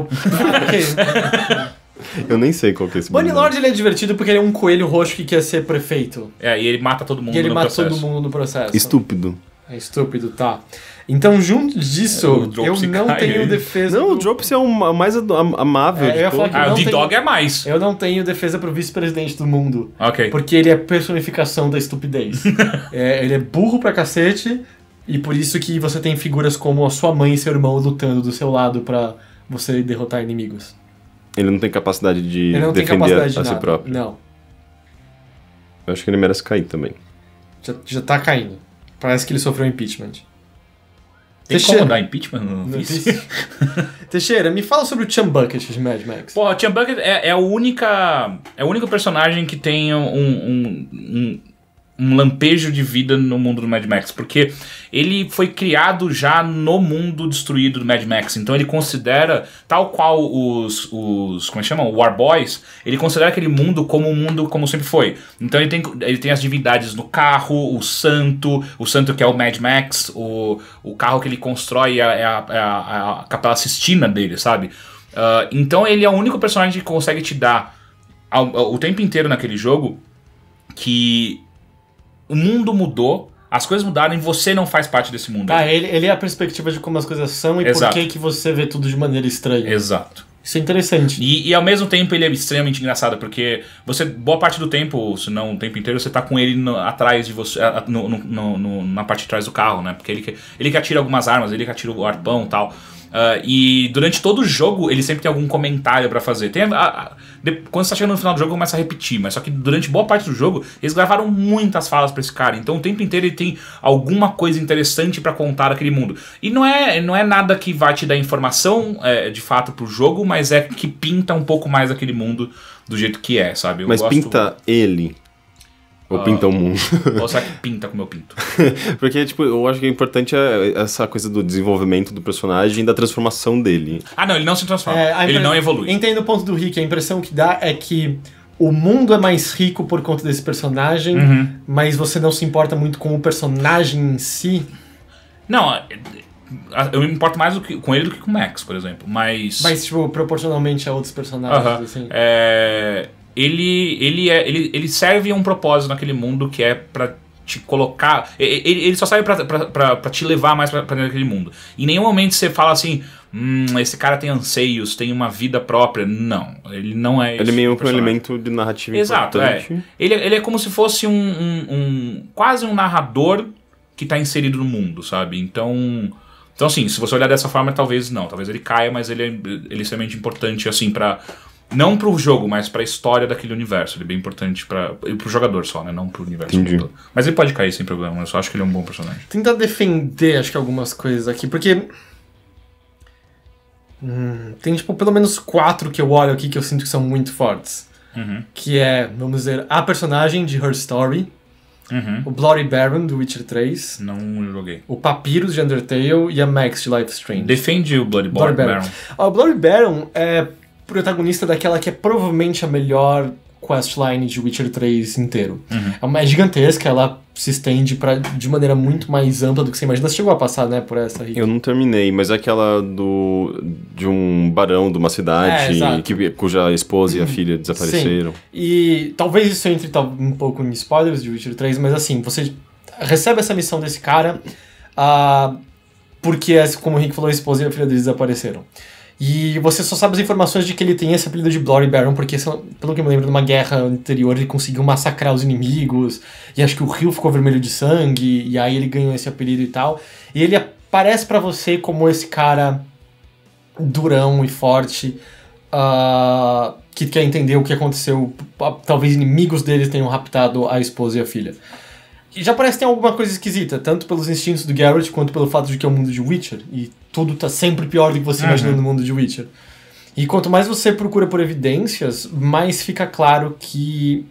Eu nem sei qual que é esse Bunny Lord ele é divertido porque ele é um coelho roxo que quer ser prefeito. É, e ele mata todo mundo e ele mata processo. todo mundo no processo. Estúpido. É estúpido, tá. Então, junto disso, é, eu não cai, tenho defesa. Não, pro... o Drops é o a mais amável. É, ah, o D-Dog tenho... é mais. Eu não tenho defesa pro vice-presidente do mundo. Ok. Porque ele é personificação da estupidez. é, ele é burro pra cacete, e por isso que você tem figuras como a sua mãe e seu irmão lutando do seu lado para você derrotar inimigos. Ele não tem capacidade de defender capacidade a, a si próprio. Não. Eu acho que ele merece cair também. Já, já tá caindo. Parece que ele sofreu impeachment. Tem Teixeira. como dar impeachment no, no vice? Teixeira, me fala sobre o Chum Bucket de Mad Max. Porra, o Chum Bucket é, é, a única, é o único personagem que tem um, um, um um lampejo de vida no mundo do Mad Max, porque ele foi criado já no mundo destruído do Mad Max, então ele considera, tal qual os, os como é que chama? War Boys, ele considera aquele mundo como um mundo como sempre foi. Então ele tem, ele tem as divindades no carro, o santo, o santo que é o Mad Max, o, o carro que ele constrói é a, é a, é é a capela sistina dele, sabe? Uh, então ele é o único personagem que consegue te dar ao, ao, o tempo inteiro naquele jogo que o mundo mudou, as coisas mudaram e você não faz parte desse mundo. Ah, ele, ele é a perspectiva de como as coisas são e Exato. por que, que você vê tudo de maneira estranha. Exato. Isso é interessante. E, e, ao mesmo tempo ele é extremamente engraçado, porque você, boa parte do tempo, se não o tempo inteiro, você tá com ele no, atrás de você, no, no, na parte de trás do carro, né? Porque ele, ele que atira algumas armas, ele que atira o arpão e tal. Uh, e durante todo o jogo ele sempre tem algum comentário para fazer. Tem a, a, de, quando você tá chegando no final do jogo, começa a repetir, mas só que durante boa parte do jogo eles gravaram muitas falas pra esse cara. Então o tempo inteiro ele tem alguma coisa interessante para contar daquele mundo. E não é, não é nada que vai te dar informação é, de fato pro jogo, mas é que pinta um pouco mais aquele mundo do jeito que é, sabe? Eu mas gosto... pinta ele ou ah, pinta o mundo. Ou será que pinta como eu pinto? Porque, tipo, eu acho que o é importante é essa coisa do desenvolvimento do personagem e da transformação dele. Ah, não, ele não se transforma. É, ele não evolui. Entendo o ponto do Rick. A impressão que dá é que o mundo é mais rico por conta desse personagem, uhum. mas você não se importa muito com o personagem em si. Não, é, é, eu me importo mais com ele do que com o Max, por exemplo. Mas. Mas, tipo, proporcionalmente a outros personagens, uhum. assim. É ele, ele, é, ele, ele serve um propósito naquele mundo que é para te colocar. Ele, ele só serve pra, te levar mais pra, dentro daquele mundo. Em nenhum momento você fala assim. Hum, esse cara tem anseios, tem uma vida própria. Não, ele não é Ele é meio que um elemento de narrativa Exato, é. importante. É. Ele, ele é como se fosse um, um, um quase um narrador que está inserido no mundo, sabe? Então. Então, assim, se você olhar dessa forma, talvez não. Talvez ele caia, mas ele é, ele é extremamente importante, assim, para não pro jogo, mas pra história daquele universo. Ele é bem importante pra, pro jogador só, né? Não pro universo. Entendi. Todo. Mas ele pode cair sem problema, eu só acho que ele é um bom personagem. Tentar defender, acho que algumas coisas aqui, porque. Hum, tem, tipo, pelo menos quatro que eu olho aqui que eu sinto que são muito fortes. Uhum. Que é, vamos dizer, a personagem de Her Story. Uhum. O Bloody Baron do Witcher 3. Não joguei. O Papyrus de Undertale e a Max de Life Strange. Defende o Bloody, Bloody Baron. Baron. o Bloody Baron é protagonista daquela que é provavelmente a melhor questline de Witcher 3 inteiro. Uhum. É uma é gigantesca, ela se estende pra, de maneira muito mais ampla do que você imagina. Você chegou a passar, né, por essa aí? Eu não terminei, mas é aquela do de um barão de uma cidade é, que, cuja esposa e a uhum. filha desapareceram. Sim. E talvez isso entre um pouco em spoilers de Witcher 3, mas assim, você recebe essa missão desse cara uh, porque, é, como o Rick falou, a esposa e a filha dele desapareceram. E você só sabe as informações de que ele tem esse apelido de Bloody Baron, porque, pelo que eu me lembro, numa guerra anterior ele conseguiu massacrar os inimigos, e acho que o rio ficou vermelho de sangue, e aí ele ganhou esse apelido e tal. E ele aparece para você como esse cara durão e forte, uh, que quer entender o que aconteceu. Talvez inimigos dele tenham raptado a esposa e a filha e já parece que tem alguma coisa esquisita, tanto pelos instintos do Garrett quanto pelo fato de que é o um mundo de Witcher e tudo tá sempre pior do que você uhum. imagina no mundo de Witcher. E quanto mais você procura por evidências, mais fica claro que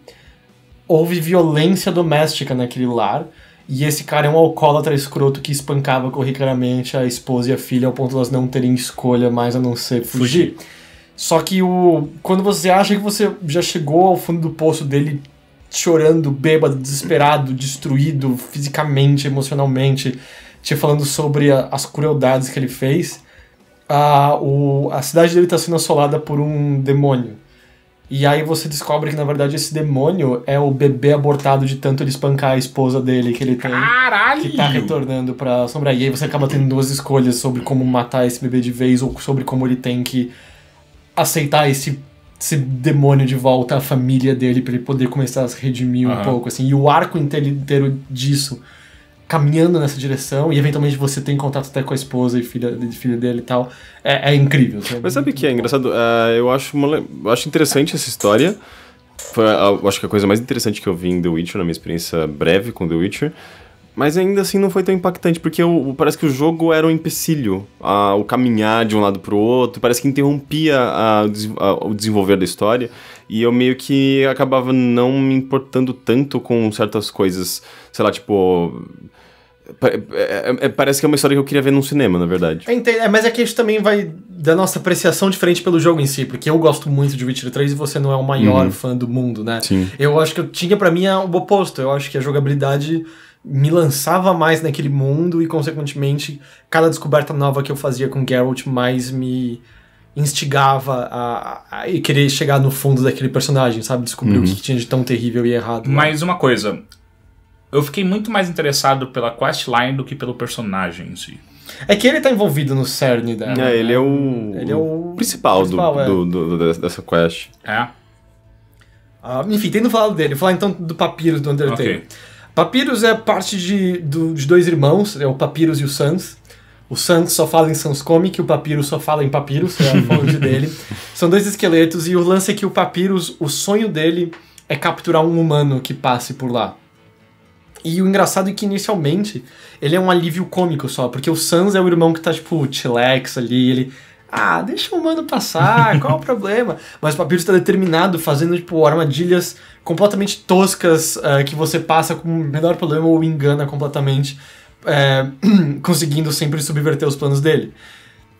houve violência doméstica naquele lar. E esse cara é um alcoólatra escroto que espancava corriqueiramente a esposa e a filha ao ponto de elas não terem escolha mais a não ser fugir. fugir. Só que o quando você acha que você já chegou ao fundo do poço dele chorando, bêbado, desesperado, destruído fisicamente, emocionalmente, te falando sobre a, as crueldades que ele fez. A, o, a cidade dele está sendo assolada por um demônio. E aí você descobre que, na verdade, esse demônio é o bebê abortado de tanto ele espancar a esposa dele que ele tem. Caralho! Que tá retornando pra sombra E aí você acaba tendo duas escolhas sobre como matar esse bebê de vez ou sobre como ele tem que aceitar esse esse demônio de volta à família dele para ele poder começar a se redimir uhum. um pouco, assim. E o arco inteiro disso caminhando nessa direção e eventualmente você tem contato até com a esposa e filha, filha dele e tal, é, é incrível. Sabe? Assim, é Mas sabe o que é engraçado? Uh, eu acho uma, eu acho interessante essa história. Foi, acho que a coisa mais interessante que eu vi em The Witcher, na minha experiência breve com The Witcher, mas ainda assim não foi tão impactante, porque eu, parece que o jogo era um empecilho. A, o caminhar de um lado pro outro, parece que interrompia a, a, o desenvolver da história. E eu meio que acabava não me importando tanto com certas coisas. Sei lá, tipo. É, é, parece que é uma história que eu queria ver num cinema, na verdade. É, é, mas é que isso também vai da nossa apreciação diferente pelo jogo em si, porque eu gosto muito de Witcher 3 e você não é o maior uhum. fã do mundo, né? Sim. Eu acho que eu tinha para mim o oposto. Eu acho que a jogabilidade me lançava mais naquele mundo e, consequentemente, cada descoberta nova que eu fazia com Geralt mais me instigava a, a, a querer chegar no fundo daquele personagem, sabe? Descobrir uhum. o que tinha de tão terrível e errado. Né? Mais uma coisa. Eu fiquei muito mais interessado pela questline do que pelo personagem em si. É que ele tá envolvido no cerne dela. É, né? ele é o. Ele é o. Principal, principal do, é. do, do, do, dessa quest. É. Ah, enfim, tendo falado dele, falar então do papiro do Undertale. Okay. Papyrus é parte de, do, de dois irmãos, é o Papyrus e o Sans. O Sans só fala em Sans Comic, o Papyrus só fala em Papyrus, é a fonte dele. São dois esqueletos e o lance é que o Papyrus, o sonho dele é capturar um humano que passe por lá. E o engraçado é que inicialmente ele é um alívio cômico só, porque o Sans é o irmão que tá tipo chilex ali, ele ah, deixa o humano passar, qual o problema? Mas o papiro está determinado, fazendo tipo armadilhas completamente toscas uh, que você passa com o menor problema ou engana completamente, eh, conseguindo sempre subverter os planos dele.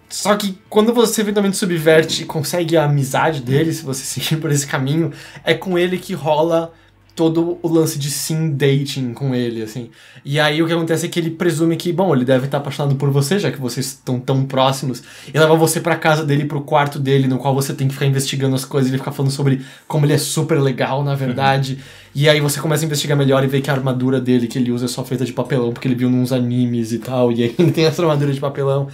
Só que quando você eventualmente subverte e consegue a amizade dele, se você seguir por esse caminho, é com ele que rola todo o lance de sim dating com ele, assim. E aí o que acontece é que ele presume que, bom, ele deve estar apaixonado por você, já que vocês estão tão próximos, e leva você para casa dele, pro quarto dele, no qual você tem que ficar investigando as coisas, ele fica falando sobre como ele é super legal, na verdade. Uhum. E aí você começa a investigar melhor e vê que a armadura dele que ele usa é só feita de papelão, porque ele viu nos animes e tal, e aí ele tem essa armadura de papelão.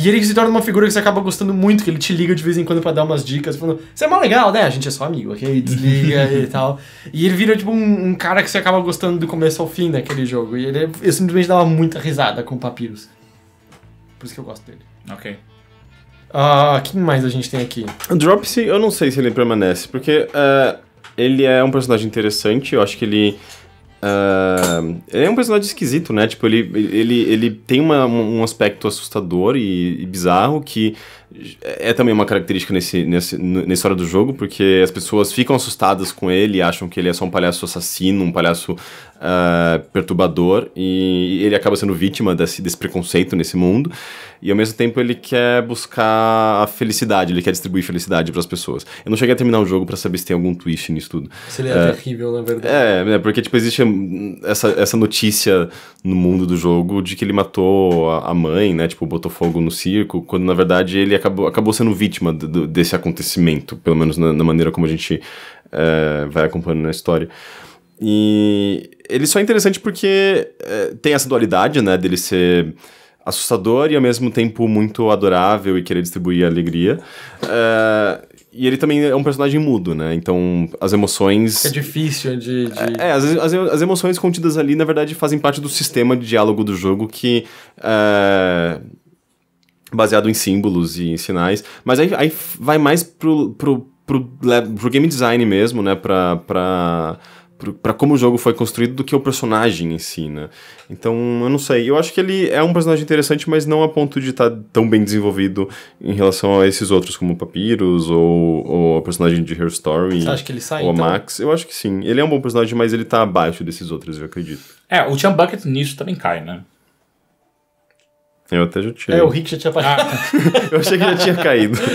E ele se torna uma figura que você acaba gostando muito, que ele te liga de vez em quando para dar umas dicas, falando, você é mó legal, né? A gente é só amigo, ok? Desliga e tal. E ele vira, tipo, um, um, cara que você acaba gostando do começo ao fim daquele jogo. E ele, é, eu simplesmente dava muita risada com o Papyrus. Por isso que eu gosto dele. Ok. Ah, uh, quem mais a gente tem aqui? O Dropsy, eu não sei se ele permanece, porque uh, ele é um personagem interessante, eu acho que ele Uh, ele é um personagem esquisito, né? Tipo, ele, ele, ele tem uma, um aspecto assustador e, e bizarro que é, é também uma característica nesse, nesse, nessa hora do jogo, porque as pessoas ficam assustadas com ele, acham que ele é só um palhaço assassino, um palhaço uh, perturbador, e ele acaba sendo vítima desse, desse preconceito nesse mundo, e ao mesmo tempo ele quer buscar a felicidade, ele quer distribuir felicidade para as pessoas. Eu não cheguei a terminar o jogo para saber se tem algum twist nisso tudo. Se ele é, é terrível, na verdade. É, é, porque tipo, existe hum, essa, essa notícia no mundo do jogo de que ele matou a, a mãe, né? Tipo, botou fogo no circo, quando na verdade ele acabou, acabou sendo vítima do, do, desse acontecimento, pelo menos na, na maneira como a gente é, vai acompanhando a história. E ele só é interessante porque é, tem essa dualidade, né, dele ser assustador e ao mesmo tempo muito adorável e querer distribuir alegria. É, e ele também é um personagem mudo, né? Então, as emoções. É difícil de. de... É, é, as, as, as, emoções contidas ali, na verdade, fazem parte do sistema de diálogo do jogo que. É baseado em símbolos e em sinais, mas aí, aí vai mais pro, pro, pro, pro, game design mesmo, né, pra... pra para como o jogo foi construído do que o personagem ensina. Né? Então, eu não sei. Eu acho que ele é um personagem interessante, mas não a ponto de estar tá tão bem desenvolvido em relação a esses outros, como o Papyrus ou, ou a personagem de Her Story. Você acha que ele sai? Ou então? Max. Eu acho que sim. Ele é um bom personagem, mas ele tá abaixo desses outros, eu acredito. É, o Tian Bucket nisso também cai, né? Eu até já tinha. É, o Rick já tinha baixado. Ah. eu achei que já tinha caído.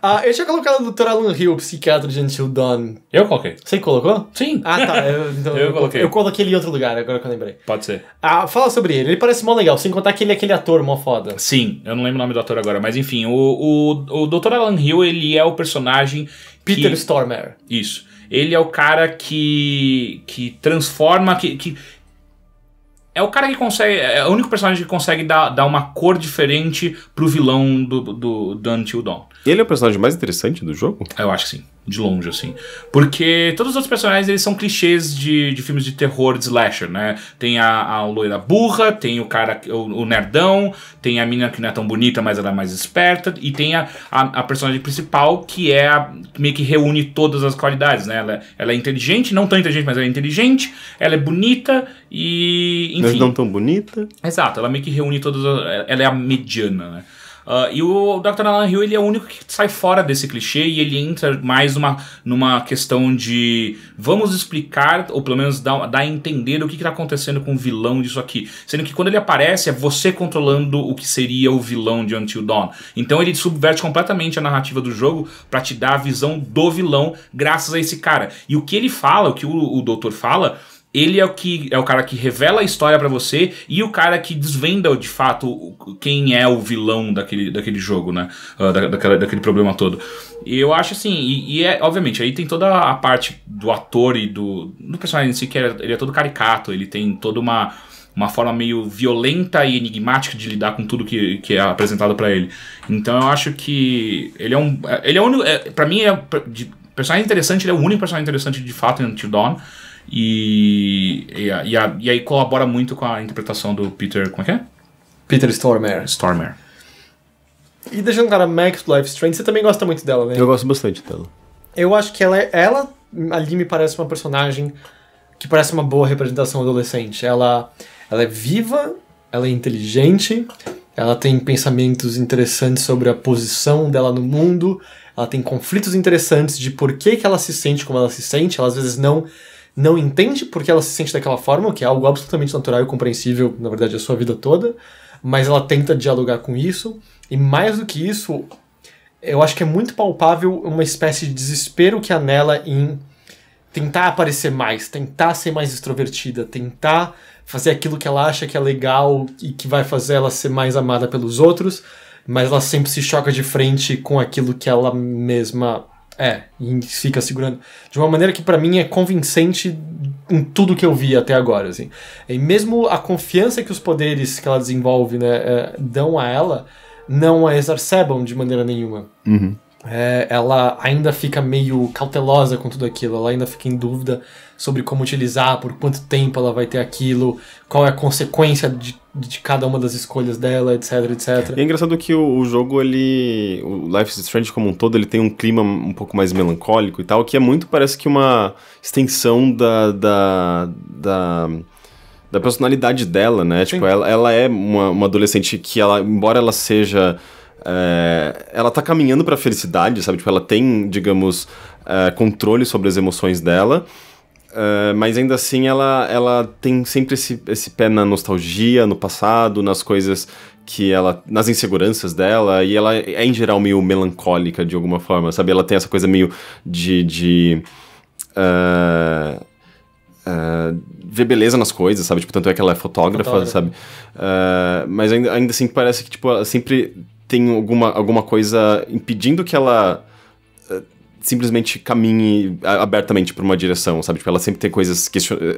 Ah, eu tinha colocado o Dr. Alan Hill, psiquiatra de Until Dawn. Eu coloquei. Você colocou? Sim. Ah, tá. Eu, então, eu coloquei. Eu coloquei ele em outro lugar, agora que eu lembrei. Pode ser. Ah, fala sobre ele. Ele parece mó legal, sem contar que ele é aquele ator mó foda. Sim, eu não lembro o nome do ator agora, mas enfim, o, o, o Dr. Alan Hill, ele é o personagem. Peter que... Isso. Ele é o cara que, que transforma, que, que é o cara que consegue. É, é o único personagem que consegue dar, dar uma cor diferente pro vilão do, do, do Until Dawn. Ele é o personagem mais interessante do jogo? Eu acho que sim de longe, assim. Porque todos os outros personagens, eles são clichês de, de filmes de terror de slasher, né? Tem a, a loira burra, tem o cara, o, o nerdão, tem a menina que não é tão bonita, mas ela é mais esperta, e tem a, a, a personagem principal, que é a, meio que reúne todas as qualidades, né? Ela, ela é inteligente, não tão inteligente, mas ela é inteligente, ela é bonita e. Enfim. Mas não tão bonita. Exato, ela meio que reúne todas. As, ela é a mediana, né? Uh, e o Dr. Alan Hill ele é o único que sai fora desse clichê e ele entra mais numa, numa questão de vamos explicar, ou pelo menos dar, dar a entender o que está acontecendo com o vilão disso aqui. Sendo que quando ele aparece é você controlando o que seria o vilão de Until Dawn. Então ele subverte completamente a narrativa do jogo para te dar a visão do vilão graças a esse cara. E o que ele fala, o que o, o doutor fala, ele é o que é o cara que revela a história para você e o cara que desvenda de fato quem é o vilão daquele, daquele jogo, né? Uh, da, daquela, daquele problema todo. E eu acho assim, e, e, é, obviamente, aí tem toda a parte do ator e do, do personagem em si, que é, ele é todo caricato, ele tem toda uma, uma forma meio violenta e enigmática de lidar com tudo que, que é apresentado para ele. Então eu acho que ele é um. Ele é o único. É, pra mim, é, de, personagem interessante, ele é o único personagem interessante de fato em Until Dawn. E, e, a, e, a, e, aí colabora muito com a interpretação do Peter. Como é que é? Peter Stormare. Stormare. E deixando cara, Max Life Strange, você também gosta muito dela, né? Eu gosto bastante dela. Eu acho que ela, é, ela ali me parece uma personagem que parece uma boa representação adolescente. Ela, ela é viva, ela é inteligente, ela tem pensamentos interessantes sobre a posição dela no mundo, ela tem conflitos interessantes de por que, que ela se sente como ela se sente, ela às vezes não não entende porque ela se sente daquela forma, o que é algo absolutamente natural e compreensível, na verdade, a sua vida toda, mas ela tenta dialogar com isso, e mais do que isso, eu acho que é muito palpável uma espécie de desespero que há nela em tentar aparecer mais, tentar ser mais extrovertida, tentar fazer aquilo que ela acha que é legal e que vai fazer ela ser mais amada pelos outros, mas ela sempre se choca de frente com aquilo que ela mesma é, e fica segurando. De uma maneira que para mim é convincente em tudo que eu vi até agora, assim. E mesmo a confiança que os poderes que ela desenvolve, né, é, dão a ela, não a exacerbam de maneira nenhuma. Uhum. É, ela ainda fica meio cautelosa com tudo aquilo, ela ainda fica em dúvida sobre como utilizar, por quanto tempo ela vai ter aquilo, qual é a consequência de, de cada uma das escolhas dela, etc, etc. E é engraçado que o, o, jogo, ele. O Life is Strange como um todo, ele tem um clima um pouco mais melancólico e tal, que é muito, parece que uma extensão da, da, da da personalidade dela, né? Tipo, Sim. Tipo, ela, ela é uma, uma, adolescente que ela, embora ela seja. É, ela tá caminhando para a felicidade, sabe? Tipo, ela tem, digamos, é, controle sobre as emoções dela. Ah, mas ainda assim ela, ela tem sempre esse, esse pé na nostalgia, no passado, nas coisas que ela. nas inseguranças dela, e ela é em geral meio melancólica de alguma forma, sabe? Ela tem essa coisa meio de. de uh, uh, ver beleza nas coisas, sabe? Tipo, tanto é que ela é fotógrafa, fotógrafa. sabe? mas ainda, ainda assim parece que, tipo, ela sempre tem alguma, alguma coisa impedindo que ela simplesmente caminhe abertamente para uma direção, sabe? Tipo, ela sempre tem coisas,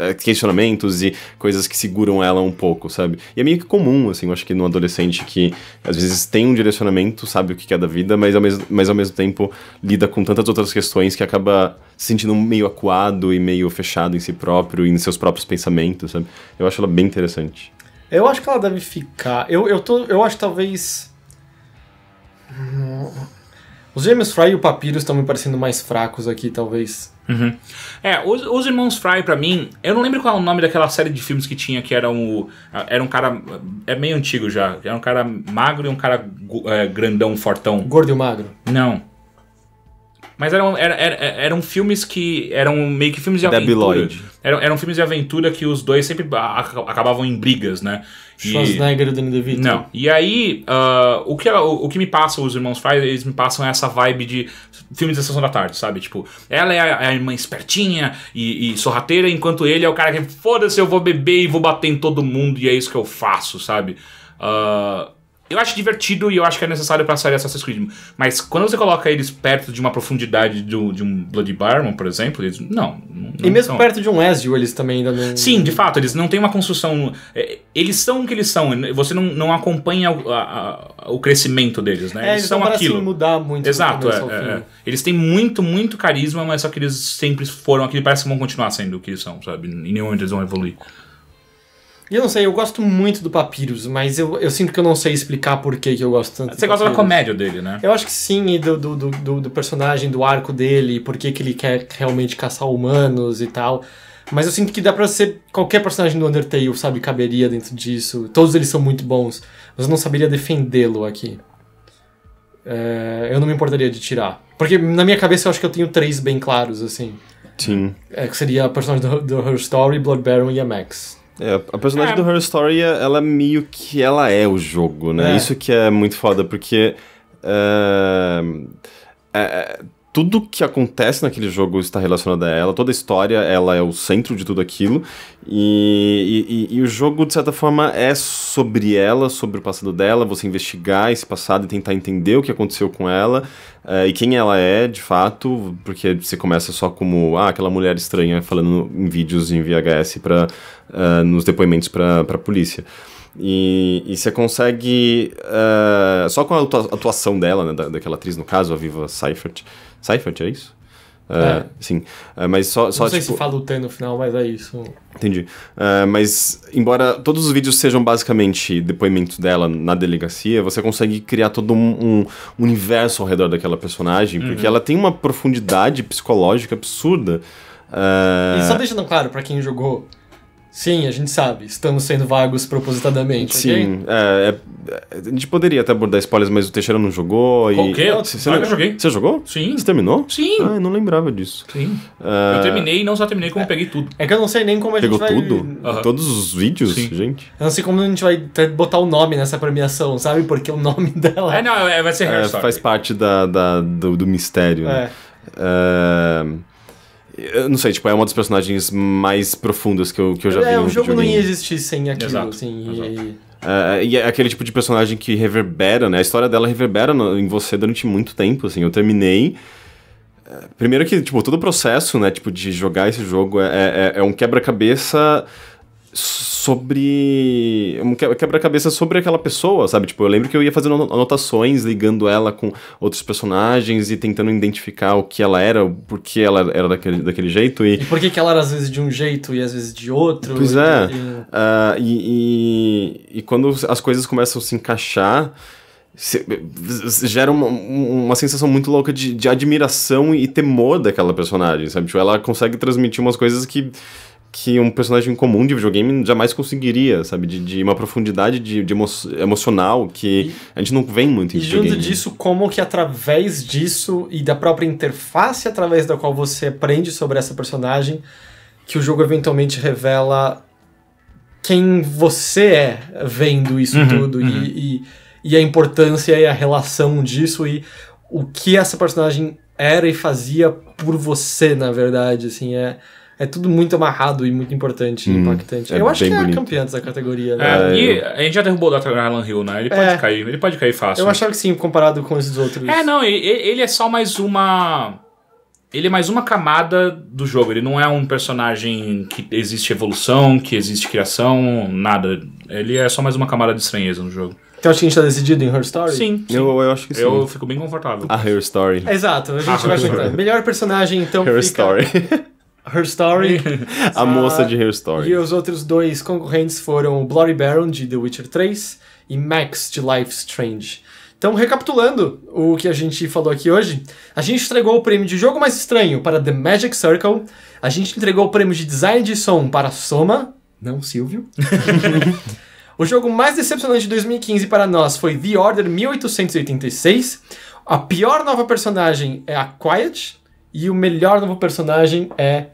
eh, questionamentos e coisas que seguram ela um pouco, sabe? E é meio que comum, assim, eu acho que no adolescente que às vezes tem um direcionamento, sabe o que é da vida, mas ao mesmo, mas ao mesmo tempo lida com tantas outras questões que acaba se sentindo meio acuado e meio fechado em si próprio e em seus próprios pensamentos, sabe? Eu acho ela bem interessante. Eu acho que ela deve ficar. Eu, eu, tô, eu acho talvez. Hum, os gêmeos Fry e o Papiro estão me parecendo mais fracos aqui, talvez. Uhum. É, os, os Irmãos Fry, para mim, eu não lembro qual é o nome daquela série de filmes que tinha, que era um. Era um cara. É meio antigo já. Era um cara magro e um cara é, grandão, fortão. Gordo e magro? Não. Mas eram, eram, eram filmes que. Eram meio que filmes de Debbie aventura. Lloyd. eram filmes de aventura que os dois sempre acabavam em brigas, né? Schwarzenegger e, Danny DeVito. Né? Não. E aí, uh, o, que, o, o, que me passa os irmãos faz, eles me passam essa vibe de filme da sessão da tarde, sabe? Tipo, ela é a, é a irmã espertinha e, e, sorrateira, enquanto ele é o cara que, foda-se, eu vou beber e vou bater em todo mundo e é isso que eu faço, sabe? Uh, eu acho divertido e eu acho que é necessário pra série Assassin's Creed. Mas quando você coloca eles perto de uma profundidade do, de um Bloody Barman, por exemplo, eles. Não. não e mesmo são. perto de um Ezio, eles também ainda não. Sim, de fato, eles não têm uma construção. É, eles são o que eles são. Né? Você não, não acompanha o, a, a, o crescimento deles, né? É, eles, eles são aquilo. mudar muito. Exato, é, é, é, Eles têm muito, muito carisma, mas só que eles sempre foram aquilo. Parece que vão continuar sendo o que eles são, sabe? Em nenhum momento eles vão evoluir. E eu não sei, eu gosto muito do Papyrus, mas eu, eu sinto que eu não sei explicar por que, que eu gosto tanto. Você gosta da comédia dele, né? Eu acho que sim, e do, do, do, do personagem, do arco dele, por que, que ele quer realmente caçar humanos e tal. Mas eu sinto que dá pra ser qualquer personagem do Undertale, sabe? Caberia dentro disso. Todos eles são muito bons, mas eu não saberia defendê-lo aqui. É, eu não me importaria de tirar. Porque na minha cabeça eu acho que eu tenho três bem claros, assim. Sim. É, que seria a personagem do, do Her Story, Blood Baron e a Max. É, a personagem é. do Her Story, é, ela é meio que ela é o jogo, né? É. Isso que é muito foda, porque. Uh, tudo que acontece naquele jogo está relacionado a ela, toda a história, ela é o centro de tudo aquilo. E, e, e, o jogo, de certa forma, é sobre ela, sobre o passado dela, você investigar esse passado e tentar entender o que aconteceu com ela uh, e quem ela é, de fato, porque você começa só como ah, aquela mulher estranha falando em vídeos em VHS para uh, eh, nos depoimentos para a polícia. E, e você consegue. Uh, só com a atuação dela, né, da, daquela atriz, no caso, a Viva Seifert. Seifert, é isso? Uh, é. Sim, uh, mas só, só. Não sei tipo... se fala o T no final, mas é isso. Entendi. Uh, mas, embora todos os vídeos sejam basicamente depoimento dela na delegacia, você consegue criar todo um, um universo ao redor daquela personagem, uhum. porque ela tem uma profundidade psicológica absurda. E só deixando claro para quem jogou, Sim, a gente sabe. Estamos sendo vagos propositadamente. Sim, okay? é, é, a gente poderia até abordar spoilers, mas o Teixeira não jogou. E... Qualquer ah, Você, eu joguei. Você jogou? Sim. Você terminou? Sim. Ah, eu não lembrava disso. Sim. É. Eu terminei e não só terminei, como é... peguei tudo. É que eu não sei nem como a Pegou gente vai... Pegou tudo? Uhum. Todos os vídeos, Sim. gente? Eu não sei como a gente vai botar o nome nessa premiação, sabe? Porque o nome dela... É, não, é, vai ser é, Hair Faz parte da, da do, do, mistério, né? É. Eu não sei, tipo, é uma das personagens mais profundas que eu, que eu já é, vi. É, o jogo não ia existir sem aquilo, Exato. assim. Exato. E... É, uh, é, e é aquele tipo de personagem que reverbera, né? A história dela reverbera no, em você durante muito tempo, assim. Eu terminei. É, primeiro que, tipo, todo o processo, né? Tipo, de jogar esse jogo é, é, é um quebra-cabeça sobre. Um quebra-cabeça sobre aquela pessoa, sabe? Tipo, eu lembro que eu ia fazendo anotações, ligando ela com outros personagens e tentando identificar o que ela era, por que ela era daquele, daquele jeito. E, e por que, ela era às vezes de um jeito e às vezes de outro. Pois é. E, uh, e, e, e quando as coisas começam a se encaixar. Se, gera uma, uma sensação muito louca de, de admiração e temor daquela personagem, sabe? Tipo, ela consegue transmitir umas coisas que que um personagem comum de videogame jamais conseguiria, sabe? De, de uma profundidade de, de emo emocional que e, a gente não vem muito em e videogame. E junto disso, como que através disso e da própria interface através da qual você aprende sobre essa personagem, que o jogo eventualmente revela quem você é vendo isso uhum, tudo uhum. E, e, e a importância e a relação disso e o que essa personagem era e fazia por você, na verdade, assim, é é tudo muito amarrado e muito importante e hum, impactante. É eu acho que é bonito. é campeão dessa categoria. Né? É, é, e eu... a gente já derrubou o Dr. Alan Hill, né? Ele é. pode é. cair, ele pode cair fácil. Eu achava que sim, comparado com esses outros. É, não, ele, ele é só mais uma ele é mais uma camada do jogo. Ele não é um personagem que existe evolução, que existe criação, nada. Ele é só mais uma camada de estranheza no jogo. Então acho que a gente tá decidido em Her Story? Sim. sim. Eu, eu acho que sim. Eu fico bem confortável. A Her Story. Exato, a gente a vai juntar. Tá. Melhor personagem, então. Her fica... Story. Her Story. a moça de Her ah, Story. E os outros dois concorrentes foram o Bloody Baron de The Witcher 3 e Max de Life Strange. Então, recapitulando o que a gente falou aqui hoje, a gente entregou o prêmio de jogo mais estranho para The Magic Circle, a gente entregou o prêmio de design de som para Soma, não Silvio. o jogo mais decepcionante de 2015 para nós foi The Order 1886. A pior nova personagem é a Quiet. E o melhor novo personagem é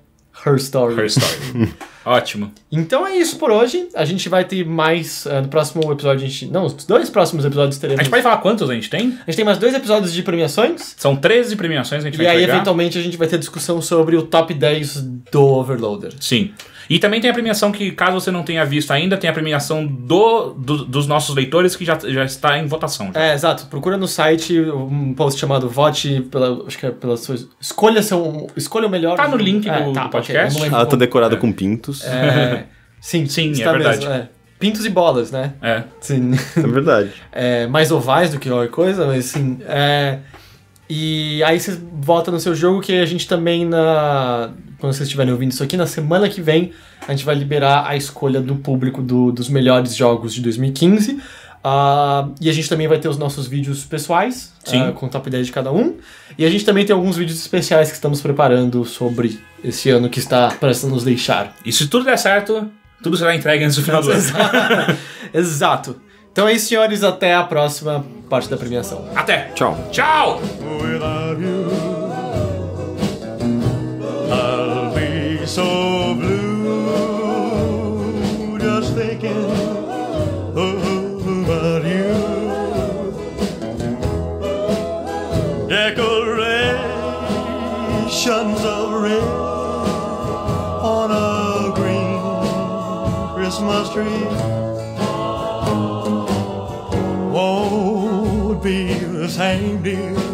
Her Story. Her Story. Ótimo. Então é isso por hoje. A gente vai ter mais. Uh, no próximo episódio, a gente. Não, os dois próximos episódios teremos. A gente pode falar quantos a gente tem? A gente tem mais dois episódios de premiações. São 13 premiações que a gente e vai E aí, eventualmente, a gente vai ter discussão sobre o top 10 do Overloader. Sim. E também tem a premiação que, caso você não tenha visto ainda, tem a premiação do, do dos nossos leitores que já, já está em votação. Já. É, exato. Procura no site um post chamado Vote pela. Acho que é pela sua. Escolha, seu, escolha o melhor. Tá no link é, do, tá, do, podcast. Okay, ah, Ela tá decorada é. com pintos. É, sim, sim, é está é verdade. Mesmo, é. pintos e bolas, né? É. Sim. É verdade. É, mais ovais do que qualquer coisa, mas sim. É, e aí você vota no seu jogo que a gente também na, quando vocês estiverem ouvindo isso aqui, na semana que vem a gente vai liberar a escolha do público do, dos melhores jogos de 2015. Uh, ah, e a gente também vai ter os nossos vídeos pessoais, uh, com top 10 de cada um. E a gente também tem alguns vídeos especiais que estamos preparando sobre esse ano que está prestes a nos deixar. E se tudo der certo, tudo será entregue antes do final do ano. Exato. Então é isso, senhores. Até a próxima parte da premiação. Até. Tchau. Tchau. Oh, so blue just thinking about you. Decorations of red on a green Christmas tree won't be the same, dear.